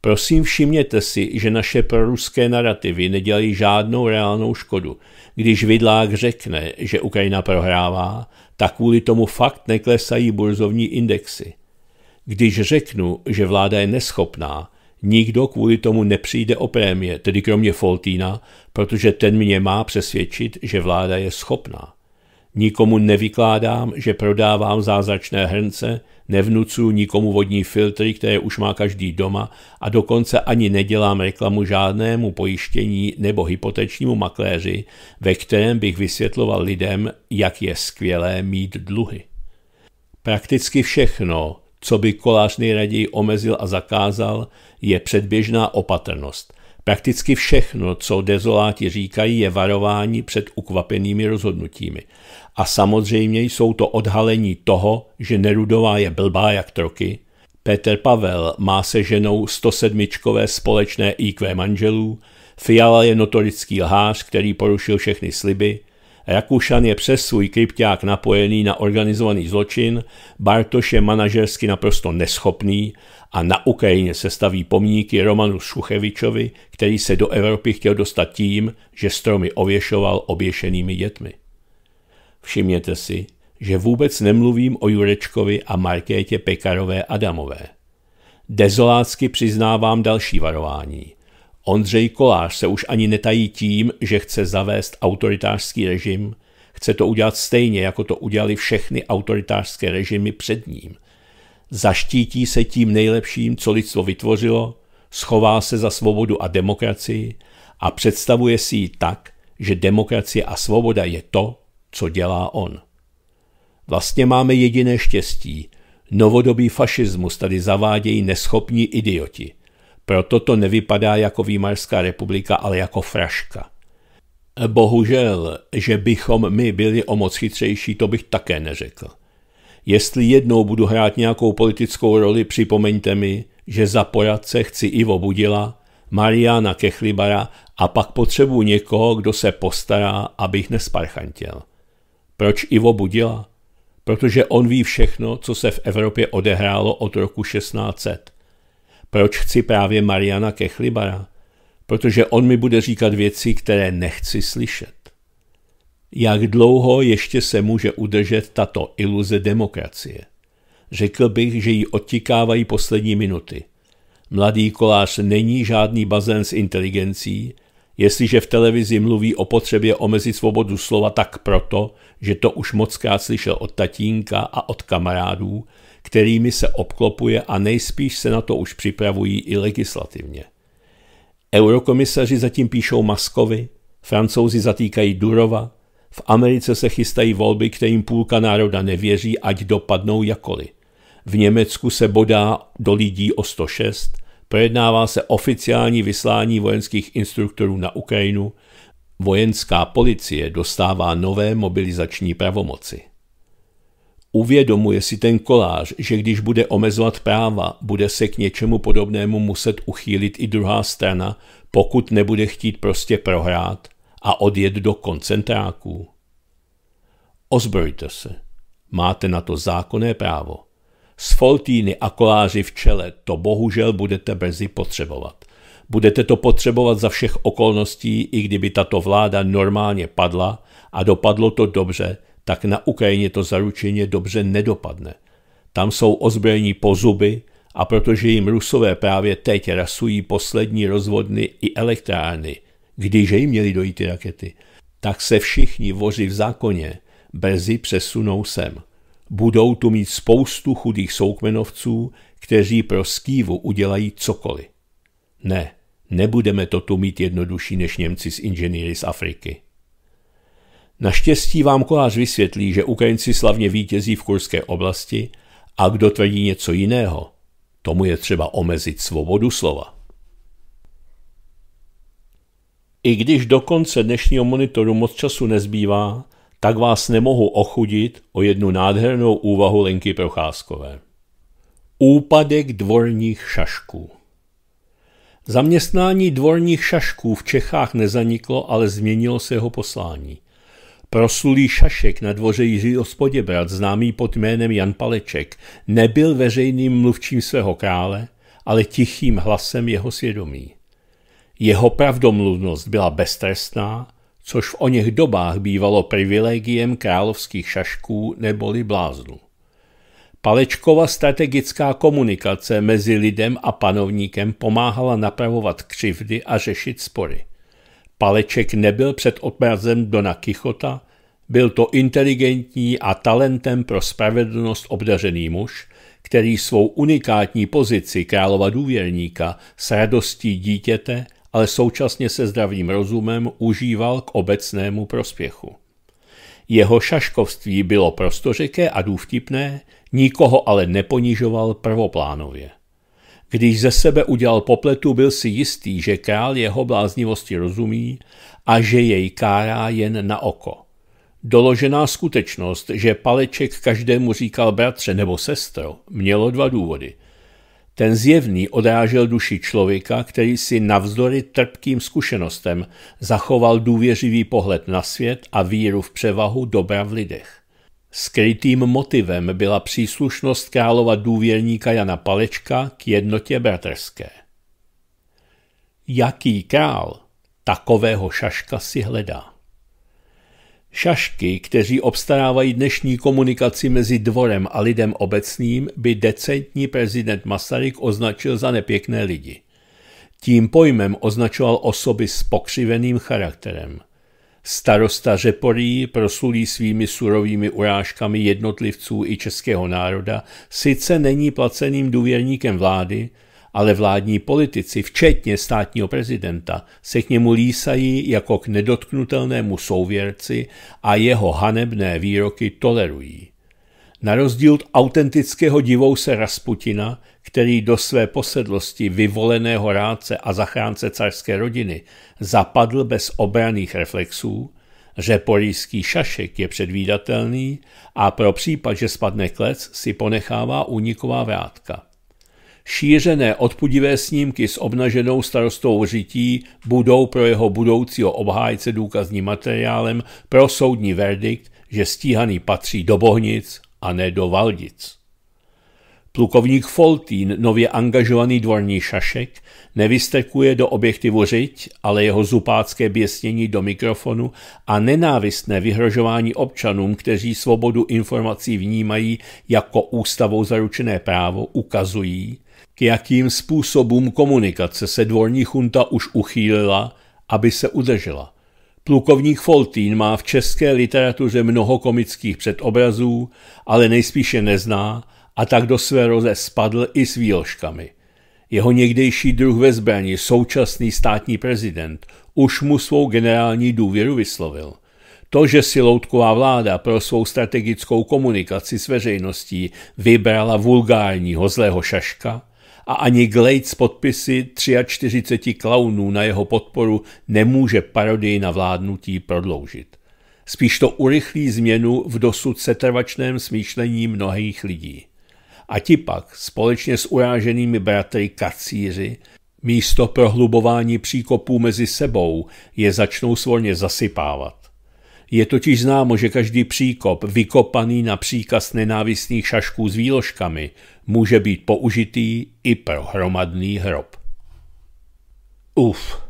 Prosím všimněte si, že naše proruské narrativy nedělají žádnou reálnou škodu. Když vidlák řekne, že Ukrajina prohrává, tak kvůli tomu fakt neklesají burzovní indexy. Když řeknu, že vláda je neschopná, nikdo kvůli tomu nepřijde o prémie, tedy kromě Foltína, protože ten mě má přesvědčit, že vláda je schopná. Nikomu nevykládám, že prodávám zázračné hrnce, nevnucuju nikomu vodní filtry, které už má každý doma a dokonce ani nedělám reklamu žádnému pojištění nebo hypotečnímu makléři, ve kterém bych vysvětloval lidem, jak je skvělé mít dluhy. Prakticky všechno, co by kolář nejraději omezil a zakázal, je předběžná opatrnost. Prakticky všechno, co dezoláti říkají, je varování před ukvapenými rozhodnutími. A samozřejmě jsou to odhalení toho, že Nerudová je blbá jak troky, Petr Pavel má se ženou 107. společné IQ manželů, Fiala je notorický lhář, který porušil všechny sliby, Rakušan je přes svůj krypták napojený na organizovaný zločin, Bartoš je manažersky naprosto neschopný a na Ukrajině se staví pomníky Romanu Šuchevičovi, který se do Evropy chtěl dostat tím, že stromy ověšoval oběšenými dětmi. Všimněte si, že vůbec nemluvím o Jurečkovi a Markétě Pekarové Adamové. Dezolácky přiznávám další varování – Ondřej Kolář se už ani netají tím, že chce zavést autoritářský režim, chce to udělat stejně, jako to udělali všechny autoritářské režimy před ním. Zaštítí se tím nejlepším, co lidstvo vytvořilo, schová se za svobodu a demokracii a představuje si ji tak, že demokracie a svoboda je to, co dělá on. Vlastně máme jediné štěstí. Novodobý fašismus tady zavádějí neschopní idioti – proto to nevypadá jako Výmarská republika, ale jako fraška. Bohužel, že bychom my byli o moc chytřejší, to bych také neřekl. Jestli jednou budu hrát nějakou politickou roli, připomeňte mi, že za poradce chci Ivo Budila, Mariana Kechlibara a pak potřebuji někoho, kdo se postará, abych nesparchantěl. Proč Ivo Budila? Protože on ví všechno, co se v Evropě odehrálo od roku 1600. Proč chci právě Mariana Kechlibara? Protože on mi bude říkat věci, které nechci slyšet. Jak dlouho ještě se může udržet tato iluze demokracie? Řekl bych, že ji odtikávají poslední minuty. Mladý kolář není žádný bazén s inteligencí, jestliže v televizi mluví o potřebě omezit svobodu slova tak proto, že to už mockrát slyšel od tatínka a od kamarádů, kterými se obklopuje a nejspíš se na to už připravují i legislativně. Eurokomisaři zatím píšou Maskovi, francouzi zatýkají Durova, v Americe se chystají volby, kterým půlka národa nevěří, ať dopadnou jakoli. V Německu se bodá do lidí o 106, projednává se oficiální vyslání vojenských instruktorů na Ukrajinu, vojenská policie dostává nové mobilizační pravomoci. Uvědomuje si ten kolář, že když bude omezovat práva, bude se k něčemu podobnému muset uchýlit i druhá strana, pokud nebude chtít prostě prohrát a odjet do koncentráků. Ozbrojte se. Máte na to zákonné právo. S foltíny a koláři v čele to bohužel budete brzy potřebovat. Budete to potřebovat za všech okolností, i kdyby tato vláda normálně padla a dopadlo to dobře, tak na Ukrajině to zaručeně dobře nedopadne. Tam jsou ozbrojení pozuby a protože jim Rusové právě teď rasují poslední rozvodny i elektrárny, když jim měly dojít ty rakety, tak se všichni voři v zákoně brzy přesunou sem. Budou tu mít spoustu chudých soukmenovců, kteří pro Skývu udělají cokoliv. Ne, nebudeme to tu mít jednodušší než Němci s inženýry z Afriky. Naštěstí vám kolář vysvětlí, že Ukrajinci slavně vítězí v kurské oblasti a kdo tvrdí něco jiného, tomu je třeba omezit svobodu slova. I když do konce dnešního monitoru moc času nezbývá, tak vás nemohu ochudit o jednu nádhernou úvahu Lenky Procházkové. Úpadek dvorních šašků Zaměstnání dvorních šašků v Čechách nezaniklo, ale změnilo se jeho poslání. Proslulý šašek na dvoře Jiří Ospoděbrat, známý pod jménem Jan Paleček, nebyl veřejným mluvčím svého krále, ale tichým hlasem jeho svědomí. Jeho pravdomluvnost byla beztrestná, což v oněch dobách bývalo privilegiem královských šašků neboli bláznů. Palečkova strategická komunikace mezi lidem a panovníkem pomáhala napravovat křivdy a řešit spory – Paleček nebyl před obrazem Dona Kichota, byl to inteligentní a talentem pro spravedlnost obdařený muž, který svou unikátní pozici králova důvěrníka s radostí dítěte, ale současně se zdravým rozumem užíval k obecnému prospěchu. Jeho šaškovství bylo prostořeké a důvtipné, nikoho ale neponižoval prvoplánově. Když ze sebe udělal popletu, byl si jistý, že král jeho bláznivosti rozumí a že jej kárá jen na oko. Doložená skutečnost, že paleček každému říkal bratře nebo sestro, mělo dva důvody. Ten zjevný odrážel duši člověka, který si navzdory trpkým zkušenostem zachoval důvěřivý pohled na svět a víru v převahu dobra v lidech. Skrytým motivem byla příslušnost králova důvěrníka Jana Palečka k jednotě bratrské. Jaký král takového šaška si hledá? Šašky, kteří obstarávají dnešní komunikaci mezi dvorem a lidem obecným, by decentní prezident Masaryk označil za nepěkné lidi. Tím pojmem označoval osoby s pokřiveným charakterem – Starosta Řeporý, proslulý svými surovými urážkami jednotlivců i českého národa, sice není placeným důvěrníkem vlády, ale vládní politici, včetně státního prezidenta, se k němu lísají jako k nedotknutelnému souvěrci a jeho hanebné výroky tolerují. Na rozdíl od autentického divouse Rasputina, který do své posedlosti vyvoleného rádce a zachránce carské rodiny zapadl bez obraných reflexů, porýský šašek je předvídatelný a pro případ, že spadne klec, si ponechává úniková vrátka. Šířené odpudivé snímky s obnaženou starostou řití budou pro jeho budoucího obhájce důkazním materiálem pro soudní verdikt, že stíhaný patří do bohnic a ne do Valdic. Plukovník Foltín, nově angažovaný dvorní šašek, nevystekuje do objektivu řiť, ale jeho zupácké běsnění do mikrofonu a nenávistné vyhrožování občanům, kteří svobodu informací vnímají jako ústavou zaručené právo, ukazují, k jakým způsobům komunikace se dvorní chunta už uchýlila, aby se udržela – Plukovník Foltín má v české literatuře mnoho komických předobrazů, ale nejspíše nezná a tak do své roze spadl i s výložkami. Jeho někdejší druh ve zbraní, současný státní prezident, už mu svou generální důvěru vyslovil. To, že si Loutková vláda pro svou strategickou komunikaci s veřejností vybrala vulgárního zlého šaška, a ani Glejt s podpisy 43 klaunů na jeho podporu nemůže parodii na vládnutí prodloužit. Spíš to urychlí změnu v dosud setrvačném smýšlení mnohých lidí. A ti pak, společně s uráženými bratry kacíři, místo prohlubování příkopů mezi sebou je začnou svolně zasypávat. Je totiž známo, že každý příkop, vykopaný na příkaz nenávistných šašků s výložkami, může být použitý i pro hromadný hrob. Uf,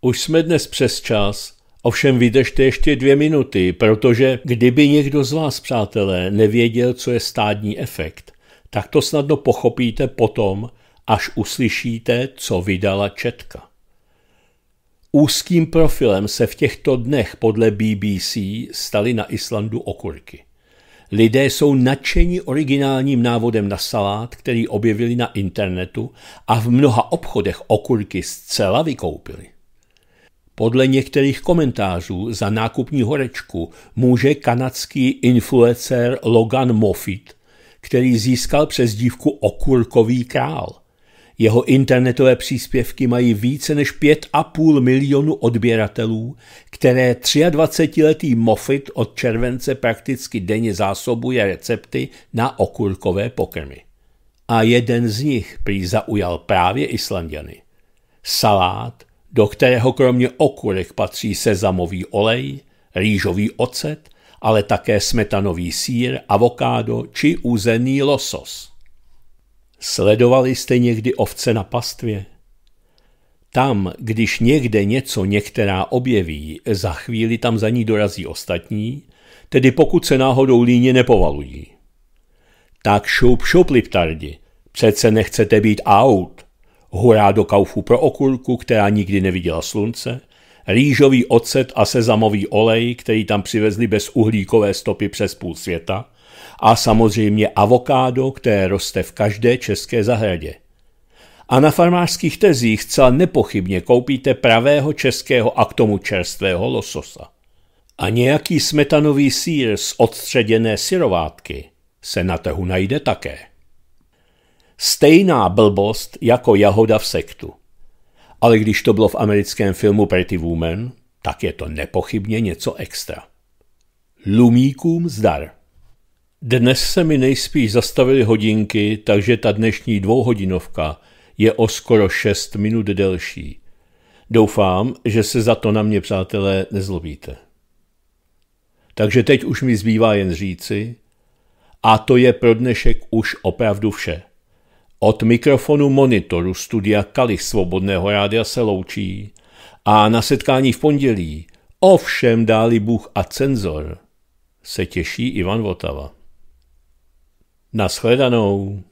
už jsme dnes přes čas, ovšem vydržte ještě dvě minuty, protože kdyby někdo z vás, přátelé, nevěděl, co je stádní efekt, tak to snadno pochopíte potom, až uslyšíte, co vydala Četka. Úzkým profilem se v těchto dnech podle BBC staly na Islandu okurky. Lidé jsou nadšení originálním návodem na salát, který objevili na internetu a v mnoha obchodech okurky zcela vykoupili. Podle některých komentářů za nákupní horečku může kanadský influencer Logan Moffitt, který získal přes dívku Okurkový král – jeho internetové příspěvky mají více než 5,5 milionu odběratelů, které 23-letý Moffitt od července prakticky denně zásobuje recepty na okurkové pokrmy. A jeden z nich prý zaujal právě Islandiany. Salát, do kterého kromě okurek patří sezamový olej, rýžový ocet, ale také smetanový sír, avokádo či uzený losos. Sledovali jste někdy ovce na pastvě? Tam, když někde něco některá objeví, za chvíli tam za ní dorazí ostatní, tedy pokud se náhodou líně nepovalují. Tak šoup šoup, liptardi, přece nechcete být aut. Hurá do kaufu pro okurku, která nikdy neviděla slunce, rýžový ocet a sezamový olej, který tam přivezli bez uhlíkové stopy přes půl světa – a samozřejmě avokádo, které roste v každé české zahradě. A na farmářských trzích zcela nepochybně koupíte pravého českého a k tomu čerstvého lososa. A nějaký smetanový sír z odstředěné syrovátky se na trhu najde také. Stejná blbost jako jahoda v sektu. Ale když to bylo v americkém filmu Pretty Woman, tak je to nepochybně něco extra. Lumíkům zdar. Dnes se mi nejspíš zastavily hodinky, takže ta dnešní dvouhodinovka je o skoro 6 minut delší. Doufám, že se za to na mě, přátelé, nezlobíte. Takže teď už mi zbývá jen říci, a to je pro dnešek už opravdu vše. Od mikrofonu monitoru studia Kalich Svobodného rádia se loučí a na setkání v pondělí, ovšem dáli Bůh a cenzor, se těší Ivan Votava. Naschledanou.